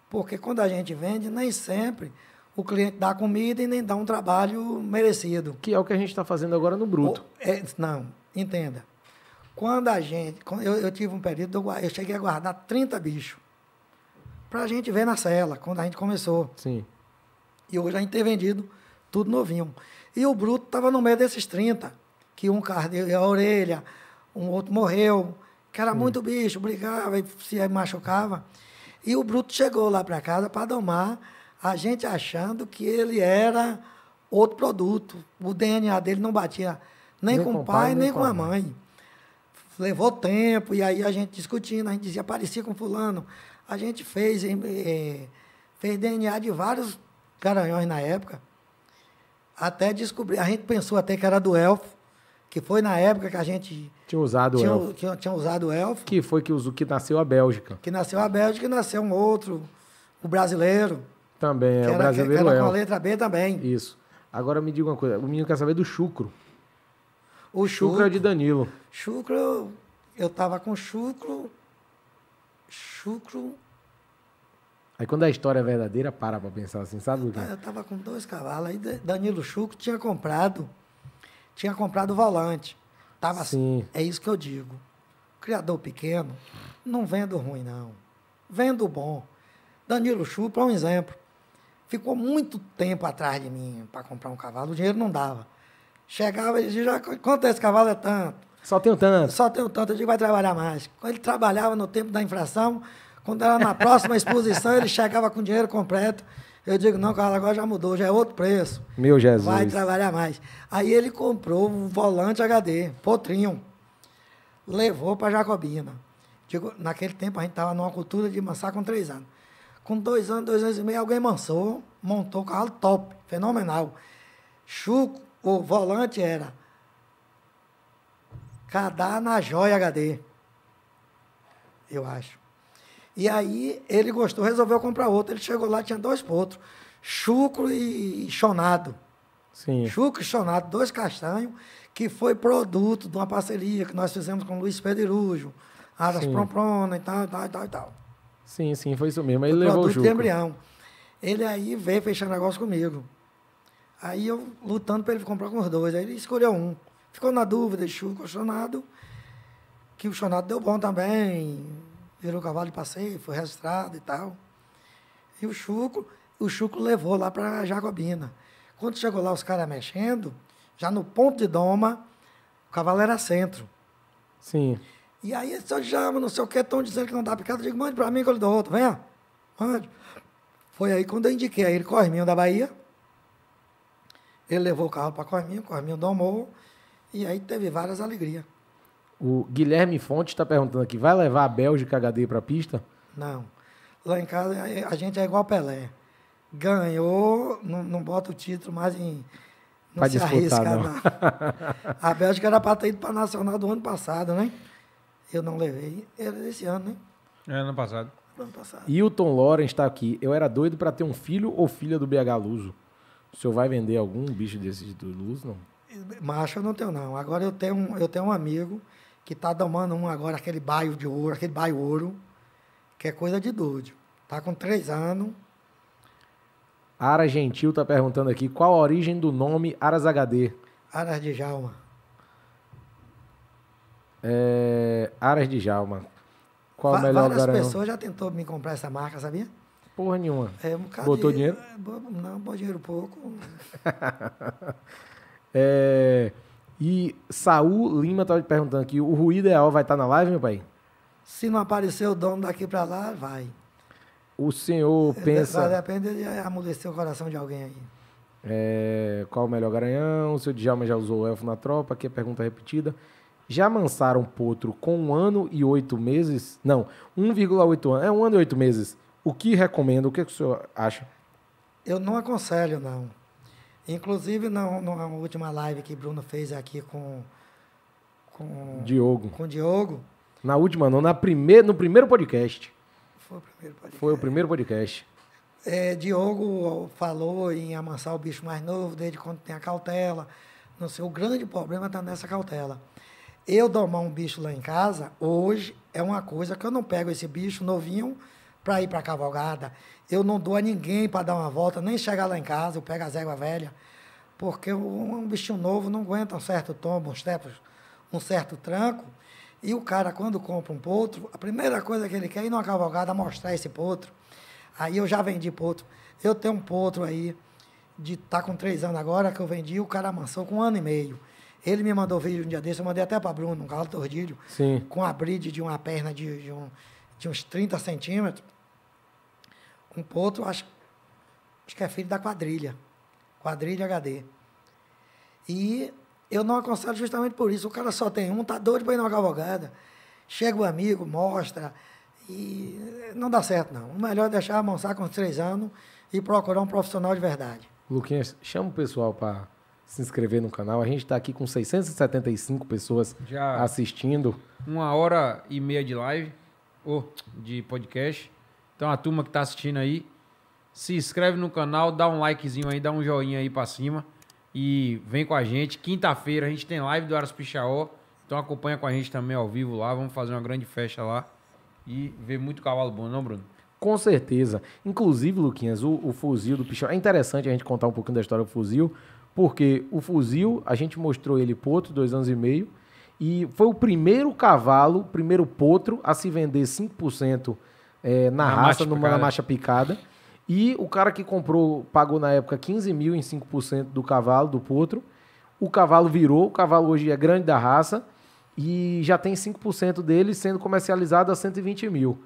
Porque quando a gente vende, nem sempre o cliente dá comida e nem dá um trabalho merecido. Que é o que a gente está fazendo agora no bruto. é, não, entenda. Quando a gente. Quando eu, eu, tive um período, eu, eu cheguei a guardar 30 bichos. Para a gente ver na cela, quando a gente começou. Sim. E hoje a gente tem vendido tudo novinho. E o bruto estava no meio desses 30, que um cardeu a orelha, um outro morreu, que era hum. muito bicho, brigava e se machucava. E o bruto chegou lá para casa para domar a gente achando que ele era outro produto. O DNA dele não batia nem, nem com, o pai, nem, nem com a mãe. mãe. Levou tempo, e aí a gente discutindo, a gente dizia, parecia com fulano. A gente fez, eh, fez DNA de vários garanhões na época, até descobrir. A gente pensou até que era do elfo, que foi na época que a gente tinha usado tinha, o elfo. Tinha, tinha usado o elfo. Que foi que, que nasceu a Bélgica. Que nasceu a Bélgica e nasceu um outro, o brasileiro. Também, é o brasileiro que é, com a letra B também. Isso. Agora me diga uma coisa, o menino quer saber do chucro. O chucro, chucro é de Danilo. Chucro, eu tava com chucro. Chucro. Aí quando a história é verdadeira, para pra pensar assim, sabe, que é eu tava com dois cavalos, aí Danilo Chucro tinha comprado, tinha comprado o volante. Tava assim, Sim. assim, é isso que eu digo. Criador pequeno, não vendo ruim, não. Vendo bom. Danilo Chucro é um exemplo ficou muito tempo atrás de mim para comprar um cavalo, o dinheiro não dava. Chegava e dizia, quanto é esse cavalo é tanto? Só tem o tanto. Só tem o tanto, eu digo, vai trabalhar mais. ele trabalhava no tempo da infração, quando era na próxima exposição, ele chegava com dinheiro completo. Eu digo, não, cavalo agora já mudou, já é outro preço. Meu Jesus. Vai trabalhar mais. Aí ele comprou um volante HD, potrinho. Levou para Jacobina. Digo, naquele tempo a gente estava numa cultura de mansar com três anos. Com dois anos, dois anos e meio, alguém mansou, montou um carro top, fenomenal. Chuco, o volante era Cadá na Joia HD, eu acho. E aí ele gostou, resolveu comprar outro. Ele chegou lá, tinha dois potros, chucro e chonado. Sim. Chucro e chonado, dois castanhos, que foi produto de uma parceria que nós fizemos com o Luiz Pedirujo, Aras Promprona e tal, e tal, e tal, e tal. Sim, sim, foi isso mesmo. Ele o levou o Juca. embrião. Ele aí veio fechar negócio comigo. Aí eu lutando para ele comprar com os dois. Aí ele escolheu um. Ficou na dúvida, deixou o Chonado. Que o chonado deu bom também. Virou cavalo de passeio, foi registrado e tal. E o Chuco, o Chuco levou lá para Jacobina. Quando chegou lá, os caras mexendo, já no ponto de doma, o cavalo era centro. Sim. E aí, senhor chama, não sei o que, estão dizendo que não dá picada. Eu digo, mande para mim que eu lhe dou outro. Venha, mande. Foi aí quando eu indiquei a ele Corminho da Bahia. Ele levou o carro para Corminho, Corminho domou. E aí teve várias alegrias. O Guilherme Fonte está perguntando aqui, vai levar a Bélgica HD para a pista? Não. Lá em casa a gente é igual Pelé. Ganhou, não, não bota o título mais em. Não pra se arrisca, não. não. A Bélgica era para ter ido para a Nacional do ano passado, né? Eu não levei. Era desse ano, né? É, ano passado. Ano passado. Hilton Lawrence está aqui. Eu era doido para ter um filho ou filha do BH Luso. O senhor vai vender algum bicho desses do Luso, não? Macho eu não tenho, não. Agora eu tenho, eu tenho um amigo que está domando um agora, aquele baio de ouro, aquele baio ouro, que é coisa de doido. Tá com três anos. Ara Gentil está perguntando aqui, qual a origem do nome Aras HD? Aras de Jalma. É, Aras de Jalma. Qual Va o melhor Várias garanhão? pessoas já tentou me comprar essa marca, sabia? Porra nenhuma. É, um Botou de, dinheiro? É, não, bom dinheiro pouco. é, e Saul Lima tá perguntando aqui, o é Ideal vai estar tá na live, meu pai? Se não aparecer o dono daqui para lá, vai. O senhor é, pensa... pensa... a pena ele amolecer o coração de alguém aí. É, qual o melhor garanhão? O seu Djalma já usou o elfo na tropa? Aqui é pergunta repetida já amansaram potro com um ano e oito meses? Não, 1,8 anos. É um ano e oito meses. O que recomendo? O que, é que o senhor acha? Eu não aconselho, não. Inclusive, na, é na última live que Bruno fez aqui com. Com Diogo. Com Diogo. Na última, não, na primeir, no primeiro podcast. Foi o primeiro podcast. Foi o primeiro podcast. É, Diogo falou em amansar o bicho mais novo, desde quando tem a cautela. Não sei, o grande problema está nessa cautela. Eu domar um bicho lá em casa, hoje, é uma coisa que eu não pego esse bicho novinho para ir para a cavalgada. Eu não dou a ninguém para dar uma volta, nem chegar lá em casa, eu pego a zégua velha. Porque um bichinho novo não aguenta um certo tombo, uns tempos, um certo tranco. E o cara, quando compra um potro, a primeira coisa que ele quer é ir numa cavalgada mostrar esse potro. Aí eu já vendi potro. Eu tenho um potro aí, de tá com três anos agora, que eu vendi, o cara amansou com um ano e meio. Ele me mandou vídeo um dia desse, eu mandei até para Bruno, um galo tordilho, Sim. com a bride de uma perna de, de, um, de uns 30 centímetros. Um potro, acho, acho que é filho da quadrilha. Quadrilha HD. E eu não aconselho justamente por isso. O cara só tem um, tá doido para ir numa cavalgada. Chega o um amigo, mostra. E não dá certo, não. O melhor é deixar avançar com os três anos e procurar um profissional de verdade. Luquinhas, chama o pessoal para se inscrever no canal. A gente está aqui com 675 pessoas Já assistindo. Uma hora e meia de live, ou de podcast. Então, a turma que está assistindo aí, se inscreve no canal, dá um likezinho aí, dá um joinha aí para cima e vem com a gente. Quinta-feira a gente tem live do Aras Pichaó, então acompanha com a gente também ao vivo lá. Vamos fazer uma grande festa lá e ver muito cavalo bom, não, Bruno? Com certeza. Inclusive, Luquinhas, o, o fuzil do Pichaó. É interessante a gente contar um pouquinho da história do fuzil, porque o fuzil, a gente mostrou ele potro, dois anos e meio, e foi o primeiro cavalo, primeiro potro a se vender 5% é, eh, na, na raça, marcha numa, na marcha picada. E o cara que comprou, pagou na época 15 mil em 5% do cavalo, do potro. O cavalo virou, o cavalo hoje é grande da raça e já tem 5% dele sendo comercializado a 120 mil.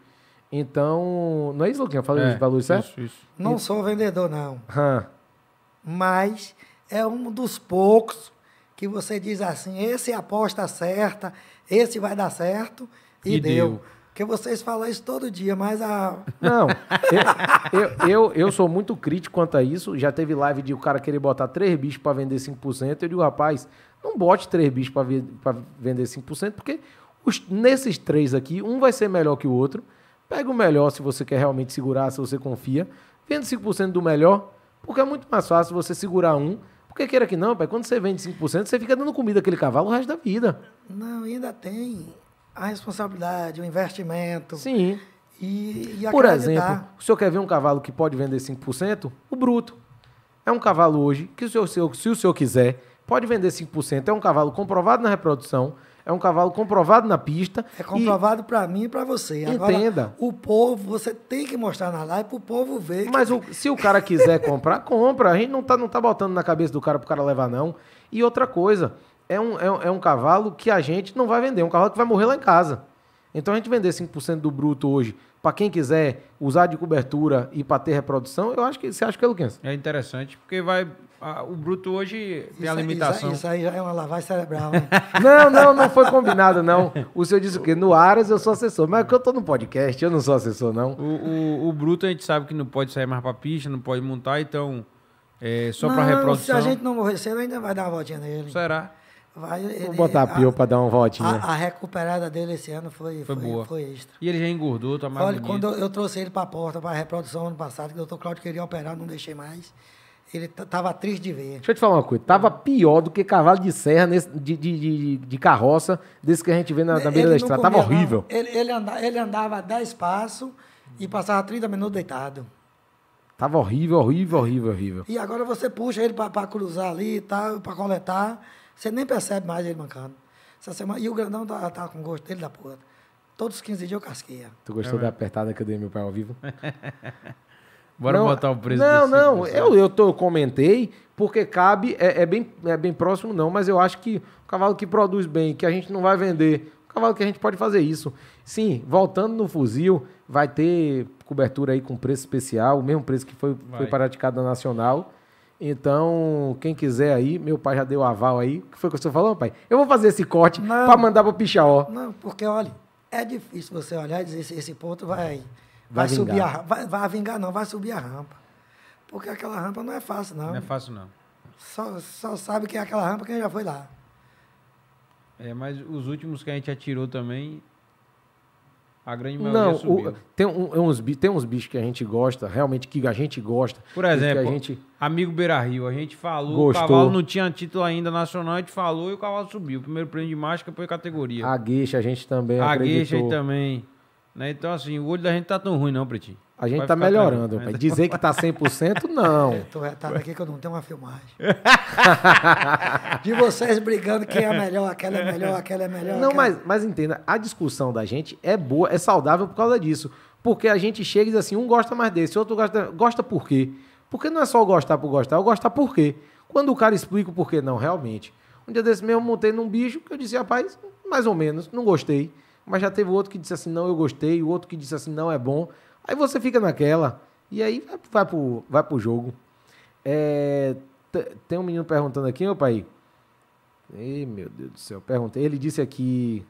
Então, não é isso, Luquinha? Eu falei é, os valores certo? Isso, isso. Não e... sou um vendedor, não. Mas é um dos poucos que você diz assim, esse aposta certa, esse vai dar certo, e, e deu. deu. Porque vocês falam isso todo dia, mas a. Não, eu, eu, eu, eu, sou muito crítico quanto a isso. Já teve live de o cara querer botar três bichos para vender 5%. Eu digo, rapaz, não bote três bichos para vender 5%, porque os, nesses três aqui, um vai ser melhor que o outro. Pega o melhor se você quer realmente segurar, se você confia. Vende 5% do melhor, porque é muito mais fácil você segurar um porque queira que não, pai, quando você vende 5%, você fica dando comida àquele cavalo o resto da vida. Não, ainda tem a responsabilidade, o investimento. Sim. E, e Por exemplo, tá. o senhor quer ver um cavalo que pode vender 5%? O bruto. É um cavalo hoje que, se o senhor, se o senhor quiser, pode vender 5%. É um cavalo comprovado na reprodução é um cavalo comprovado na pista. É comprovado para mim e para você. Agora, entenda. O povo, você tem que mostrar na live para o povo ver. Mas o, se o cara quiser comprar, compra. A gente não tá, não tá botando na cabeça do cara para o cara levar, não. E outra coisa, é um, é, um, é um cavalo que a gente não vai vender. É um cavalo que vai morrer lá em casa. Então a gente vender 5% do bruto hoje para quem quiser usar de cobertura e para ter reprodução, eu acho que você acha que é Luquense. É interessante, porque vai o bruto hoje tem isso, a é- é- limitação. Isso, isso, aí é uma lavagem cerebral. não, não, não foi combinado, não. O senhor disse o quê? No Aras eu sou assessor, mas é que eu tô no podcast, eu não sou assessor, não. O, o, o bruto a gente sabe que não pode sair mais pra pista, não pode montar, então é só não, pra reprodução. Se a gente não morrer cedo, ainda vai dar uma voltinha nele. Será? Vai, ele, Vou botar a pio para dar uma voltinha. A, a, recuperada dele esse ano foi, foi, foi, boa. foi extra. E ele já engordou, tá mais Olha, bonito. quando eu, eu trouxe ele para a porta, para a reprodução ano passado, que o doutor Cláudio queria operar, não deixei mais. Ele tava triste de ver. Deixa eu te falar uma coisa. Tava pior do que cavalo de serra nesse, de, de, de, de carroça desse que a gente vê na, na beira da estrada. Comia, tava horrível. Ele, ele, andava, ele andava 10 passos e passava 30 minutos deitado. Tava horrível, horrível, horrível, horrível. E agora você puxa ele para cruzar ali e tá, tal, para coletar. Você nem percebe mais ele mancando. Essa semana, e o grandão tá, tá com gosto dele da porra. Todos os 15 dias eu casqueia. Tu gostou é, da apertada que eu dei meu pai ao vivo? Bora não, botar o preço Não, não. Eu, eu, tô, eu comentei, porque cabe, é, é, bem, é bem próximo, não, mas eu acho que o cavalo que produz bem, que a gente não vai vender, o cavalo que a gente pode fazer isso. Sim, voltando no fuzil, vai ter cobertura aí com preço especial, o mesmo preço que foi, foi praticado na Nacional. Então, quem quiser aí, meu pai já deu aval aí. O que foi que o senhor falou, pai? Eu vou fazer esse corte para mandar para o Pichaó. Não, porque olha, é difícil você olhar e dizer esse ponto vai Vai, vai subir a rampa. Vai, vai vingar, não, vai subir a rampa. Porque aquela rampa não é fácil, não. Não é fácil, não. Só, só sabe que é aquela rampa quem já foi lá. É, mas os últimos que a gente atirou também, a grande maioria não, subiu. O, tem, um, uns, tem uns bichos que a gente gosta, realmente, que a gente gosta. Por exemplo, a gente... amigo Beira Rio, a gente falou, Gostou. o cavalo não tinha título ainda nacional, a gente falou e o cavalo subiu. Primeiro prêmio de mágica foi categoria. A guixa a gente também A guixa também. Né? Então, assim, o olho da gente tá tão ruim, não, Pretinho. A gente Vai tá melhorando. Tão... Dizer que tá 100%, não. Eu é, tô retado é, tá aqui que eu não tenho uma filmagem. De vocês brigando quem é melhor, aquela é melhor, aquela é melhor. Não, aquela... mas, mas entenda, a discussão da gente é boa, é saudável por causa disso. Porque a gente chega e diz assim, um gosta mais desse, outro gosta... Gosta por quê? Porque não é só gostar por gostar, eu é gostar por quê? Quando o cara explica o porquê, não, realmente. Um dia desse mesmo, eu montei num bicho que eu disse, rapaz, mais ou menos, não gostei mas já teve outro que disse assim, não, eu gostei, o outro que disse assim, não, é bom. Aí você fica naquela, e aí vai, vai, pro, vai pro jogo. É, tem um menino perguntando aqui, meu pai. Ei, meu Deus do céu, perguntei. Ele disse aqui,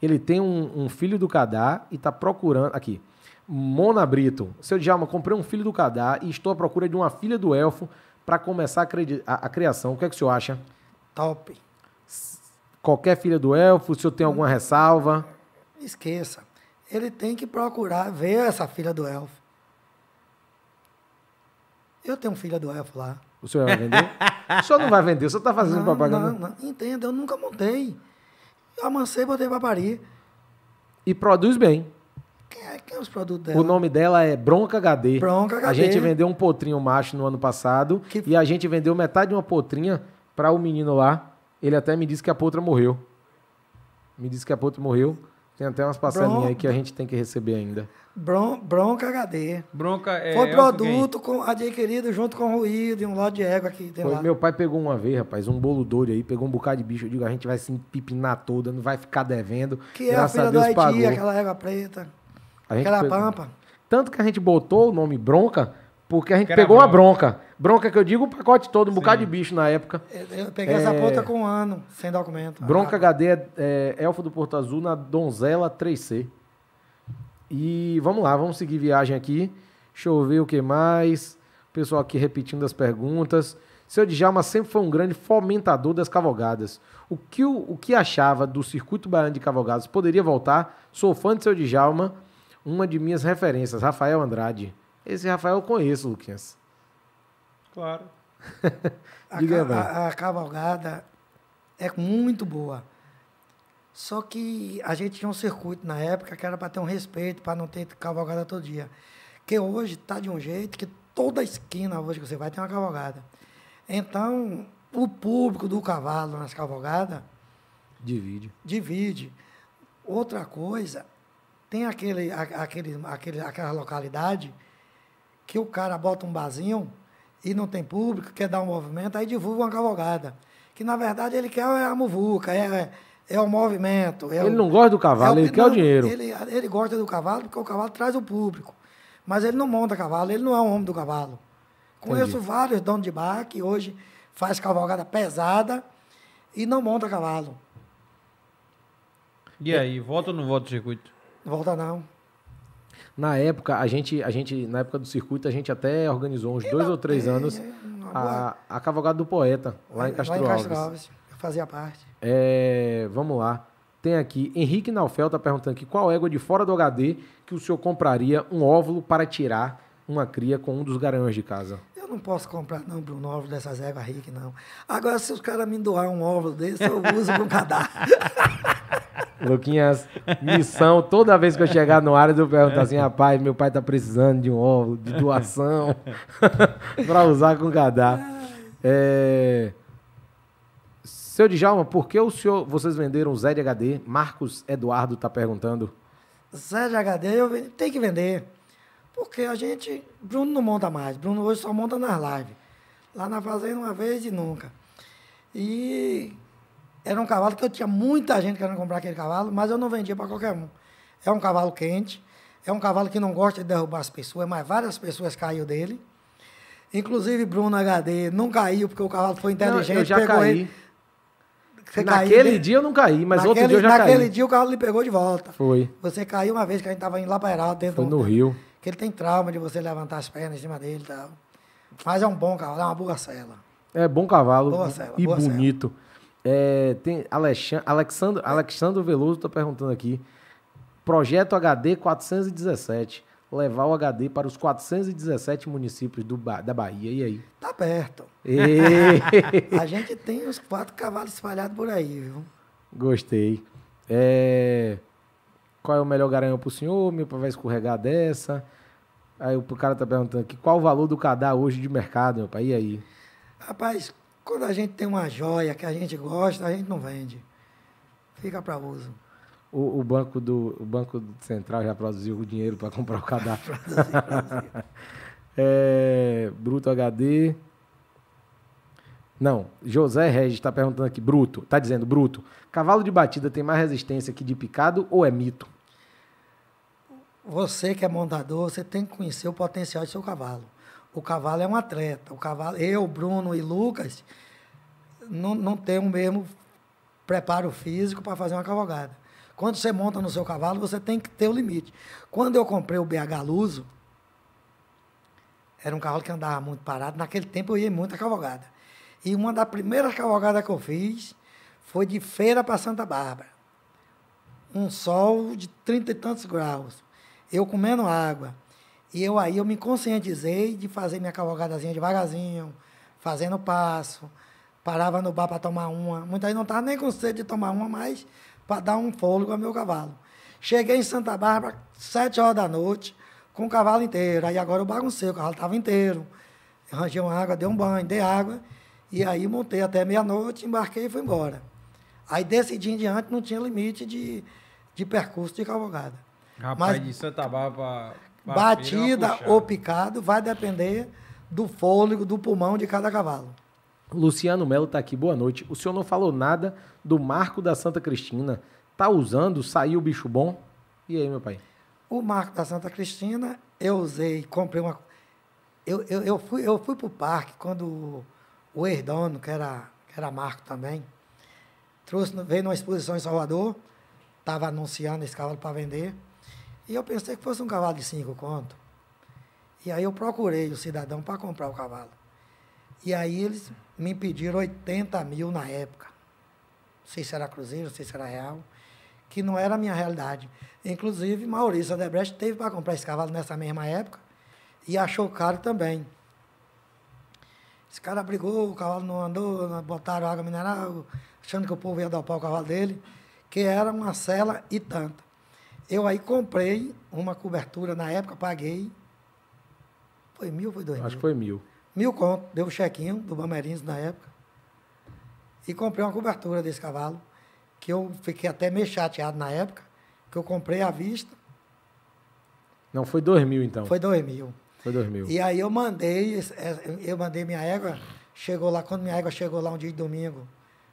ele tem um, um filho do Cadá e tá procurando, aqui, Mona Brito. Seu Djalma, comprei um filho do Cadá e estou à procura de uma filha do Elfo para começar a, cri a, a, criação. O que é que o senhor acha? Top. Qualquer filha do Elfo, o senhor tem alguma ressalva? Esqueça. Ele tem que procurar ver essa filha do elfo. Eu tenho filha do elfo lá. O senhor vai vender? o senhor não vai vender, o senhor está fazendo não, propaganda. Não, não, entenda, eu nunca montei. Eu amancei e botei para parir. E produz bem. Quem é, quem é os produtos dela? O nome dela é Bronca HD. Bronca HD. A gente vendeu um potrinho macho no ano passado que... e a gente vendeu metade de uma potrinha para o um menino lá. Ele até me disse que a potra morreu. Me disse que a potra morreu. Tem até umas parcelinhas aí que a gente tem que receber ainda. Bron, bronca HD. Bronca é. Foi é produto com, adquirido junto com ruído e um lote de égua aqui. Foi, lá. Meu pai pegou uma vez, rapaz, um bolo doido aí, pegou um bocado de bicho. Eu digo, a gente vai se empipinar toda, não vai ficar devendo. Que é a filha a Deus do Haiti, pagou. aquela égua preta. aquela pampa. Tanto que a gente botou o nome bronca porque a gente pegou uma bronca. Bronca que eu digo, o pacote todo, um Sim. bocado de bicho na época. Eu peguei é... essa ponta com um ano, sem documento. Bronca ah. HD é, é, Elfo do Porto Azul na Donzela 3C. E vamos lá, vamos seguir viagem aqui. Deixa eu ver o que mais. O pessoal aqui repetindo as perguntas. Seu Djalma sempre foi um grande fomentador das cavalgadas. O que, o, o que achava do circuito baiano de cavalgadas? Poderia voltar? Sou fã de seu Djalma, uma de minhas referências, Rafael Andrade. Esse Rafael eu conheço, Luquinhas. Claro. a, a, a cavalgada é muito boa. Só que a gente tinha um circuito na época que era para ter um respeito, para não ter cavalgada todo dia. Que hoje está de um jeito que toda esquina hoje que você vai tem uma cavalgada. Então, o público do cavalo nas cavalgadas. Divide. Divide. Outra coisa, tem aquele, aquele, aquele, aquela localidade que o cara bota um barzinho e não tem público, quer dar um movimento, aí divulga uma cavalgada. Que na verdade ele quer é a muvuca, é, é, é o movimento. É ele o, não gosta do cavalo, é o, ele não, quer o dinheiro. Ele, ele gosta do cavalo porque o cavalo traz o público. Mas ele não monta cavalo, ele não é um homem do cavalo. Conheço Entendi. vários donos de bar que hoje faz cavalgada pesada e não monta cavalo. E aí, volta ou não volta o circuito? volta não. Na época, a gente, a gente, na época do circuito, a gente até organizou uns e dois ou três é, anos é, a, a Cavalgada do Poeta, lá, em Castro, lá em Castro Alves. Alves. Eu fazia parte. É, vamos lá. Tem aqui, Henrique Naufel está perguntando aqui qual égua de fora do HD que o senhor compraria um óvulo para tirar uma cria com um dos garanhões de casa? eu não posso comprar, não, Bruno, um óvulo dessas ervas ricas, não. Agora, se os caras me doar um óvulo desse, eu uso o cadáver. Luquinhas, missão, toda vez que eu chegar no área, eu pergunto assim, rapaz, meu pai tá precisando de um óvulo, de doação, para usar com o É... Seu Djalma, por que o senhor, vocês venderam Zé de HD? Marcos Eduardo está perguntando. Zé de HD, eu tenho que vender. Porque a gente. Bruno não monta mais. Bruno hoje só monta nas lives. Lá na fazenda uma vez e nunca. E era um cavalo que eu tinha muita gente querendo comprar aquele cavalo, mas eu não vendia para qualquer um. É um cavalo quente, é um cavalo que não gosta de derrubar as pessoas, mas várias pessoas caíram dele. Inclusive Bruno HD não caiu porque o cavalo foi inteligente, não, eu já pegou caí. ele. Você naquele caiu, né? dia eu não caí, mas naquele, outro dia eu já naquele caí. Naquele dia o cavalo lhe pegou de volta. Foi. Você caiu uma vez que a gente estava indo lá para Heraldo. Dentro Foi no do... Rio que ele tem trauma de você levantar as pernas em cima dele e tal. Mas é um bom cavalo, é uma boa cela. É bom cavalo boa cela, e boa bonito. É, tem Alexandre, Alexandre, Alexandre Veloso está perguntando aqui. Projeto HD 417. Levar o HD para os 417 municípios do, da Bahia. E aí? Tá perto. a gente tem os quatro cavalos espalhados por aí, viu? Gostei. É qual é o melhor garanhão para o senhor, meu pai vai escorregar dessa. Aí o cara tá perguntando aqui, qual o valor do cadar hoje de mercado, meu pai? E aí? Rapaz, quando a gente tem uma joia que a gente gosta, a gente não vende. Fica para uso. O, o, banco do, o Banco Central já produziu o dinheiro para comprar o cadastro. é, Bruto HD. Não, José Regis está perguntando aqui, Bruto, está dizendo, Bruto, cavalo de batida tem mais resistência que de picado ou é mito? você que é montador, você tem que conhecer o potencial do seu cavalo. O cavalo é um atleta. O cavalo, eu, Bruno e Lucas, não, não tem o mesmo preparo físico para fazer uma cavalgada. Quando você monta no seu cavalo, você tem que ter o limite. Quando eu comprei o BH Luso, era um cavalo que andava muito parado. Naquele tempo eu ia muita cavalgada. E uma das primeiras cavalgadas que eu fiz foi de feira para Santa Bárbara. Um sol de trinta e tantos graus eu comendo água. E eu aí eu me conscientizei de fazer minha cavalgadazinha devagarzinho, fazendo passo, parava no bar para tomar uma. Muitas vezes não estava nem com sede de tomar uma, mas para dar um fôlego ao meu cavalo. Cheguei em Santa Bárbara, sete horas da noite, com o cavalo inteiro. Aí agora eu baguncei, o cavalo estava inteiro. Arranjei uma água, dei um banho, dei água. E aí montei até meia-noite, embarquei e fui embora. Aí desse dia em diante não tinha limite de, de percurso de cavalgada. Rapaz, Mas, de Santa Bárbara. Batida ou picado vai depender do fôlego, do pulmão de cada cavalo. Luciano Melo está aqui, boa noite. O senhor não falou nada do marco da Santa Cristina. Tá usando, saiu o bicho bom? E aí, meu pai? O marco da Santa Cristina, eu usei, comprei uma. Eu, eu, eu fui, eu fui para o parque quando o Herdono, que era, que era Marco também, trouxe, veio numa exposição em Salvador, estava anunciando esse cavalo para vender. E eu pensei que fosse um cavalo de cinco conto. E aí eu procurei o cidadão para comprar o cavalo. E aí eles me pediram 80 mil na época. Não sei se era cruzeiro, não sei se era real, que não era a minha realidade. Inclusive, Maurício Adebrecht teve para comprar esse cavalo nessa mesma época e achou caro também. Esse cara brigou, o cavalo não andou, botaram água mineral, achando que o povo ia dar o pau ao cavalo dele, que era uma cela e tanto. Eu aí comprei uma cobertura, na época paguei. Foi mil ou foi dois Acho mil? Acho que foi mil. Mil conto, deu um chequinho do Bamerins na época. E comprei uma cobertura desse cavalo, que eu fiquei até meio chateado na época, que eu comprei à vista. Não, foi dois mil então. Foi dois mil. Foi dois mil. E aí eu mandei, eu mandei minha égua, chegou lá, quando minha égua chegou lá um dia de domingo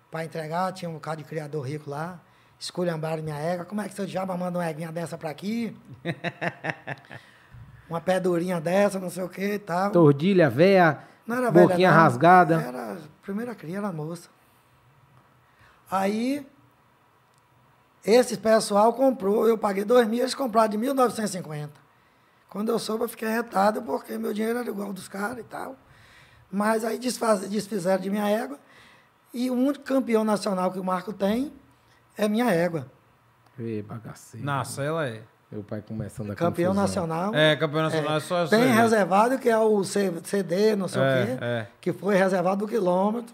para entregar, tinha um cara de criador rico lá esculhambaram minha égua. Como é que seu diabo manda uma eguinha dessa pra aqui? uma pedurinha dessa, não sei o que e tal. Tordilha, véia, não era boquinha velha, não. rasgada. Era primeira cria, era moça. Aí, esse pessoal comprou, eu paguei dois mil, eles compraram de 1950. Quando eu soube, eu fiquei retado, porque meu dinheiro era igual dos caras e tal. Mas aí desfaz, desfizeram de minha égua. E o único campeão nacional que o Marco tem é minha égua. Ê, bagaceiro. Nossa, ela é. Meu pai começando a Campeão confusão. nacional. É, campeão nacional é, é só Tem reservado que é o CD, não sei é, o quê, é. que foi reservado do quilômetro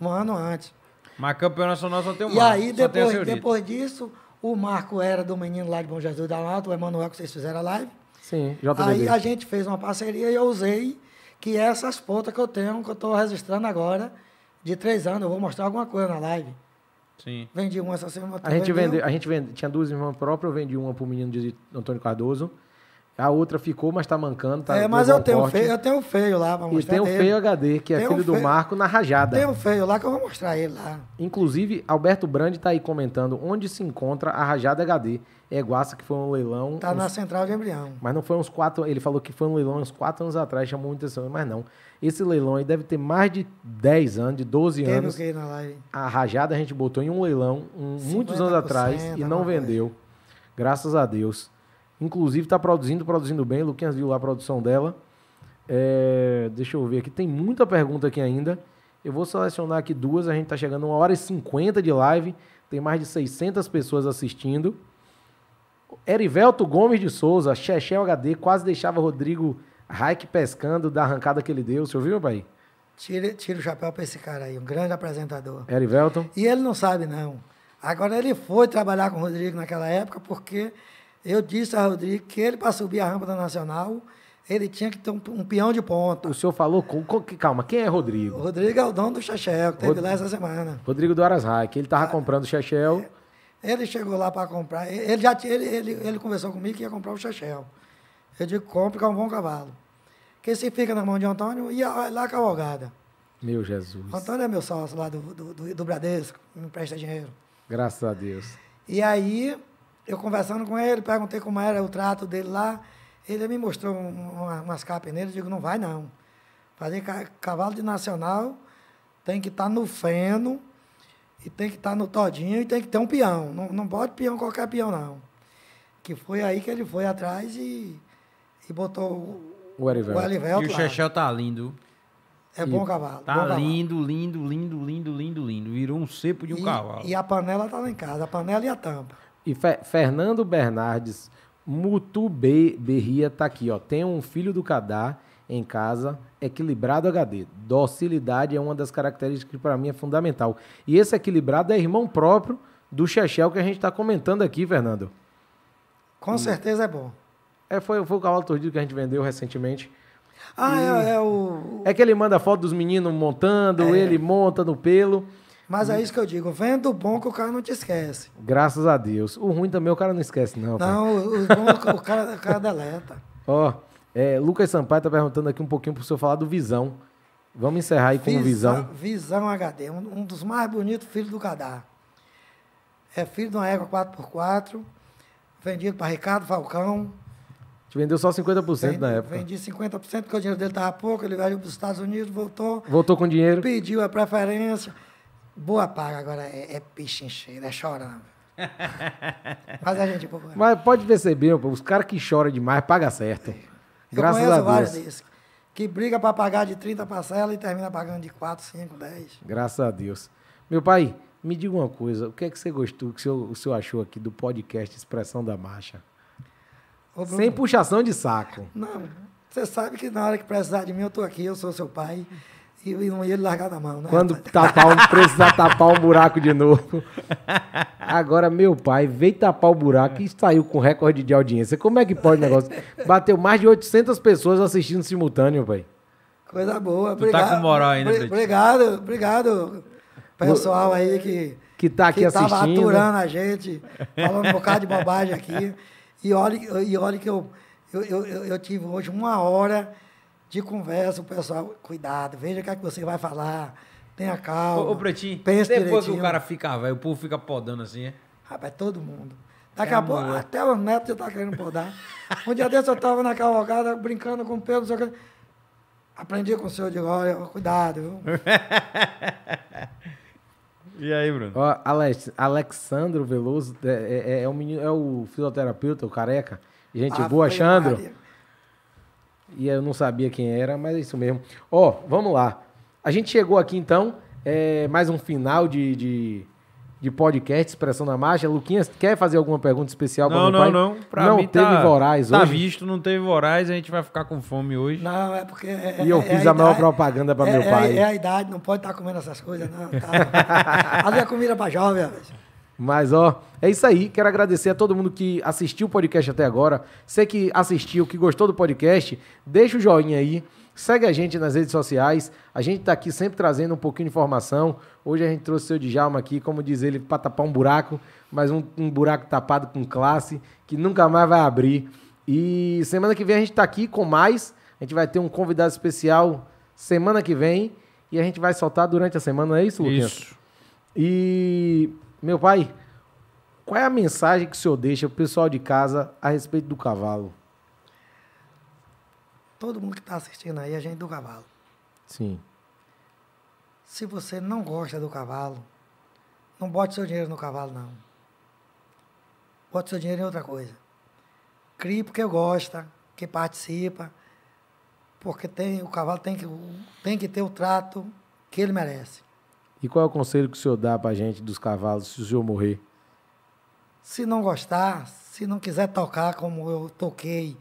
um ano antes. Mas campeão nacional só tem um E aí, depois, depois disso, o marco era do menino lá de Bom Jesus da Lata, o Emanuel, que vocês fizeram a live. Sim, JDB. Aí a gente fez uma parceria e eu usei que essas pontas que eu tenho, que eu estou registrando agora, de três anos, eu vou mostrar alguma coisa na live Sim. Vendi uma essa semana. A gente, vende a gente vende, tinha duas irmãs próprias, eu vendi uma pro menino de Antônio Cardoso. A outra ficou, mas tá mancando. Tá é, mas eu tenho, feio, eu tenho feio lá pra mostrar. E tem um feio HD, que é filho um do Marco, na rajada. Tem um feio lá que eu vou mostrar ele lá. Inclusive, Alberto Brandi tá aí comentando onde se encontra a rajada HD. É Guaça, que foi um leilão. Tá uns... na central de embrião. Mas não foi uns quatro. Ele falou que foi um leilão uns quatro anos atrás, chamou muita atenção, mas não. Esse leilão aí deve ter mais de 10 anos, de 12 anos. na live. A rajada a gente botou em um leilão um, muitos anos atrás e não vendeu. Graças a Deus. Inclusive está produzindo, produzindo bem. Luquinhas viu lá a produção dela. É, deixa eu ver aqui. Tem muita pergunta aqui ainda. Eu vou selecionar aqui duas. A gente está chegando a 1 hora e 50 de live. Tem mais de 600 pessoas assistindo. Erivelto Gomes de Souza, Chechel HD, quase deixava Rodrigo Raik pescando da arrancada que ele deu. Você ouviu, meu pai? Tira, tira o chapéu para esse cara aí, um grande apresentador. Erivelton? E ele não sabe, não. Agora, ele foi trabalhar com o Rodrigo naquela época porque eu disse a Rodrigo que ele, para subir a rampa da Nacional, ele tinha que ter um, um peão de ponta. O senhor falou com, com, Calma, quem é Rodrigo? O Rodrigo é o dono do Chechel, que teve Rod... lá essa semana. Rodrigo do Arasrai, ele estava ah, comprando o Chechel. É. Ele chegou lá para comprar. Ele, já, ele, ele, ele conversou comigo que ia comprar o Chechel. Eu digo, compre, que é um bom cavalo. Que se fica na mão de Antônio, ia lá a cavalgada. Meu Jesus. Antônio é meu sócio lá do, do, do, do Bradesco, me empresta dinheiro. Graças a Deus. E aí, eu conversando com ele, perguntei como era o trato dele lá. Ele me mostrou uma, umas capas nele, eu digo, não vai não. Fazer cavalo de nacional tem que estar tá no feno, e tem que estar tá no todinho, e tem que ter um peão. Não, não pode peão qualquer peão, não. Que foi aí que ele foi atrás e e botou o Erivelto. O e o Chechel tá lindo. É bom cavalo. Tá bom lindo, cavalo. lindo, lindo, lindo, lindo, lindo. Virou um cepo de um e, cavalo. E a panela tá lá em casa, a panela e a tampa. E Fe Fernando Bernardes Mutu Be Berria tá aqui, ó. Tem um filho do Cadá em casa, equilibrado HD. Docilidade é uma das características que para mim é fundamental. E esse equilibrado é irmão próprio do Chechel é que a gente está comentando aqui, Fernando. Com e... certeza é bom. É, foi, foi o cavalo tordido que a gente vendeu recentemente. Ah, é, é, o. É que ele manda foto dos meninos montando, é. ele monta no pelo. Mas é isso que eu digo, vendo o bom que o cara não te esquece. Graças a Deus. O ruim também o cara não esquece, não. Não, o, bom, é o, cara, o cara deleta. Ó, oh, é, Lucas Sampaio tá perguntando aqui um pouquinho pro senhor falar do Visão. Vamos encerrar aí com Visa, Visão. Visão HD, um, um dos mais bonitos filhos do Cadar. É filho de uma égua 4x4, vendido para Ricardo Falcão, vendeu só 50% vendi, na época. Vendi 50%, porque o dinheiro dele estava pouco, ele veio para os Estados Unidos, voltou. Voltou com dinheiro? Pediu a preferência. Boa paga agora é, é pichincheira, é chorando. Mas a gente... Mas pode perceber, os caras que choram demais pagam certo. Graças a Deus. vários Que briga para pagar de 30 parcelas e termina pagando de 4, 5, 10. Graças a Deus. Meu pai, me diga uma coisa. O que é que você gostou, o que o senhor achou aqui do podcast Expressão da Marcha? Sem puxação de saco. Não, você sabe que na hora que precisar de mim, eu tô aqui, eu sou seu pai. E não ia largar na mão, né? Quando tapar um, precisar tapar um buraco de novo. Agora, meu pai veio tapar o buraco e saiu com recorde de audiência. Como é que pode o negócio? Bateu mais de 800 pessoas assistindo simultâneo, pai. Coisa boa. Obrigado. Tu tá com moral ainda, Br Obrigado, obrigado. Pessoal aí que que tá aqui que assistindo. Que tava aturando a gente, falando um bocado de bobagem aqui. E olha, e olha que eu, eu, eu, eu tive hoje uma hora de conversa, o pessoal, cuidado, veja o que é que você vai falar, tenha calma. Ô, ô Pretinho, pensa depois direitinho. que o cara fica velho, o povo fica podando assim, é? Rapaz, é todo mundo. É Daqui a pouco, até o neto já tá querendo podar. um dia desse eu estava na cavalgada, brincando com o Pedro, o que... Aprendi com o senhor, digo, olha, cuidado, viu? E aí, Bruno? Ó, Alex, Alexandro Veloso é, é, é, o é menino, é o fisioterapeuta, o careca. Gente ah, boa, Xandro. E eu não sabia quem era, mas é isso mesmo. Ó, vamos lá. A gente chegou aqui então, é, mais um final de, de de podcast Expressão da Marcha. Luquinhas, quer fazer alguma pergunta especial para o não, pai? Não, pra não, não. Tá teve tá, Voraz hoje. Tá visto, não teve Voraz, a gente vai ficar com fome hoje. Não, é porque... É, e eu é, fiz é a, a maior propaganda para meu é, é, pai. É, a idade, não pode estar tá comendo essas coisas, não. Tá. Fazer comida para jovem, velho. Mas, ó, é isso aí. Quero agradecer a todo mundo que assistiu o podcast até agora. Você que assistiu, que gostou do podcast, deixa o joinha aí. Segue a gente nas redes sociais. A gente está aqui sempre trazendo um pouquinho de informação. Hoje a gente trouxe o seu Djalma aqui, como diz ele, para tapar um buraco, mas um, um buraco tapado com classe, que nunca mais vai abrir. E semana que vem a gente está aqui com mais. A gente vai ter um convidado especial semana que vem. E a gente vai soltar durante a semana, é isso, Luquinhas? Isso. E, meu pai, qual é a mensagem que o senhor deixa para o pessoal de casa a respeito do cavalo? todo mundo que está assistindo aí, a gente do cavalo. Sim. Se você não gosta do cavalo, não bote seu dinheiro no cavalo, não. Bote seu dinheiro em outra coisa. Crie porque gosta, que participa, porque tem, o cavalo tem que, tem que ter o trato que ele merece. E qual é o conselho que o senhor dá para a gente dos cavalos se o senhor morrer? Se não gostar, se não quiser tocar como eu toquei,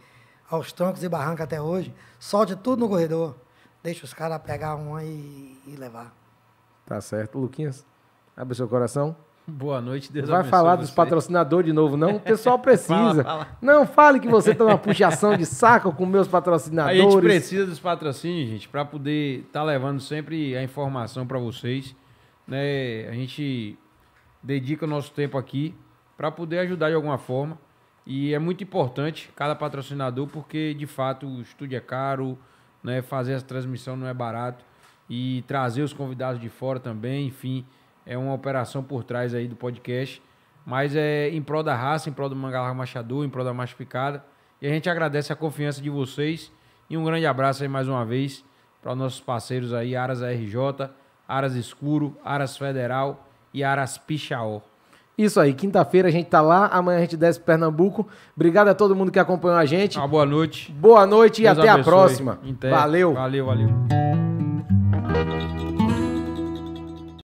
aos trancos e barrancos até hoje. Solte tudo no corredor. Deixa os caras pegar uma e, e levar. Tá certo. Luquinhas, abre seu coração. Boa noite, Deus Vai falar dos patrocinadores de novo, não? O pessoal precisa. fala, fala. Não fale que você está numa puxação de saco com meus patrocinadores. A gente precisa dos patrocínios, gente, para poder estar tá levando sempre a informação para vocês. Né? A gente dedica o nosso tempo aqui para poder ajudar de alguma forma. E é muito importante cada patrocinador, porque de fato o estúdio é caro, né? fazer essa transmissão não é barato. E trazer os convidados de fora também, enfim, é uma operação por trás aí do podcast. Mas é em prol da raça, em prol do Mangalarga Machador, em prol da Macho Picada. E a gente agradece a confiança de vocês. E um grande abraço aí mais uma vez para nossos parceiros aí, Aras RJ, Aras Escuro, Aras Federal e Aras Pichaó. Isso aí, quinta-feira a gente tá lá, amanhã a gente desce pro Pernambuco. Obrigado a todo mundo que acompanhou a gente. Uma boa noite. Boa noite Deus e até abençoe. a próxima. Inter... Valeu. Valeu, valeu.